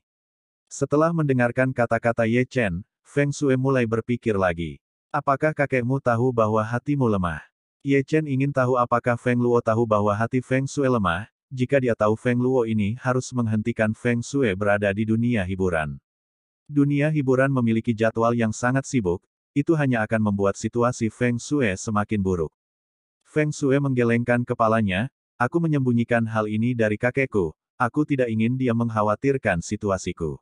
Setelah mendengarkan kata-kata Ye Chen, Feng Shui mulai berpikir lagi. Apakah kakekmu tahu bahwa hatimu lemah? Ye Chen ingin tahu apakah Feng Luo tahu bahwa hati Feng Shui lemah, jika dia tahu Feng Luo ini harus menghentikan Feng Shui berada di dunia hiburan. Dunia hiburan memiliki jadwal yang sangat sibuk, itu hanya akan membuat situasi Feng Shui semakin buruk. Feng Shui menggelengkan kepalanya, aku menyembunyikan hal ini dari kakekku, aku tidak ingin dia mengkhawatirkan situasiku.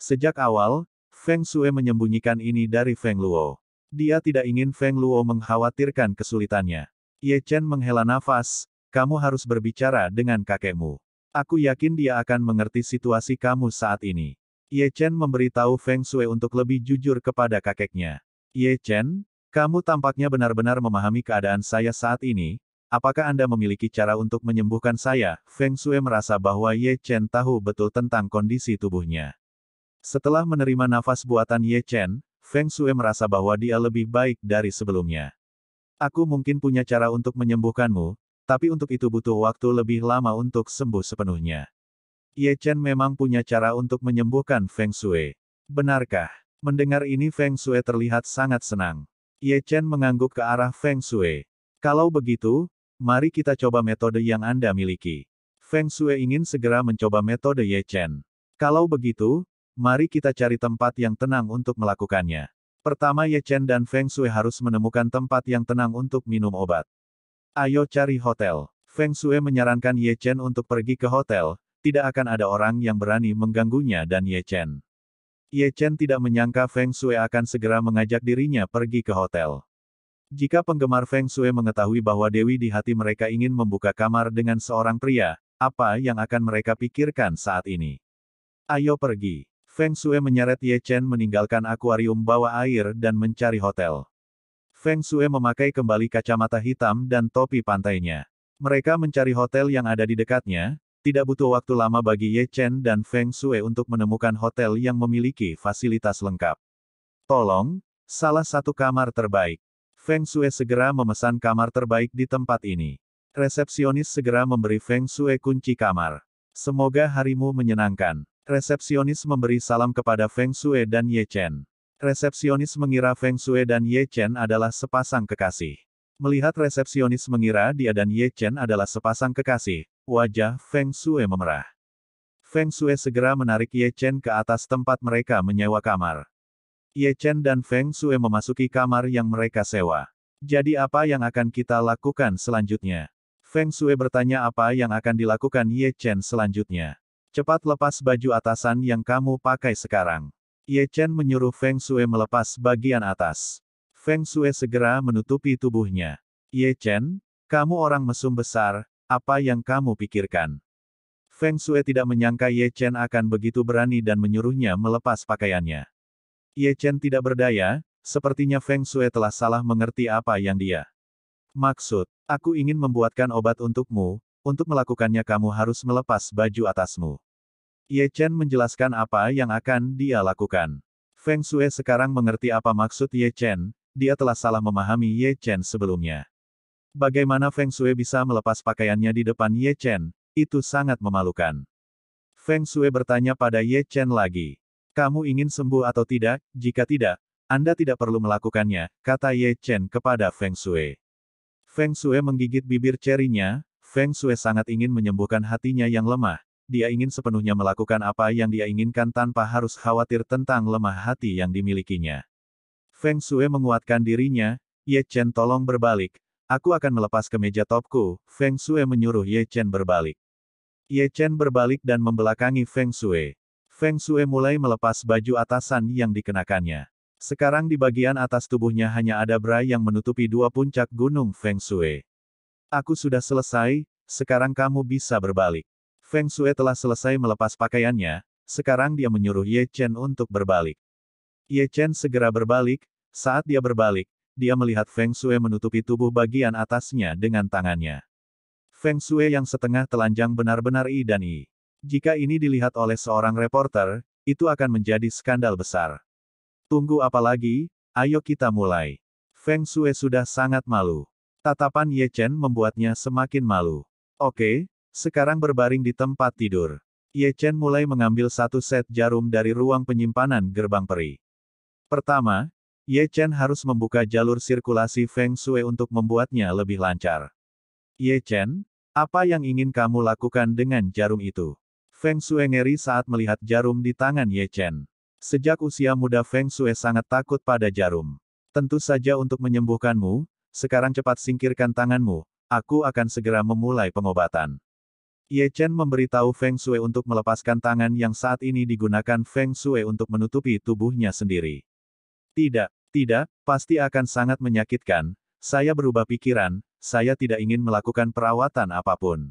Sejak awal, Feng Shui menyembunyikan ini dari Feng Luo. Dia tidak ingin Feng Luo mengkhawatirkan kesulitannya. Ye Chen menghela nafas, kamu harus berbicara dengan kakekmu. Aku yakin dia akan mengerti situasi kamu saat ini. Ye Chen memberitahu Feng Shui untuk lebih jujur kepada kakeknya. Ye Chen, kamu tampaknya benar-benar memahami keadaan saya saat ini, apakah Anda memiliki cara untuk menyembuhkan saya? Feng Shui merasa bahwa Ye Chen tahu betul tentang kondisi tubuhnya. Setelah menerima nafas buatan Ye Chen, Feng Shui merasa bahwa dia lebih baik dari sebelumnya. Aku mungkin punya cara untuk menyembuhkanmu, tapi untuk itu butuh waktu lebih lama untuk sembuh sepenuhnya. Ye Chen memang punya cara untuk menyembuhkan Feng Shui. Benarkah? Mendengar ini Feng Shui terlihat sangat senang. Ye Chen mengangguk ke arah Feng Shui. Kalau begitu, mari kita coba metode yang Anda miliki. Feng Shui ingin segera mencoba metode Ye Chen. Kalau begitu, Mari kita cari tempat yang tenang untuk melakukannya. Pertama Ye Chen dan Feng Shui harus menemukan tempat yang tenang untuk minum obat. Ayo cari hotel. Feng Shui menyarankan Ye Chen untuk pergi ke hotel, tidak akan ada orang yang berani mengganggunya dan Ye Chen. Ye Chen tidak menyangka Feng Shui akan segera mengajak dirinya pergi ke hotel. Jika penggemar Feng Shui mengetahui bahwa Dewi di hati mereka ingin membuka kamar dengan seorang pria, apa yang akan mereka pikirkan saat ini? Ayo pergi. Feng Shui menyeret Ye Chen meninggalkan akuarium bawah air dan mencari hotel. Feng Shui memakai kembali kacamata hitam dan topi pantainya. Mereka mencari hotel yang ada di dekatnya, tidak butuh waktu lama bagi Ye Chen dan Feng Shui untuk menemukan hotel yang memiliki fasilitas lengkap. Tolong, salah satu kamar terbaik. Feng Shui segera memesan kamar terbaik di tempat ini. Resepsionis segera memberi Feng Shui kunci kamar. Semoga harimu menyenangkan. Resepsionis memberi salam kepada Feng Shui dan Ye Chen. Resepsionis mengira Feng Shui dan Ye Chen adalah sepasang kekasih. Melihat resepsionis mengira dia dan Ye Chen adalah sepasang kekasih, wajah Feng Shui memerah. Feng Shui segera menarik Ye Chen ke atas tempat mereka menyewa kamar. Ye Chen dan Feng Shui memasuki kamar yang mereka sewa. Jadi apa yang akan kita lakukan selanjutnya? Feng Shui bertanya apa yang akan dilakukan Ye Chen selanjutnya. Cepat lepas baju atasan yang kamu pakai sekarang. Ye Chen menyuruh Feng Shui melepas bagian atas. Feng Shui segera menutupi tubuhnya. Ye Chen, kamu orang mesum besar, apa yang kamu pikirkan? Feng Shui tidak menyangka Ye Chen akan begitu berani dan menyuruhnya melepas pakaiannya. Ye Chen tidak berdaya, sepertinya Feng Shui telah salah mengerti apa yang dia maksud. Aku ingin membuatkan obat untukmu, untuk melakukannya kamu harus melepas baju atasmu. Ye Chen menjelaskan apa yang akan dia lakukan. Feng Sue sekarang mengerti apa maksud Ye Chen, dia telah salah memahami Ye Chen sebelumnya. Bagaimana Feng Sue bisa melepas pakaiannya di depan Ye Chen, itu sangat memalukan. Feng Sue bertanya pada Ye Chen lagi. Kamu ingin sembuh atau tidak? Jika tidak, Anda tidak perlu melakukannya, kata Ye Chen kepada Feng Sue. Feng Sue menggigit bibir cerinya, Feng Shui sangat ingin menyembuhkan hatinya yang lemah, dia ingin sepenuhnya melakukan apa yang dia inginkan tanpa harus khawatir tentang lemah hati yang dimilikinya. Feng Shui menguatkan dirinya, Ye Chen tolong berbalik, aku akan melepas kemeja topku, Feng Shui menyuruh Ye Chen berbalik. Ye Chen berbalik dan membelakangi Feng Shui. Feng Shui mulai melepas baju atasan yang dikenakannya. Sekarang di bagian atas tubuhnya hanya ada bra yang menutupi dua puncak gunung Feng Shui. Aku sudah selesai, sekarang kamu bisa berbalik. Feng Shui telah selesai melepas pakaiannya, sekarang dia menyuruh Ye Chen untuk berbalik. Ye Chen segera berbalik, saat dia berbalik, dia melihat Feng Shui menutupi tubuh bagian atasnya dengan tangannya. Feng Shui yang setengah telanjang benar-benar I dan I. Jika ini dilihat oleh seorang reporter, itu akan menjadi skandal besar. Tunggu apa lagi? Ayo kita mulai. Feng Shui sudah sangat malu. Tatapan Ye Chen membuatnya semakin malu. Oke, sekarang berbaring di tempat tidur. Ye Chen mulai mengambil satu set jarum dari ruang penyimpanan gerbang peri. Pertama, Ye Chen harus membuka jalur sirkulasi Feng Shui untuk membuatnya lebih lancar. Ye Chen, apa yang ingin kamu lakukan dengan jarum itu? Feng Shui ngeri saat melihat jarum di tangan Ye Chen. Sejak usia muda Feng Shui sangat takut pada jarum. Tentu saja untuk menyembuhkanmu, sekarang cepat singkirkan tanganmu, aku akan segera memulai pengobatan. Ye Chen memberitahu Feng Shui untuk melepaskan tangan yang saat ini digunakan Feng Shui untuk menutupi tubuhnya sendiri. Tidak, tidak, pasti akan sangat menyakitkan, saya berubah pikiran, saya tidak ingin melakukan perawatan apapun.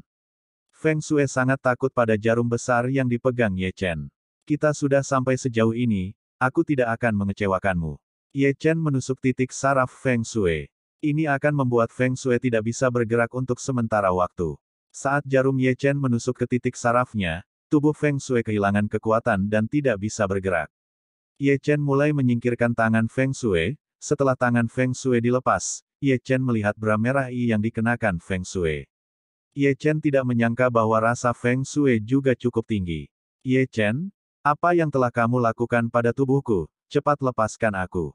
Feng Shui sangat takut pada jarum besar yang dipegang Ye Chen. Kita sudah sampai sejauh ini, aku tidak akan mengecewakanmu. Ye Chen menusuk titik saraf Feng Shui. Ini akan membuat Feng Shui tidak bisa bergerak untuk sementara waktu. Saat jarum Ye Chen menusuk ke titik sarafnya, tubuh Feng Shui kehilangan kekuatan dan tidak bisa bergerak. Ye Chen mulai menyingkirkan tangan Feng Shui, setelah tangan Feng Shui dilepas, Ye Chen melihat bra merah I yang dikenakan Feng Shui. Ye Chen tidak menyangka bahwa rasa Feng Shui juga cukup tinggi. Ye Chen, apa yang telah kamu lakukan pada tubuhku, cepat lepaskan aku.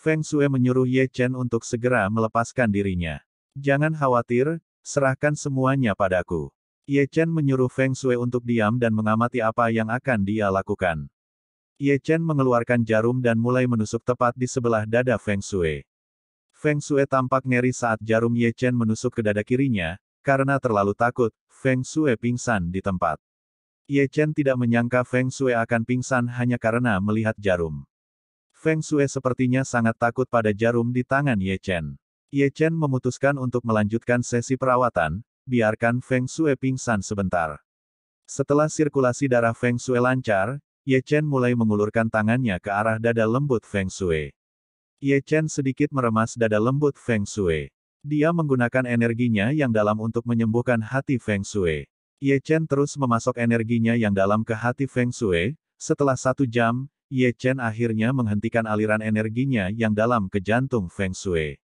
Feng Shui menyuruh Ye Chen untuk segera melepaskan dirinya. Jangan khawatir, serahkan semuanya padaku. Ye Chen menyuruh Feng Shui untuk diam dan mengamati apa yang akan dia lakukan. Ye Chen mengeluarkan jarum dan mulai menusuk tepat di sebelah dada Feng Shui. Feng Shui tampak ngeri saat jarum Ye Chen menusuk ke dada kirinya, karena terlalu takut, Feng Shui pingsan di tempat. Ye Chen tidak menyangka Feng Shui akan pingsan hanya karena melihat jarum. Feng Shui sepertinya sangat takut pada jarum di tangan Ye Chen. Ye Chen memutuskan untuk melanjutkan sesi perawatan, biarkan Feng Shui pingsan sebentar. Setelah sirkulasi darah Feng Shui lancar, Ye Chen mulai mengulurkan tangannya ke arah dada lembut Feng Shui. Ye Chen sedikit meremas dada lembut Feng Shui. Dia menggunakan energinya yang dalam untuk menyembuhkan hati Feng Shui. Ye Chen terus memasok energinya yang dalam ke hati Feng Shui, setelah satu jam, Ye Chen akhirnya menghentikan aliran energinya yang dalam ke jantung Feng Shui.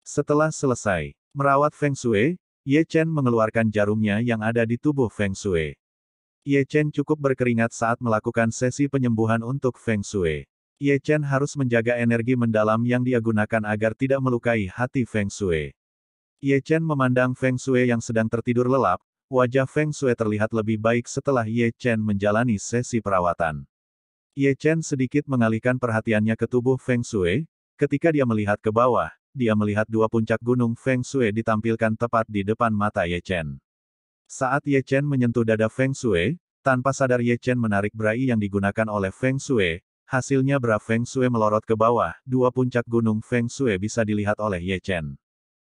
Setelah selesai merawat Feng Shui, Ye Chen mengeluarkan jarumnya yang ada di tubuh Feng Shui. Ye Chen cukup berkeringat saat melakukan sesi penyembuhan untuk Feng Shui. Ye Chen harus menjaga energi mendalam yang dia gunakan agar tidak melukai hati Feng Shui. Ye Chen memandang Feng Shui yang sedang tertidur lelap, wajah Feng Shui terlihat lebih baik setelah Ye Chen menjalani sesi perawatan. Ye Chen sedikit mengalihkan perhatiannya ke tubuh Feng Shui, ketika dia melihat ke bawah, dia melihat dua puncak gunung Feng Shui ditampilkan tepat di depan mata Ye Chen. Saat Ye Chen menyentuh dada Feng Shui, tanpa sadar Ye Chen menarik berai yang digunakan oleh Feng Shui, hasilnya bra Feng Shui melorot ke bawah, dua puncak gunung Feng Shui bisa dilihat oleh Ye Chen.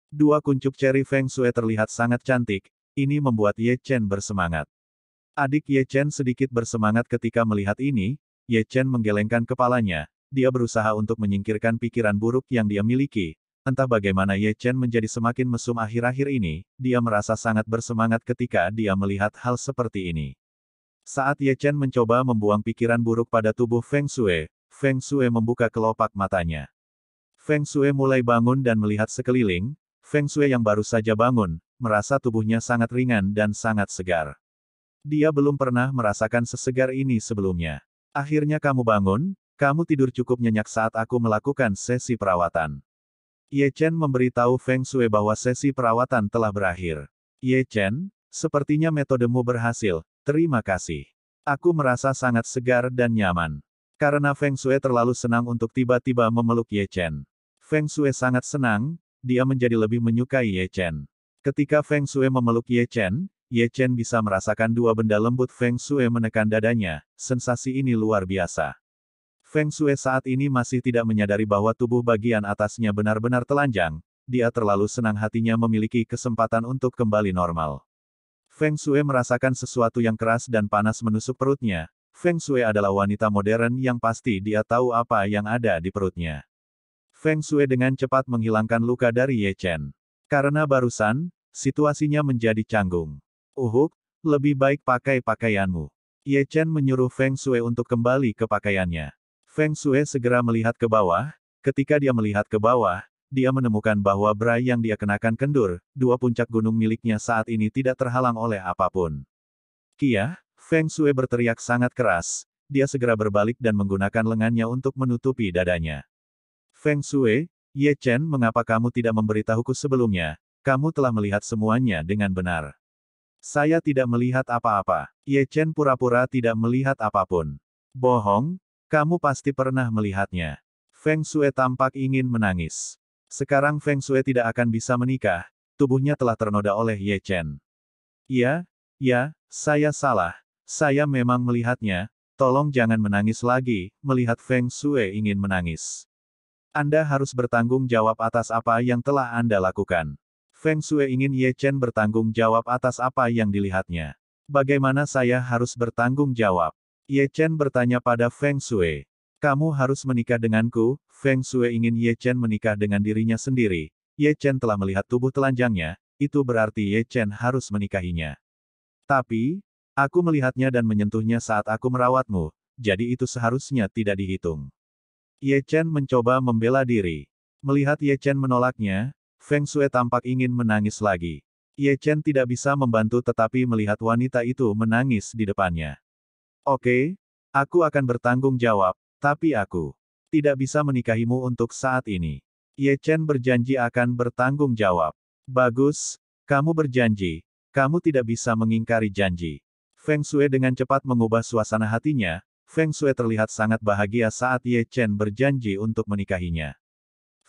Dua kuncup ceri Feng Shui terlihat sangat cantik, ini membuat Ye Chen bersemangat. Adik Ye Chen sedikit bersemangat ketika melihat ini, Ye Chen menggelengkan kepalanya, dia berusaha untuk menyingkirkan pikiran buruk yang dia miliki. Entah bagaimana Ye Chen menjadi semakin mesum akhir-akhir ini, dia merasa sangat bersemangat ketika dia melihat hal seperti ini. Saat Ye Chen mencoba membuang pikiran buruk pada tubuh Feng Shui, Feng Shui membuka kelopak matanya. Feng Shui mulai bangun dan melihat sekeliling, Feng Shui yang baru saja bangun, merasa tubuhnya sangat ringan dan sangat segar. Dia belum pernah merasakan sesegar ini sebelumnya. Akhirnya kamu bangun, kamu tidur cukup nyenyak saat aku melakukan sesi perawatan. Ye Chen memberitahu Feng Shui bahwa sesi perawatan telah berakhir. Ye Chen, sepertinya metodemu berhasil, terima kasih. Aku merasa sangat segar dan nyaman. Karena Feng Shui terlalu senang untuk tiba-tiba memeluk Ye Chen. Feng Shui sangat senang, dia menjadi lebih menyukai Ye Chen. Ketika Feng Shui memeluk Ye Chen, Ye Chen bisa merasakan dua benda lembut Feng Shui menekan dadanya, sensasi ini luar biasa. Feng Shui saat ini masih tidak menyadari bahwa tubuh bagian atasnya benar-benar telanjang, dia terlalu senang hatinya memiliki kesempatan untuk kembali normal. Feng Shui merasakan sesuatu yang keras dan panas menusuk perutnya, Feng Shui adalah wanita modern yang pasti dia tahu apa yang ada di perutnya. Feng Shui dengan cepat menghilangkan luka dari Ye Chen. Karena barusan, situasinya menjadi canggung. Uhuk, lebih baik pakai pakaianmu. Ye Chen menyuruh Feng Shui untuk kembali ke pakaiannya. Feng Shui segera melihat ke bawah, ketika dia melihat ke bawah, dia menemukan bahwa bra yang dia kenakan kendur, dua puncak gunung miliknya saat ini tidak terhalang oleh apapun. Kia, Feng Shui berteriak sangat keras, dia segera berbalik dan menggunakan lengannya untuk menutupi dadanya. Feng Shui, Ye Chen mengapa kamu tidak memberitahuku sebelumnya, kamu telah melihat semuanya dengan benar. Saya tidak melihat apa-apa. Ye Chen pura-pura tidak melihat apapun. Bohong, kamu pasti pernah melihatnya. Feng Shui tampak ingin menangis. Sekarang Feng Shui tidak akan bisa menikah, tubuhnya telah ternoda oleh Ye Chen. Ya, ya, saya salah. Saya memang melihatnya, tolong jangan menangis lagi, melihat Feng Shui ingin menangis. Anda harus bertanggung jawab atas apa yang telah Anda lakukan. Feng Shui ingin Ye Chen bertanggung jawab atas apa yang dilihatnya. Bagaimana saya harus bertanggung jawab? Ye Chen bertanya pada Feng Shui. Kamu harus menikah denganku, Feng Shui ingin Ye Chen menikah dengan dirinya sendiri. Ye Chen telah melihat tubuh telanjangnya, itu berarti Ye Chen harus menikahinya. Tapi, aku melihatnya dan menyentuhnya saat aku merawatmu, jadi itu seharusnya tidak dihitung. Ye Chen mencoba membela diri. Melihat Ye Chen menolaknya, Feng Shui tampak ingin menangis lagi. Ye Chen tidak bisa membantu tetapi melihat wanita itu menangis di depannya. Oke, okay, aku akan bertanggung jawab, tapi aku tidak bisa menikahimu untuk saat ini. Ye Chen berjanji akan bertanggung jawab. Bagus, kamu berjanji, kamu tidak bisa mengingkari janji. Feng Shui dengan cepat mengubah suasana hatinya, Feng Shui terlihat sangat bahagia saat Ye Chen berjanji untuk menikahinya.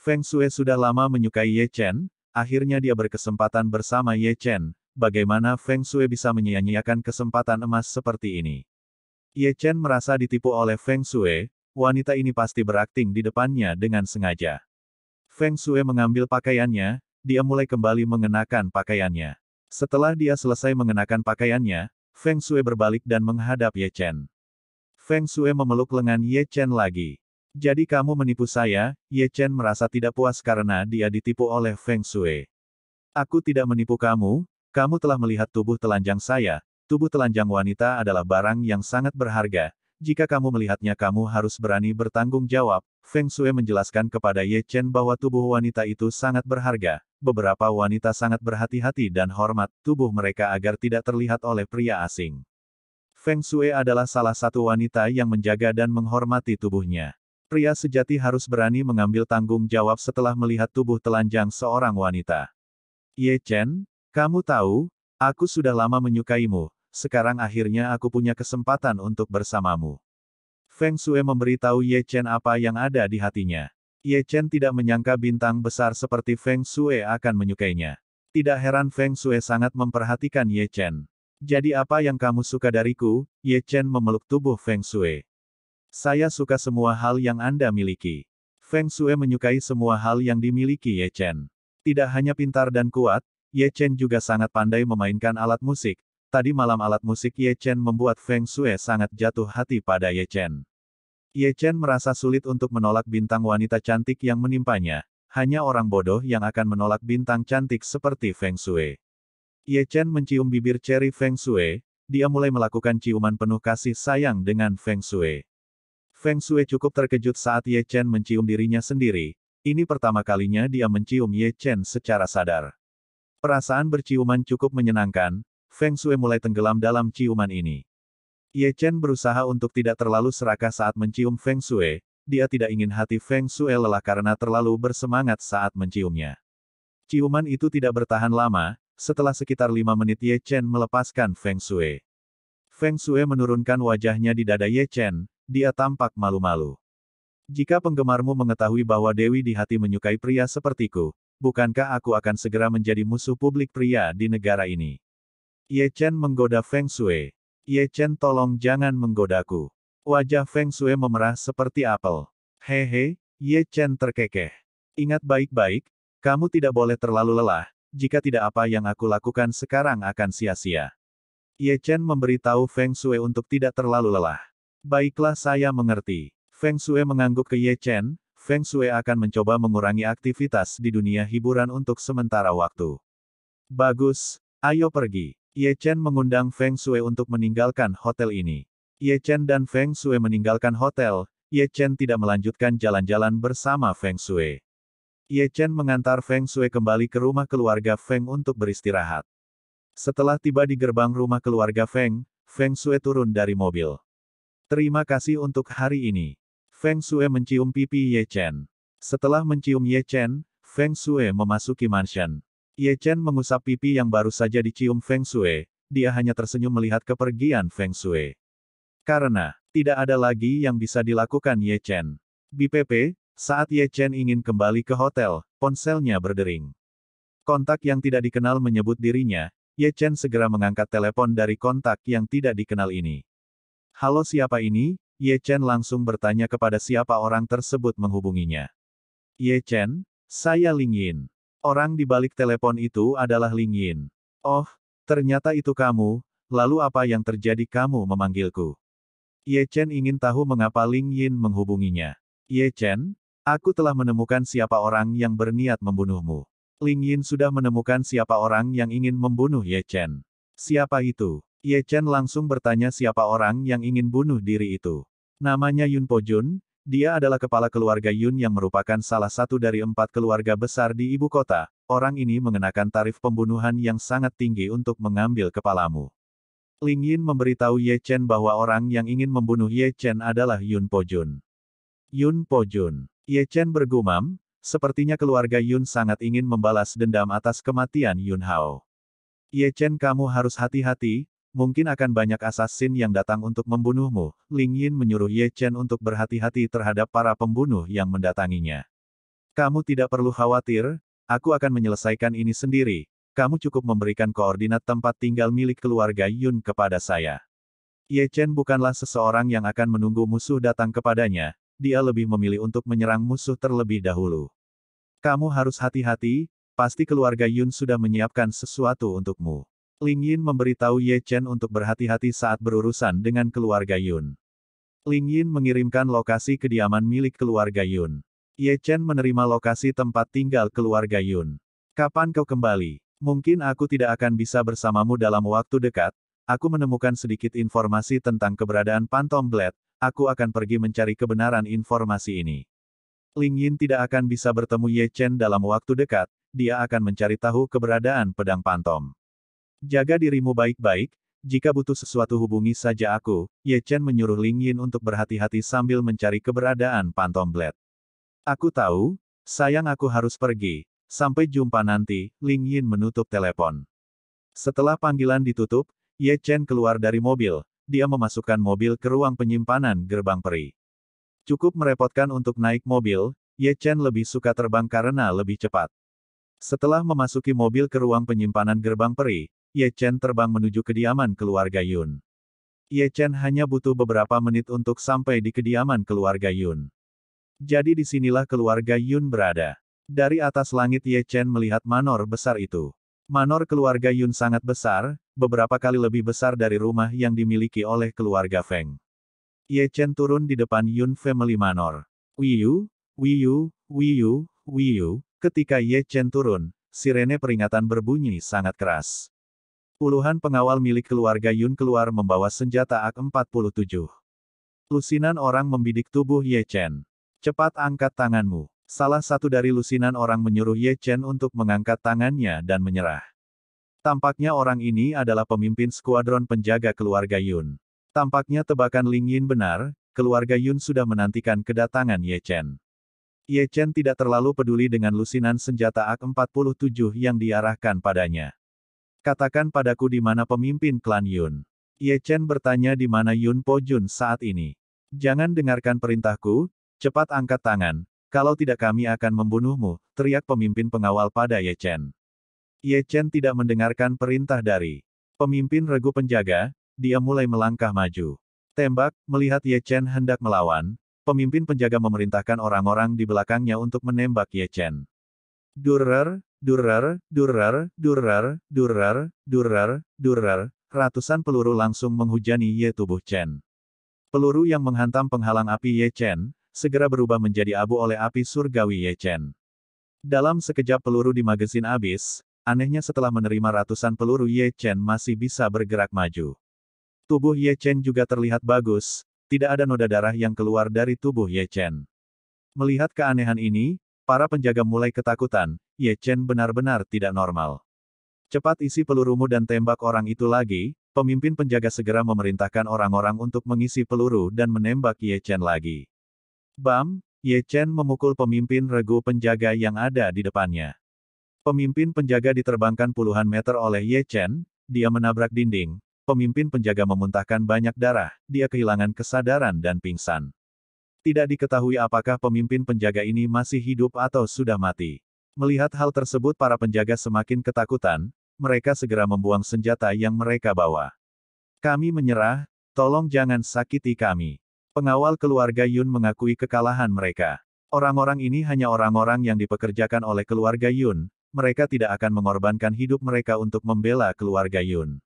Feng Shui sudah lama menyukai Ye Chen, akhirnya dia berkesempatan bersama Ye Chen. Bagaimana Feng Shui bisa menyia-nyiakan kesempatan emas seperti ini? Ye Chen merasa ditipu oleh Feng Shui. wanita ini pasti berakting di depannya dengan sengaja. Feng Shui mengambil pakaiannya, dia mulai kembali mengenakan pakaiannya. Setelah dia selesai mengenakan pakaiannya, Feng Shui berbalik dan menghadap Ye Chen. Feng Shui memeluk lengan Ye Chen lagi. Jadi kamu menipu saya, Ye Chen merasa tidak puas karena dia ditipu oleh Feng Shui. Aku tidak menipu kamu, kamu telah melihat tubuh telanjang saya, tubuh telanjang wanita adalah barang yang sangat berharga, jika kamu melihatnya kamu harus berani bertanggung jawab, Feng Shui menjelaskan kepada Ye Chen bahwa tubuh wanita itu sangat berharga, beberapa wanita sangat berhati-hati dan hormat tubuh mereka agar tidak terlihat oleh pria asing. Feng Shui adalah salah satu wanita yang menjaga dan menghormati tubuhnya. Pria sejati harus berani mengambil tanggung jawab setelah melihat tubuh telanjang seorang wanita. Ye Chen, kamu tahu, aku sudah lama menyukaimu, sekarang akhirnya aku punya kesempatan untuk bersamamu. Feng Sue memberitahu Ye Chen apa yang ada di hatinya. Ye Chen tidak menyangka bintang besar seperti Feng Sue akan menyukainya. Tidak heran Feng Sue sangat memperhatikan Ye Chen. Jadi apa yang kamu suka dariku? Ye Chen memeluk tubuh Feng Sue. Saya suka semua hal yang Anda miliki. Feng Shui menyukai semua hal yang dimiliki Ye Chen. Tidak hanya pintar dan kuat, Ye Chen juga sangat pandai memainkan alat musik. Tadi malam alat musik Ye Chen membuat Feng Shui sangat jatuh hati pada Ye Chen. Ye Chen merasa sulit untuk menolak bintang wanita cantik yang menimpanya. Hanya orang bodoh yang akan menolak bintang cantik seperti Feng Shui. Ye Chen mencium bibir ceri Feng Shui, dia mulai melakukan ciuman penuh kasih sayang dengan Feng Shui. Feng Shui cukup terkejut saat Ye Chen mencium dirinya sendiri. Ini pertama kalinya dia mencium Ye Chen secara sadar. Perasaan berciuman cukup menyenangkan, Feng Shui mulai tenggelam dalam ciuman ini. Ye Chen berusaha untuk tidak terlalu serakah saat mencium Feng Shui, dia tidak ingin hati Feng Shui lelah karena terlalu bersemangat saat menciumnya. Ciuman itu tidak bertahan lama, setelah sekitar lima menit Ye Chen melepaskan Feng Shui. Feng Shui menurunkan wajahnya di dada Ye Chen, dia tampak malu-malu. Jika penggemarmu mengetahui bahwa Dewi di hati menyukai pria sepertiku, bukankah aku akan segera menjadi musuh publik pria di negara ini? Ye Chen menggoda Feng Shui. Ye Chen tolong jangan menggodaku. Wajah Feng Shui memerah seperti apel. Hehe, Ye Chen terkekeh. Ingat baik-baik, kamu tidak boleh terlalu lelah, jika tidak apa yang aku lakukan sekarang akan sia-sia. Ye Chen memberitahu Feng Shui untuk tidak terlalu lelah. Baiklah saya mengerti. Feng Shui mengangguk ke Ye Chen, Feng Shui akan mencoba mengurangi aktivitas di dunia hiburan untuk sementara waktu. Bagus, ayo pergi. Ye Chen mengundang Feng Shui untuk meninggalkan hotel ini. Ye Chen dan Feng Shui meninggalkan hotel, Ye Chen tidak melanjutkan jalan-jalan bersama Feng Shui. Ye Chen mengantar Feng Shui kembali ke rumah keluarga Feng untuk beristirahat. Setelah tiba di gerbang rumah keluarga Feng, Feng Shui turun dari mobil. Terima kasih untuk hari ini. Feng Shui mencium pipi Ye Chen. Setelah mencium Ye Chen, Feng Shui memasuki mansion. Ye Chen mengusap pipi yang baru saja dicium Feng Shui. dia hanya tersenyum melihat kepergian Feng Shui. Karena, tidak ada lagi yang bisa dilakukan Ye Chen. BPP, saat Ye Chen ingin kembali ke hotel, ponselnya berdering. Kontak yang tidak dikenal menyebut dirinya, Ye Chen segera mengangkat telepon dari kontak yang tidak dikenal ini. Halo siapa ini? Ye Chen langsung bertanya kepada siapa orang tersebut menghubunginya. Ye Chen, saya Ling Yin. Orang di balik telepon itu adalah Ling Yin. Oh, ternyata itu kamu, lalu apa yang terjadi kamu memanggilku? Ye Chen ingin tahu mengapa Ling Yin menghubunginya. Ye Chen, aku telah menemukan siapa orang yang berniat membunuhmu. Ling Yin sudah menemukan siapa orang yang ingin membunuh Ye Chen. Siapa itu? Ye Chen langsung bertanya siapa orang yang ingin bunuh diri itu. Namanya Yun Po Jun, dia adalah kepala keluarga Yun yang merupakan salah satu dari empat keluarga besar di ibu kota. Orang ini mengenakan tarif pembunuhan yang sangat tinggi untuk mengambil kepalamu. Ling Yin memberitahu Ye Chen bahwa orang yang ingin membunuh Ye Chen adalah Yun Po Jun. Yun Po Jun. Ye Chen bergumam, sepertinya keluarga Yun sangat ingin membalas dendam atas kematian Yun Hao. Ye Chen kamu harus hati-hati, Mungkin akan banyak asasin yang datang untuk membunuhmu, Ling Yin menyuruh Ye Chen untuk berhati-hati terhadap para pembunuh yang mendatanginya. Kamu tidak perlu khawatir, aku akan menyelesaikan ini sendiri. Kamu cukup memberikan koordinat tempat tinggal milik keluarga Yun kepada saya. Ye Chen bukanlah seseorang yang akan menunggu musuh datang kepadanya, dia lebih memilih untuk menyerang musuh terlebih dahulu. Kamu harus hati-hati, pasti keluarga Yun sudah menyiapkan sesuatu untukmu. Ling Yin memberitahu Ye Chen untuk berhati-hati saat berurusan dengan keluarga Yun. Ling Yin mengirimkan lokasi kediaman milik keluarga Yun. Ye Chen menerima lokasi tempat tinggal keluarga Yun. Kapan kau kembali? Mungkin aku tidak akan bisa bersamamu dalam waktu dekat. Aku menemukan sedikit informasi tentang keberadaan Phantom Blade. Aku akan pergi mencari kebenaran informasi ini. Ling Yin tidak akan bisa bertemu Ye Chen dalam waktu dekat. Dia akan mencari tahu keberadaan pedang Phantom. Jaga dirimu baik-baik, jika butuh sesuatu hubungi saja aku, Ye Chen menyuruh Ling Yin untuk berhati-hati sambil mencari keberadaan Pantomblet. Aku tahu, sayang aku harus pergi. Sampai jumpa nanti, Ling Yin menutup telepon. Setelah panggilan ditutup, Ye Chen keluar dari mobil, dia memasukkan mobil ke ruang penyimpanan gerbang peri. Cukup merepotkan untuk naik mobil, Ye Chen lebih suka terbang karena lebih cepat. Setelah memasuki mobil ke ruang penyimpanan gerbang peri, Ye Chen terbang menuju kediaman keluarga Yun. Ye Chen hanya butuh beberapa menit untuk sampai di kediaman keluarga Yun. Jadi disinilah keluarga Yun berada. Dari atas langit Ye Chen melihat manor besar itu. Manor keluarga Yun sangat besar, beberapa kali lebih besar dari rumah yang dimiliki oleh keluarga Feng. Ye Chen turun di depan Yun Family Manor. Wiyu, Wiyu, Wiyu, Wiyu, ketika Ye Chen turun, sirene peringatan berbunyi sangat keras. Puluhan pengawal milik keluarga Yun keluar membawa senjata AK-47. Lusinan orang membidik tubuh Ye Chen. Cepat angkat tanganmu. Salah satu dari lusinan orang menyuruh Ye Chen untuk mengangkat tangannya dan menyerah. Tampaknya orang ini adalah pemimpin skuadron penjaga keluarga Yun. Tampaknya tebakan Ling Yin benar, keluarga Yun sudah menantikan kedatangan Ye Chen. Ye Chen tidak terlalu peduli dengan lusinan senjata AK-47 yang diarahkan padanya. Katakan padaku di mana pemimpin klan Yun. Ye Chen bertanya di mana Yun Po Jun saat ini. Jangan dengarkan perintahku, cepat angkat tangan, kalau tidak kami akan membunuhmu, teriak pemimpin pengawal pada Ye Chen. Ye Chen tidak mendengarkan perintah dari pemimpin regu penjaga, dia mulai melangkah maju. Tembak, melihat Ye Chen hendak melawan, pemimpin penjaga memerintahkan orang-orang di belakangnya untuk menembak Ye Chen. Durer, durrar, durrar, durrar, durrar, durrar, durrar, ratusan peluru langsung menghujani Ye tubuh Chen. Peluru yang menghantam penghalang api Ye Chen, segera berubah menjadi abu oleh api surgawi Ye Chen. Dalam sekejap peluru di magasin habis, anehnya setelah menerima ratusan peluru Ye Chen masih bisa bergerak maju. Tubuh Ye Chen juga terlihat bagus, tidak ada noda darah yang keluar dari tubuh Ye Chen. Melihat keanehan ini, Para penjaga mulai ketakutan, Ye Chen benar-benar tidak normal. Cepat isi pelurumu dan tembak orang itu lagi, pemimpin penjaga segera memerintahkan orang-orang untuk mengisi peluru dan menembak Ye Chen lagi. Bam, Ye Chen memukul pemimpin regu penjaga yang ada di depannya. Pemimpin penjaga diterbangkan puluhan meter oleh Ye Chen, dia menabrak dinding, pemimpin penjaga memuntahkan banyak darah, dia kehilangan kesadaran dan pingsan. Tidak diketahui apakah pemimpin penjaga ini masih hidup atau sudah mati. Melihat hal tersebut para penjaga semakin ketakutan, mereka segera membuang senjata yang mereka bawa. Kami menyerah, tolong jangan sakiti kami. Pengawal keluarga Yun mengakui kekalahan mereka. Orang-orang ini hanya orang-orang yang dipekerjakan oleh keluarga Yun, mereka tidak akan mengorbankan hidup mereka untuk membela keluarga Yun.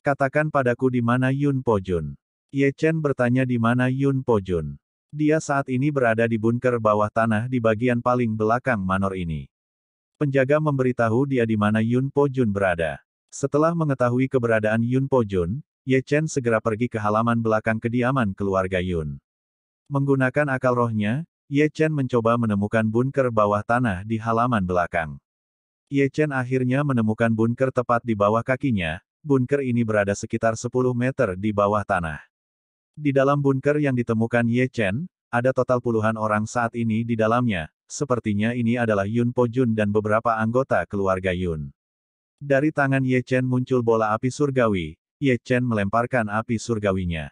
Katakan padaku di mana Yun Pojun. Ye Chen bertanya di mana Yun Pojun. Dia saat ini berada di bunker bawah tanah di bagian paling belakang manor ini. Penjaga memberitahu dia di mana Yun Po Jun berada. Setelah mengetahui keberadaan Yun Po Jun, Ye Chen segera pergi ke halaman belakang kediaman keluarga Yun. Menggunakan akal rohnya, Ye Chen mencoba menemukan bunker bawah tanah di halaman belakang. Ye Chen akhirnya menemukan bunker tepat di bawah kakinya, bunker ini berada sekitar 10 meter di bawah tanah. Di dalam bunker yang ditemukan Ye Chen, ada total puluhan orang saat ini di dalamnya, sepertinya ini adalah Yun Po Jun dan beberapa anggota keluarga Yun. Dari tangan Ye Chen muncul bola api surgawi, Ye Chen melemparkan api surgawinya.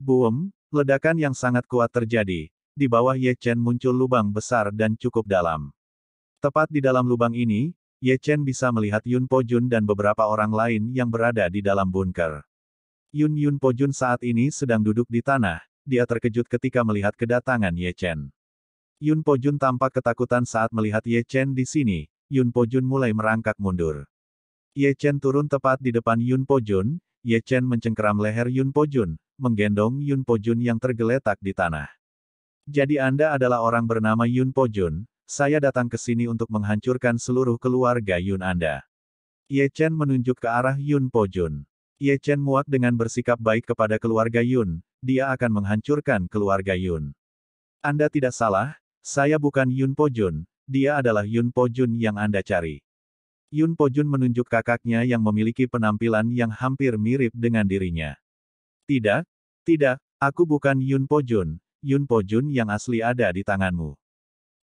Boom! ledakan yang sangat kuat terjadi, di bawah Ye Chen muncul lubang besar dan cukup dalam. Tepat di dalam lubang ini, Ye Chen bisa melihat Yun Po Jun dan beberapa orang lain yang berada di dalam bunker. Yun Yun Pojun saat ini sedang duduk di tanah, dia terkejut ketika melihat kedatangan Ye Chen. Yun Pojun tampak ketakutan saat melihat Ye Chen di sini, Yun Pojun mulai merangkak mundur. Ye Chen turun tepat di depan Yun Pojun, Ye Chen mencengkeram leher Yun Pojun, menggendong Yun Pojun yang tergeletak di tanah. Jadi Anda adalah orang bernama Yun Pojun, saya datang ke sini untuk menghancurkan seluruh keluarga Yun Anda. Ye Chen menunjuk ke arah Yun Pojun. Ye Chen muak dengan bersikap baik kepada keluarga Yun, dia akan menghancurkan keluarga Yun. Anda tidak salah, saya bukan Yun Po Jun, dia adalah Yun Po Jun yang Anda cari. Yun Po Jun menunjuk kakaknya yang memiliki penampilan yang hampir mirip dengan dirinya. Tidak, tidak, aku bukan Yun Po Jun, Yun Po Jun yang asli ada di tanganmu.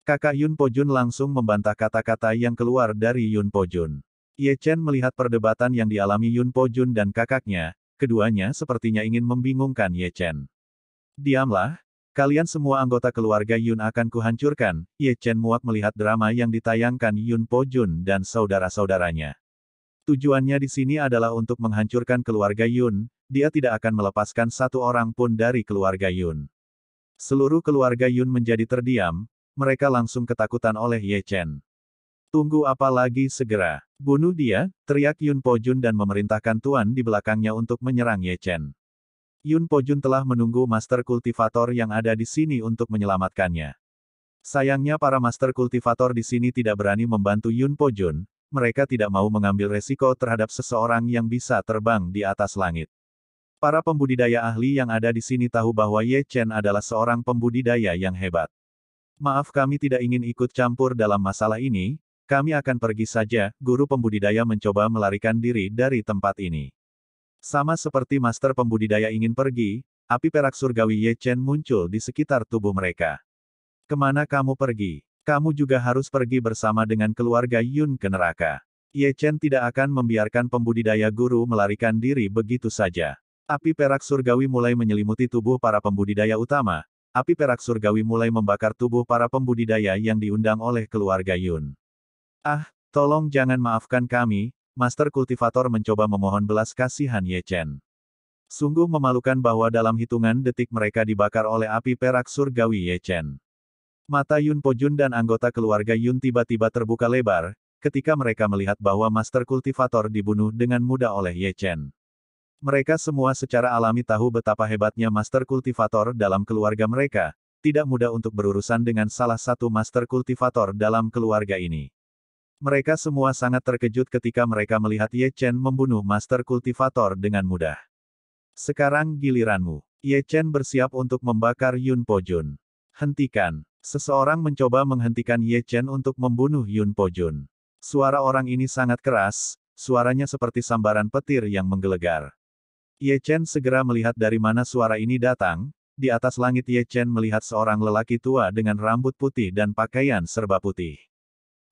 Kakak Yun Po Jun langsung membantah kata-kata yang keluar dari Yun Po Jun. Ye Chen melihat perdebatan yang dialami Yun Po Jun dan kakaknya, keduanya sepertinya ingin membingungkan Ye Chen. Diamlah, kalian semua anggota keluarga Yun akan kuhancurkan, Ye Chen muak melihat drama yang ditayangkan Yun Po Jun dan saudara-saudaranya. Tujuannya di sini adalah untuk menghancurkan keluarga Yun, dia tidak akan melepaskan satu orang pun dari keluarga Yun. Seluruh keluarga Yun menjadi terdiam, mereka langsung ketakutan oleh Ye Chen. Tunggu apa lagi segera? Bunuh dia, teriak Yun Po Jun dan memerintahkan Tuan di belakangnya untuk menyerang Ye Chen. Yun Po Jun telah menunggu Master Kultivator yang ada di sini untuk menyelamatkannya. Sayangnya para Master Kultivator di sini tidak berani membantu Yun Po Jun. mereka tidak mau mengambil resiko terhadap seseorang yang bisa terbang di atas langit. Para pembudidaya ahli yang ada di sini tahu bahwa Ye Chen adalah seorang pembudidaya yang hebat. Maaf kami tidak ingin ikut campur dalam masalah ini, kami akan pergi saja, guru pembudidaya mencoba melarikan diri dari tempat ini. Sama seperti master pembudidaya ingin pergi, api perak surgawi Ye Chen muncul di sekitar tubuh mereka. Kemana kamu pergi? Kamu juga harus pergi bersama dengan keluarga Yun ke neraka. Ye Chen tidak akan membiarkan pembudidaya guru melarikan diri begitu saja. Api perak surgawi mulai menyelimuti tubuh para pembudidaya utama. Api perak surgawi mulai membakar tubuh para pembudidaya yang diundang oleh keluarga Yun. Ah, tolong jangan maafkan kami, Master Kultivator mencoba memohon belas kasihan Ye Chen. Sungguh memalukan bahwa dalam hitungan detik mereka dibakar oleh api perak surgawi Ye Chen. Mata Yun Po Jun dan anggota keluarga Yun tiba-tiba terbuka lebar, ketika mereka melihat bahwa Master Kultivator dibunuh dengan mudah oleh Ye Chen. Mereka semua secara alami tahu betapa hebatnya Master Kultivator dalam keluarga mereka, tidak mudah untuk berurusan dengan salah satu Master Kultivator dalam keluarga ini. Mereka semua sangat terkejut ketika mereka melihat Ye Chen membunuh Master Kultivator dengan mudah. Sekarang giliranmu. Ye Chen bersiap untuk membakar Yun Po Jun. Hentikan. Seseorang mencoba menghentikan Ye Chen untuk membunuh Yun Po Jun. Suara orang ini sangat keras, suaranya seperti sambaran petir yang menggelegar. Ye Chen segera melihat dari mana suara ini datang, di atas langit Ye Chen melihat seorang lelaki tua dengan rambut putih dan pakaian serba putih.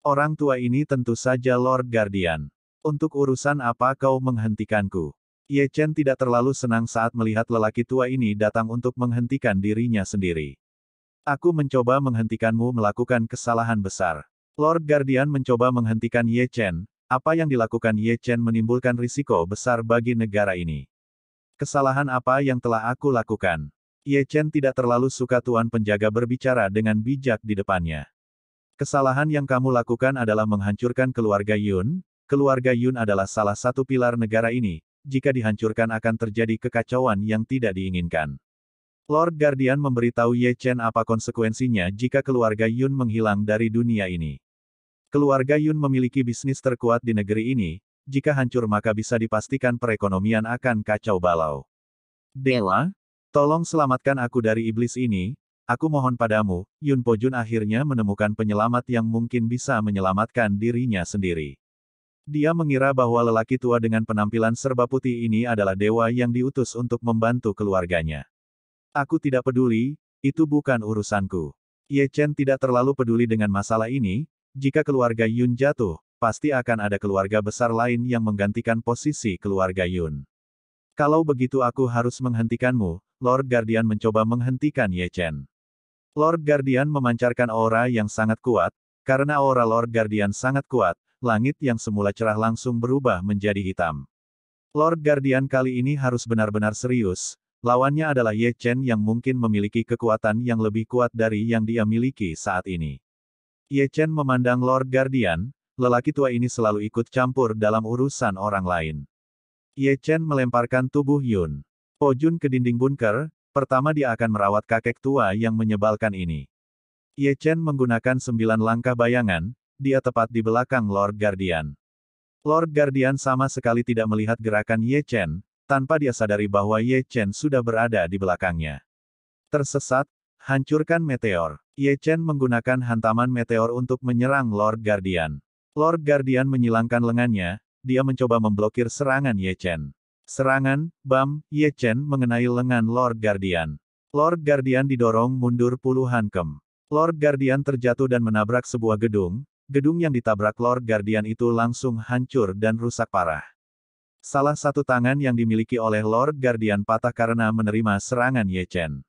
Orang tua ini tentu saja Lord Guardian. Untuk urusan apa kau menghentikanku? Ye Chen tidak terlalu senang saat melihat lelaki tua ini datang untuk menghentikan dirinya sendiri. Aku mencoba menghentikanmu melakukan kesalahan besar. Lord Guardian mencoba menghentikan Ye Chen, apa yang dilakukan Ye Chen menimbulkan risiko besar bagi negara ini. Kesalahan apa yang telah aku lakukan? Ye Chen tidak terlalu suka tuan penjaga berbicara dengan bijak di depannya. Kesalahan yang kamu lakukan adalah menghancurkan keluarga Yun, keluarga Yun adalah salah satu pilar negara ini, jika dihancurkan akan terjadi kekacauan yang tidak diinginkan. Lord Guardian memberitahu Ye Chen apa konsekuensinya jika keluarga Yun menghilang dari dunia ini. Keluarga Yun memiliki bisnis terkuat di negeri ini, jika hancur maka bisa dipastikan perekonomian akan kacau balau. Dewa, tolong selamatkan aku dari iblis ini, Aku mohon padamu, Yun Pojun akhirnya menemukan penyelamat yang mungkin bisa menyelamatkan dirinya sendiri. Dia mengira bahwa lelaki tua dengan penampilan serba putih ini adalah dewa yang diutus untuk membantu keluarganya. Aku tidak peduli, itu bukan urusanku. Ye Chen tidak terlalu peduli dengan masalah ini, jika keluarga Yun jatuh, pasti akan ada keluarga besar lain yang menggantikan posisi keluarga Yun. Kalau begitu aku harus menghentikanmu, Lord Guardian mencoba menghentikan Ye Chen. Lord Guardian memancarkan aura yang sangat kuat, karena aura Lord Guardian sangat kuat, langit yang semula cerah langsung berubah menjadi hitam. Lord Guardian kali ini harus benar-benar serius, lawannya adalah Ye Chen yang mungkin memiliki kekuatan yang lebih kuat dari yang dia miliki saat ini. Ye Chen memandang Lord Guardian, lelaki tua ini selalu ikut campur dalam urusan orang lain. Ye Chen melemparkan tubuh Yun. Po Jun ke dinding bunker, Pertama dia akan merawat kakek tua yang menyebalkan ini. Ye Chen menggunakan sembilan langkah bayangan, dia tepat di belakang Lord Guardian. Lord Guardian sama sekali tidak melihat gerakan Ye Chen, tanpa dia sadari bahwa Ye Chen sudah berada di belakangnya. Tersesat, hancurkan meteor. Ye Chen menggunakan hantaman meteor untuk menyerang Lord Guardian. Lord Guardian menyilangkan lengannya, dia mencoba memblokir serangan Ye Chen. Serangan, Bam, Ye Chen mengenai lengan Lord Guardian. Lord Guardian didorong mundur puluhan kem. Lord Guardian terjatuh dan menabrak sebuah gedung, gedung yang ditabrak Lord Guardian itu langsung hancur dan rusak parah. Salah satu tangan yang dimiliki oleh Lord Guardian patah karena menerima serangan Ye Chen.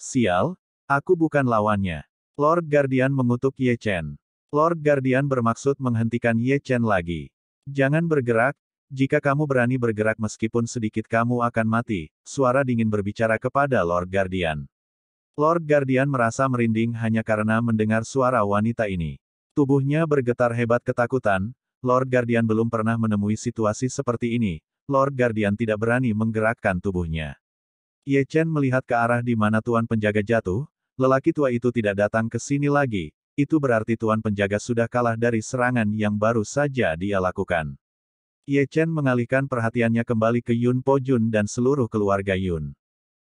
Sial, aku bukan lawannya. Lord Guardian mengutuk Ye Chen. Lord Guardian bermaksud menghentikan Ye Chen lagi. Jangan bergerak, jika kamu berani bergerak meskipun sedikit kamu akan mati, suara dingin berbicara kepada Lord Guardian. Lord Guardian merasa merinding hanya karena mendengar suara wanita ini. Tubuhnya bergetar hebat ketakutan, Lord Guardian belum pernah menemui situasi seperti ini, Lord Guardian tidak berani menggerakkan tubuhnya. Ye Chen melihat ke arah di mana Tuan Penjaga jatuh, lelaki tua itu tidak datang ke sini lagi, itu berarti Tuan Penjaga sudah kalah dari serangan yang baru saja dia lakukan. Ye Chen mengalihkan perhatiannya kembali ke Yun Po Jun dan seluruh keluarga Yun.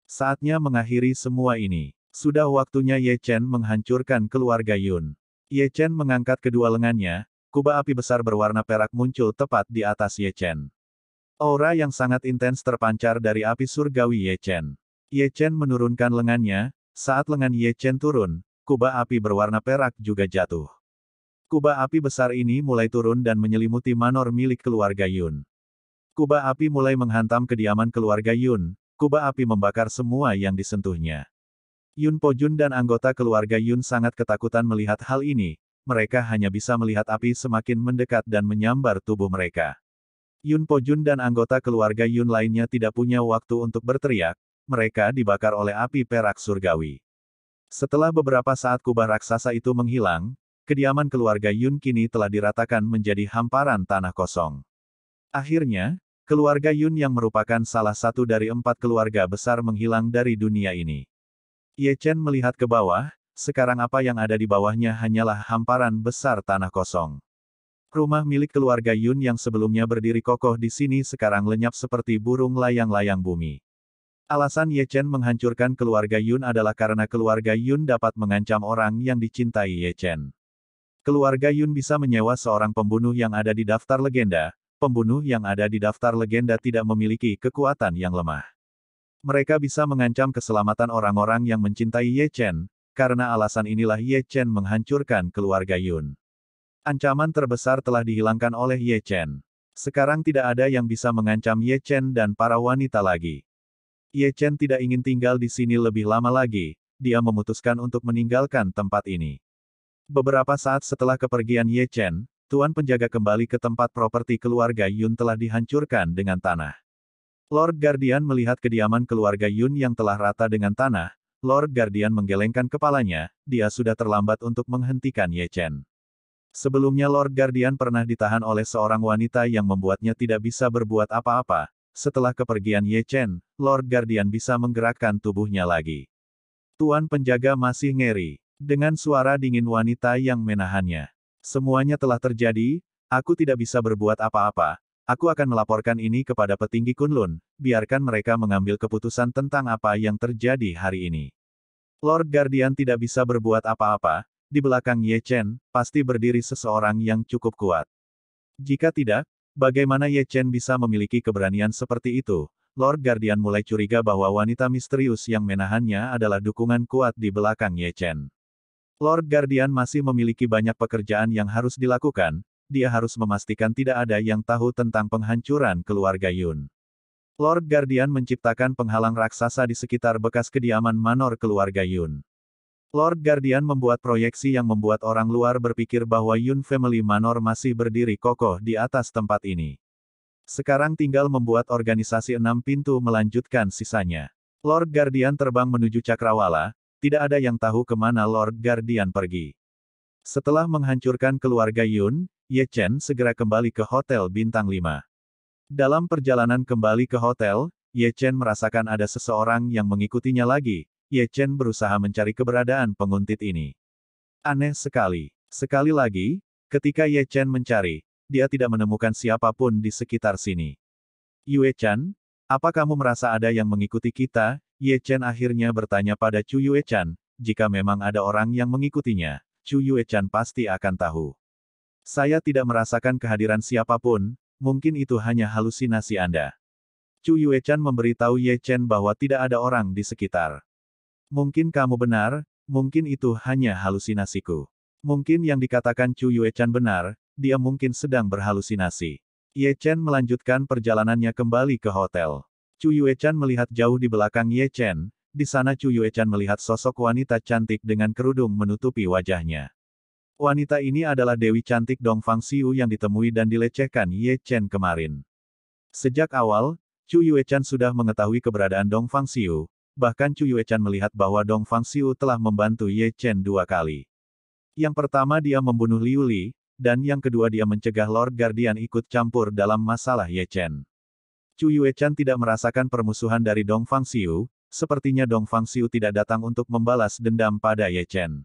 Saatnya mengakhiri semua ini. Sudah waktunya Ye Chen menghancurkan keluarga Yun. Ye Chen mengangkat kedua lengannya, kuba api besar berwarna perak muncul tepat di atas Ye Chen. Aura yang sangat intens terpancar dari api surgawi Ye Chen. Ye Chen menurunkan lengannya, saat lengan Ye Chen turun, kuba api berwarna perak juga jatuh. Kubah api besar ini mulai turun dan menyelimuti manor milik keluarga Yun. Kubah api mulai menghantam kediaman keluarga Yun, Kubah api membakar semua yang disentuhnya. Yun Pojun dan anggota keluarga Yun sangat ketakutan melihat hal ini, mereka hanya bisa melihat api semakin mendekat dan menyambar tubuh mereka. Yun Pojun dan anggota keluarga Yun lainnya tidak punya waktu untuk berteriak, mereka dibakar oleh api perak surgawi. Setelah beberapa saat kubah raksasa itu menghilang, kediaman keluarga Yun kini telah diratakan menjadi hamparan tanah kosong. Akhirnya, keluarga Yun yang merupakan salah satu dari empat keluarga besar menghilang dari dunia ini. Ye Chen melihat ke bawah, sekarang apa yang ada di bawahnya hanyalah hamparan besar tanah kosong. Rumah milik keluarga Yun yang sebelumnya berdiri kokoh di sini sekarang lenyap seperti burung layang-layang bumi. Alasan Ye Chen menghancurkan keluarga Yun adalah karena keluarga Yun dapat mengancam orang yang dicintai Ye Chen. Keluarga Yun bisa menyewa seorang pembunuh yang ada di daftar legenda, pembunuh yang ada di daftar legenda tidak memiliki kekuatan yang lemah. Mereka bisa mengancam keselamatan orang-orang yang mencintai Ye Chen, karena alasan inilah Ye Chen menghancurkan keluarga Yun. Ancaman terbesar telah dihilangkan oleh Ye Chen. Sekarang tidak ada yang bisa mengancam Ye Chen dan para wanita lagi. Ye Chen tidak ingin tinggal di sini lebih lama lagi, dia memutuskan untuk meninggalkan tempat ini. Beberapa saat setelah kepergian Ye Chen, Tuan Penjaga kembali ke tempat properti keluarga Yun telah dihancurkan dengan tanah. Lord Guardian melihat kediaman keluarga Yun yang telah rata dengan tanah, Lord Guardian menggelengkan kepalanya, dia sudah terlambat untuk menghentikan Ye Chen. Sebelumnya Lord Guardian pernah ditahan oleh seorang wanita yang membuatnya tidak bisa berbuat apa-apa, setelah kepergian Ye Chen, Lord Guardian bisa menggerakkan tubuhnya lagi. Tuan penjaga masih ngeri. Dengan suara dingin wanita yang menahannya. Semuanya telah terjadi, aku tidak bisa berbuat apa-apa. Aku akan melaporkan ini kepada petinggi Kunlun, biarkan mereka mengambil keputusan tentang apa yang terjadi hari ini. Lord Guardian tidak bisa berbuat apa-apa, di belakang Ye Chen, pasti berdiri seseorang yang cukup kuat. Jika tidak, bagaimana Ye Chen bisa memiliki keberanian seperti itu? Lord Guardian mulai curiga bahwa wanita misterius yang menahannya adalah dukungan kuat di belakang Ye Chen. Lord Guardian masih memiliki banyak pekerjaan yang harus dilakukan, dia harus memastikan tidak ada yang tahu tentang penghancuran keluarga Yun. Lord Guardian menciptakan penghalang raksasa di sekitar bekas kediaman manor keluarga Yun. Lord Guardian membuat proyeksi yang membuat orang luar berpikir bahwa Yun Family Manor masih berdiri kokoh di atas tempat ini. Sekarang tinggal membuat organisasi enam pintu melanjutkan sisanya. Lord Guardian terbang menuju Cakrawala, tidak ada yang tahu kemana Lord Guardian pergi. Setelah menghancurkan keluarga Yun, Ye Chen segera kembali ke Hotel Bintang 5. Dalam perjalanan kembali ke hotel, Ye Chen merasakan ada seseorang yang mengikutinya lagi. Ye Chen berusaha mencari keberadaan penguntit ini. Aneh sekali. Sekali lagi, ketika Ye Chen mencari, dia tidak menemukan siapapun di sekitar sini. Yue Chen, apa kamu merasa ada yang mengikuti kita? Ye Chen akhirnya bertanya pada Chu Yue Chan, jika memang ada orang yang mengikutinya, Chu Yue Chan pasti akan tahu. Saya tidak merasakan kehadiran siapapun, mungkin itu hanya halusinasi Anda. Chu Yue Chan memberitahu Ye Chen bahwa tidak ada orang di sekitar. Mungkin kamu benar, mungkin itu hanya halusinasiku. Mungkin yang dikatakan Chu Yue Chan benar, dia mungkin sedang berhalusinasi. Ye Chen melanjutkan perjalanannya kembali ke hotel. Chu Yuechan melihat jauh di belakang Ye Chen, di sana Chu Yuechan melihat sosok wanita cantik dengan kerudung menutupi wajahnya. Wanita ini adalah Dewi cantik Dong Fang Xiu yang ditemui dan dilecehkan Ye Chen kemarin. Sejak awal, Chu Yuechan sudah mengetahui keberadaan Dong Fang Xiu, bahkan Chu Yuechan melihat bahwa Dong Fang Xiu telah membantu Ye Chen dua kali. Yang pertama dia membunuh Liu Li, dan yang kedua dia mencegah Lord Guardian ikut campur dalam masalah Ye Chen. Chu Yuechan tidak merasakan permusuhan dari Dong Fang Xiu, sepertinya Dong Fang Xiu tidak datang untuk membalas dendam pada Ye Chen.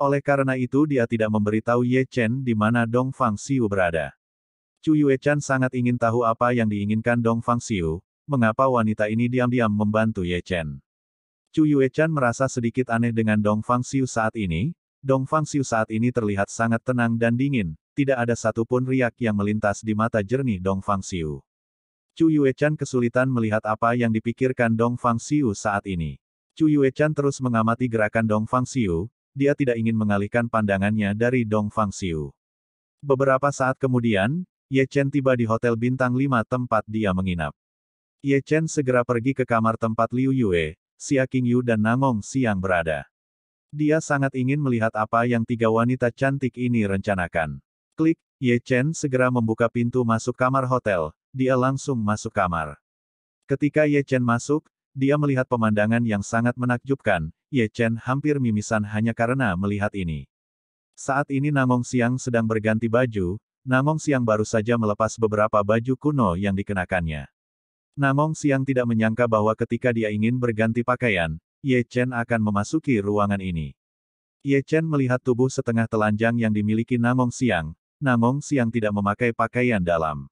Oleh karena itu dia tidak memberitahu Ye Chen di mana Dong Fang Xiu berada. Chu Yuechan sangat ingin tahu apa yang diinginkan Dong Fang Xiu, mengapa wanita ini diam-diam membantu Ye Chen. Chu Yuechan merasa sedikit aneh dengan Dong Fang Xiu saat ini, Dong Fang Xiu saat ini terlihat sangat tenang dan dingin, tidak ada satupun riak yang melintas di mata jernih Dong Fang Xiu. Chu Yuechan kesulitan melihat apa yang dipikirkan Dong Fang Xiu saat ini. Chu Yuechan terus mengamati gerakan Dong Fang Xiu, dia tidak ingin mengalihkan pandangannya dari Dong Fang Xiu. Beberapa saat kemudian, Ye Chen tiba di Hotel Bintang 5 tempat dia menginap. Ye Chen segera pergi ke kamar tempat Liu Yue, Xia Yu dan Nangong Siang berada. Dia sangat ingin melihat apa yang tiga wanita cantik ini rencanakan. Klik, Ye Chen segera membuka pintu masuk kamar hotel, dia langsung masuk kamar. Ketika Ye Chen masuk, dia melihat pemandangan yang sangat menakjubkan, Ye Chen hampir mimisan hanya karena melihat ini. Saat ini Namong Siang sedang berganti baju, Namong Siang baru saja melepas beberapa baju kuno yang dikenakannya. Namong Siang tidak menyangka bahwa ketika dia ingin berganti pakaian, Ye Chen akan memasuki ruangan ini. Ye Chen melihat tubuh setengah telanjang yang dimiliki Namong Siang, Namong Siang tidak memakai pakaian dalam.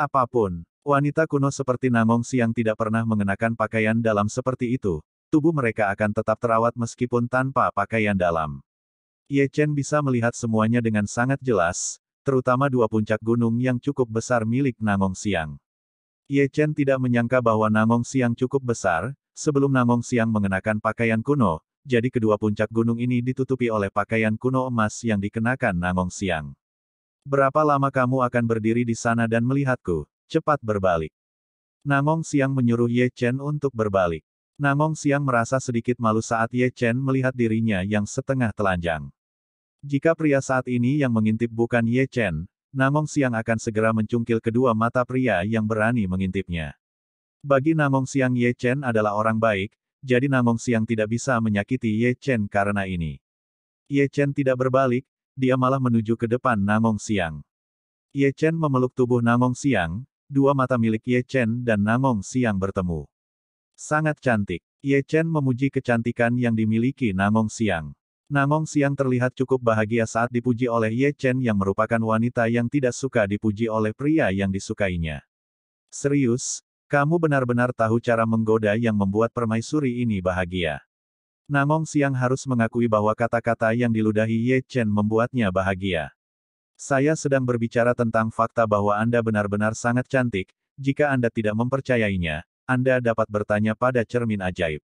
Apapun, wanita kuno seperti Nangong Siang tidak pernah mengenakan pakaian dalam seperti itu, tubuh mereka akan tetap terawat meskipun tanpa pakaian dalam. Ye Chen bisa melihat semuanya dengan sangat jelas, terutama dua puncak gunung yang cukup besar milik Nangong Siang. Ye Chen tidak menyangka bahwa Nangong Siang cukup besar, sebelum Nangong Siang mengenakan pakaian kuno, jadi kedua puncak gunung ini ditutupi oleh pakaian kuno emas yang dikenakan Nangong Siang. Berapa lama kamu akan berdiri di sana dan melihatku? Cepat berbalik. Nangong Siang menyuruh Ye Chen untuk berbalik. Nangong Siang merasa sedikit malu saat Ye Chen melihat dirinya yang setengah telanjang. Jika pria saat ini yang mengintip bukan Ye Chen, Namong Siang akan segera mencungkil kedua mata pria yang berani mengintipnya. Bagi Namong Siang Ye Chen adalah orang baik, jadi Namong Siang tidak bisa menyakiti Ye Chen karena ini. Ye Chen tidak berbalik, dia malah menuju ke depan Nangong Siang. Ye Chen memeluk tubuh Nangong Siang, dua mata milik Ye Chen dan Nangong Siang bertemu. Sangat cantik. Ye Chen memuji kecantikan yang dimiliki Nangong Siang. Nangong Siang terlihat cukup bahagia saat dipuji oleh Ye Chen yang merupakan wanita yang tidak suka dipuji oleh pria yang disukainya. Serius, kamu benar-benar tahu cara menggoda yang membuat permaisuri ini bahagia. Nangong Siang harus mengakui bahwa kata-kata yang diludahi Ye Chen membuatnya bahagia. Saya sedang berbicara tentang fakta bahwa Anda benar-benar sangat cantik, jika Anda tidak mempercayainya, Anda dapat bertanya pada cermin ajaib.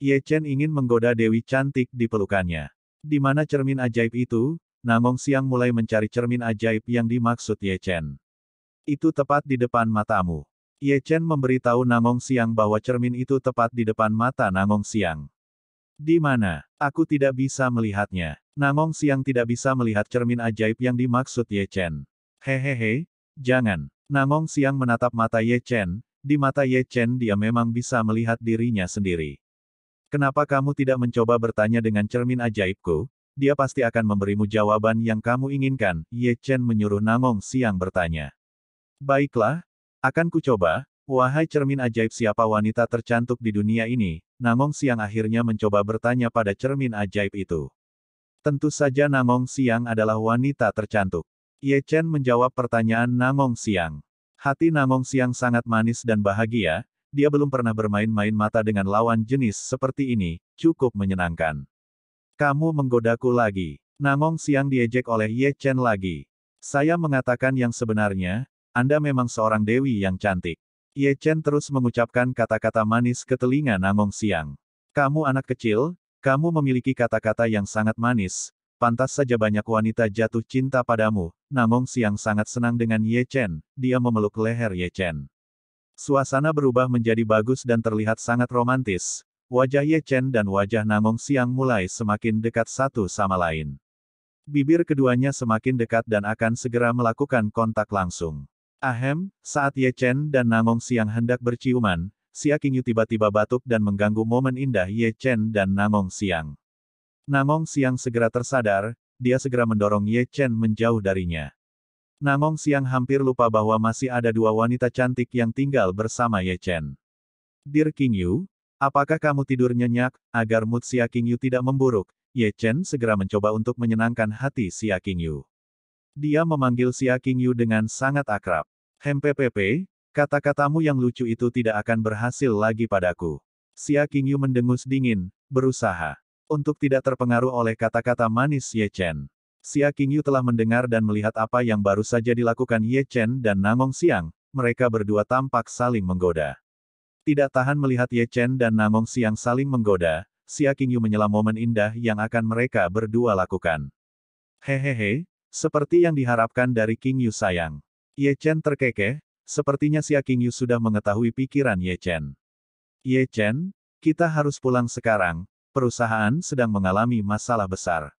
Ye Chen ingin menggoda Dewi cantik di pelukannya. Di mana cermin ajaib itu, Nangong Siang mulai mencari cermin ajaib yang dimaksud Ye Chen. Itu tepat di depan matamu. Ye Chen memberitahu Nangong Siang bahwa cermin itu tepat di depan mata Nangong Siang. Di mana? Aku tidak bisa melihatnya. Namong Siang tidak bisa melihat cermin ajaib yang dimaksud Ye Chen. Hehehe, jangan. Namong Siang menatap mata Ye Chen, di mata Ye Chen dia memang bisa melihat dirinya sendiri. Kenapa kamu tidak mencoba bertanya dengan cermin ajaibku? Dia pasti akan memberimu jawaban yang kamu inginkan, Ye Chen menyuruh Namong Siang bertanya. Baiklah, akan kucoba, Wahai cermin ajaib siapa wanita tercantik di dunia ini, Nangong Siang akhirnya mencoba bertanya pada cermin ajaib itu. Tentu saja Nangong Siang adalah wanita tercantik. Ye Chen menjawab pertanyaan Nangong Siang. Hati Nangong Siang sangat manis dan bahagia, dia belum pernah bermain-main mata dengan lawan jenis seperti ini, cukup menyenangkan. Kamu menggodaku lagi. Nangong Siang diejek oleh Ye Chen lagi. Saya mengatakan yang sebenarnya, Anda memang seorang dewi yang cantik. Ye Chen terus mengucapkan kata-kata manis ke telinga Nangong Siang. Kamu anak kecil, kamu memiliki kata-kata yang sangat manis, pantas saja banyak wanita jatuh cinta padamu. Nangong Siang sangat senang dengan Ye Chen, dia memeluk leher Ye Chen. Suasana berubah menjadi bagus dan terlihat sangat romantis. Wajah Ye Chen dan wajah Nangong Siang mulai semakin dekat satu sama lain. Bibir keduanya semakin dekat dan akan segera melakukan kontak langsung. Ahem, saat Ye Chen dan Nangong Siang hendak berciuman, Xia Qingyu tiba-tiba batuk dan mengganggu momen indah Ye Chen dan Nangong Siang. Nangong Siang segera tersadar, dia segera mendorong Ye Chen menjauh darinya. Nangong Siang hampir lupa bahwa masih ada dua wanita cantik yang tinggal bersama Ye Chen. Dear King Yu, apakah kamu tidur nyenyak, agar mood Xia King Yu tidak memburuk? Ye Chen segera mencoba untuk menyenangkan hati Xia King Yu. Dia memanggil Xia King Yu dengan sangat akrab. Hempepepe, kata-katamu yang lucu itu tidak akan berhasil lagi padaku. Xia Qingyu mendengus dingin, berusaha untuk tidak terpengaruh oleh kata-kata manis Ye Chen. Xia Qingyu telah mendengar dan melihat apa yang baru saja dilakukan Ye Chen dan Nangong Siang, mereka berdua tampak saling menggoda. Tidak tahan melihat Ye Chen dan Nangong Siang saling menggoda, Xia Qingyu menyela momen indah yang akan mereka berdua lakukan. Hehehe, seperti yang diharapkan dari Qingyu sayang. Ye Chen terkekeh, sepertinya Xia Qingyu sudah mengetahui pikiran Ye Chen. Ye Chen, kita harus pulang sekarang, perusahaan sedang mengalami masalah besar.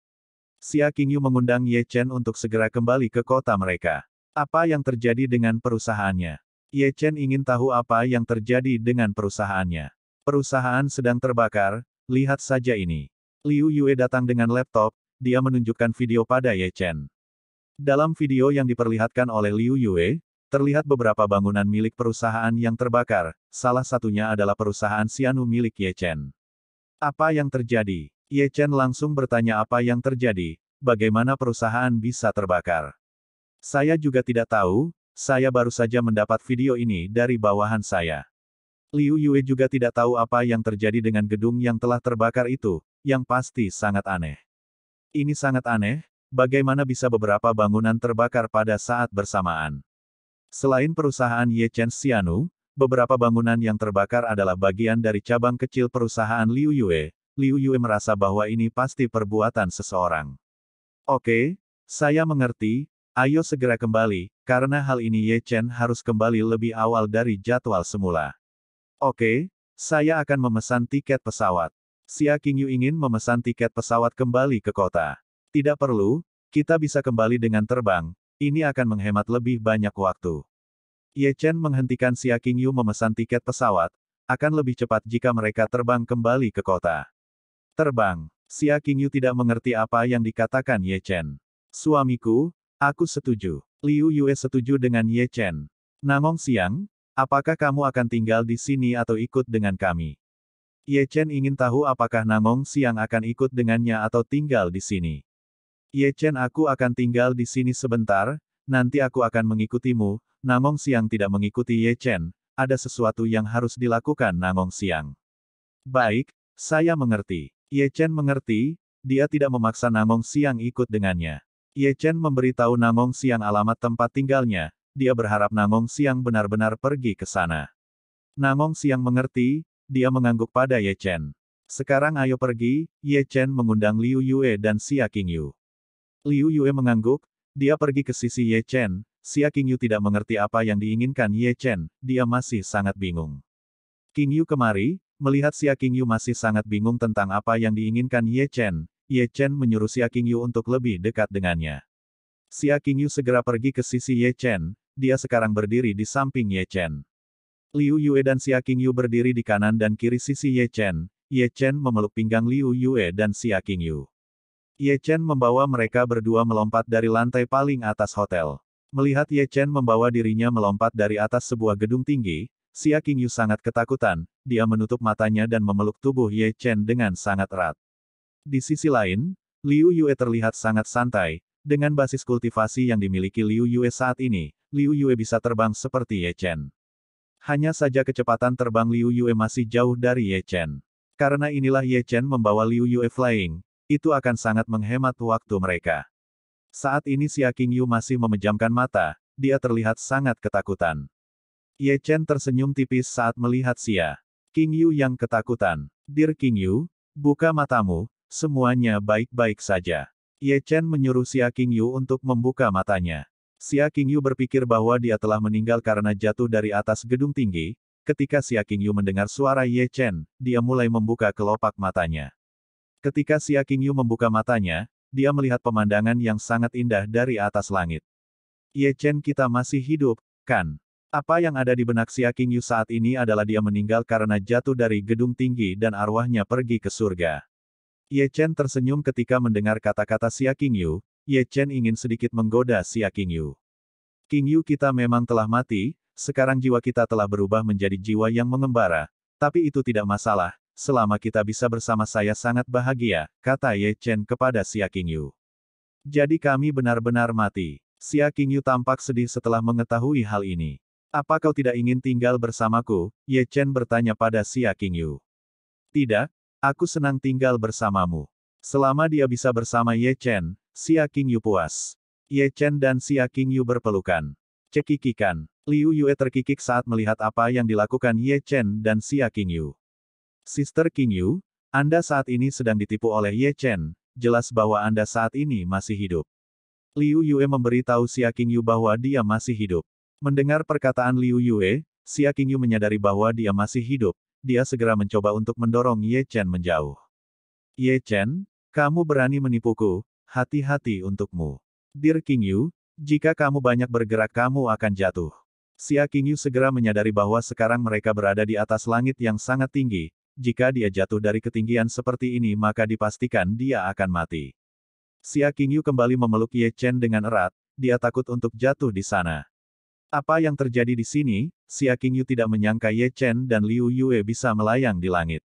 Xia Qingyu mengundang Ye Chen untuk segera kembali ke kota mereka. Apa yang terjadi dengan perusahaannya? Ye Chen ingin tahu apa yang terjadi dengan perusahaannya. Perusahaan sedang terbakar, lihat saja ini. Liu Yue datang dengan laptop, dia menunjukkan video pada Ye Chen. Dalam video yang diperlihatkan oleh Liu Yue, terlihat beberapa bangunan milik perusahaan yang terbakar, salah satunya adalah perusahaan Sianu milik Ye Chen. Apa yang terjadi? Ye Chen langsung bertanya apa yang terjadi, bagaimana perusahaan bisa terbakar. Saya juga tidak tahu, saya baru saja mendapat video ini dari bawahan saya. Liu Yue juga tidak tahu apa yang terjadi dengan gedung yang telah terbakar itu, yang pasti sangat aneh. Ini sangat aneh, bagaimana bisa beberapa bangunan terbakar pada saat bersamaan. Selain perusahaan Ye Chen Xianu, beberapa bangunan yang terbakar adalah bagian dari cabang kecil perusahaan Liu Yue. Liu Yue merasa bahwa ini pasti perbuatan seseorang. Oke, saya mengerti, ayo segera kembali, karena hal ini Ye Chen harus kembali lebih awal dari jadwal semula. Oke, saya akan memesan tiket pesawat. Xia Qingyu ingin memesan tiket pesawat kembali ke kota. Tidak perlu, kita bisa kembali dengan terbang, ini akan menghemat lebih banyak waktu. Ye Chen menghentikan Xia Yu memesan tiket pesawat, akan lebih cepat jika mereka terbang kembali ke kota. Terbang, Xia Yu tidak mengerti apa yang dikatakan Ye Chen. Suamiku, aku setuju. Liu Yue setuju dengan Ye Chen. Nangong Siang, apakah kamu akan tinggal di sini atau ikut dengan kami? Ye Chen ingin tahu apakah Nangong Siang akan ikut dengannya atau tinggal di sini. Ye Chen aku akan tinggal di sini sebentar, nanti aku akan mengikutimu, Nangong Siang tidak mengikuti Ye Chen, ada sesuatu yang harus dilakukan Nangong Siang. Baik, saya mengerti. Ye Chen mengerti, dia tidak memaksa Nangong Siang ikut dengannya. Ye Chen memberitahu Nangong Siang alamat tempat tinggalnya, dia berharap Nangong Siang benar-benar pergi ke sana. Nangong Siang mengerti, dia mengangguk pada Ye Chen. Sekarang ayo pergi, Ye Chen mengundang Liu Yue dan Xia Qingyu. Liu Yue mengangguk, dia pergi ke sisi Ye Chen, Xia Yu tidak mengerti apa yang diinginkan Ye Chen, dia masih sangat bingung. King Yu kemari, melihat Xia Yu masih sangat bingung tentang apa yang diinginkan Ye Chen, Ye Chen menyuruh Xia Yu untuk lebih dekat dengannya. Xia Yu segera pergi ke sisi Ye Chen, dia sekarang berdiri di samping Ye Chen. Liu Yue dan Xia Yu berdiri di kanan dan kiri sisi Ye Chen, Ye Chen memeluk pinggang Liu Yue dan Xia Yu. Ye Chen membawa mereka berdua melompat dari lantai paling atas hotel. Melihat Ye Chen membawa dirinya melompat dari atas sebuah gedung tinggi, Xia Yu sangat ketakutan, dia menutup matanya dan memeluk tubuh Ye Chen dengan sangat erat. Di sisi lain, Liu Yue terlihat sangat santai, dengan basis kultivasi yang dimiliki Liu Yue saat ini, Liu Yue bisa terbang seperti Ye Chen. Hanya saja kecepatan terbang Liu Yue masih jauh dari Ye Chen. Karena inilah Ye Chen membawa Liu Yue flying, itu akan sangat menghemat waktu mereka. Saat ini Xia Qingyu masih memejamkan mata, dia terlihat sangat ketakutan. Ye Chen tersenyum tipis saat melihat Xia. Qingyu yang ketakutan. Dear Qingyu, buka matamu, semuanya baik-baik saja. Ye Chen menyuruh Xia Qingyu untuk membuka matanya. Xia Qingyu berpikir bahwa dia telah meninggal karena jatuh dari atas gedung tinggi. Ketika Xia Qingyu mendengar suara Ye Chen, dia mulai membuka kelopak matanya. Ketika Xia Qingyu membuka matanya, dia melihat pemandangan yang sangat indah dari atas langit. Ye Chen kita masih hidup, kan? Apa yang ada di benak Xia Qingyu saat ini adalah dia meninggal karena jatuh dari gedung tinggi dan arwahnya pergi ke surga. Ye Chen tersenyum ketika mendengar kata-kata Xia Qingyu, Ye Chen ingin sedikit menggoda Xia Qingyu. Qingyu kita memang telah mati, sekarang jiwa kita telah berubah menjadi jiwa yang mengembara, tapi itu tidak masalah, selama kita bisa bersama saya sangat bahagia, kata Ye Chen kepada Xia Qingyu. Jadi kami benar-benar mati. Xia Qingyu tampak sedih setelah mengetahui hal ini. Apa kau tidak ingin tinggal bersamaku? Ye Chen bertanya pada Xia Qingyu. Tidak, aku senang tinggal bersamamu. Selama dia bisa bersama Ye Chen, Xia Qingyu puas. Ye Chen dan Xia Qingyu berpelukan. Cekikikan. Liu Yue terkikik saat melihat apa yang dilakukan Ye Chen dan Xia Qingyu. Sister King Yu, Anda saat ini sedang ditipu oleh Ye Chen, jelas bahwa Anda saat ini masih hidup. Liu Yue memberitahu Xia King Yu bahwa dia masih hidup. Mendengar perkataan Liu Yue, Xia King Yu menyadari bahwa dia masih hidup, dia segera mencoba untuk mendorong Ye Chen menjauh. Ye Chen, kamu berani menipuku, hati-hati untukmu. Dear King Yu, jika kamu banyak bergerak kamu akan jatuh. Xia Yu segera menyadari bahwa sekarang mereka berada di atas langit yang sangat tinggi, jika dia jatuh dari ketinggian seperti ini maka dipastikan dia akan mati. Xia Qingyu kembali memeluk Ye Chen dengan erat, dia takut untuk jatuh di sana. Apa yang terjadi di sini, Xia Qingyu tidak menyangka Ye Chen dan Liu Yue bisa melayang di langit.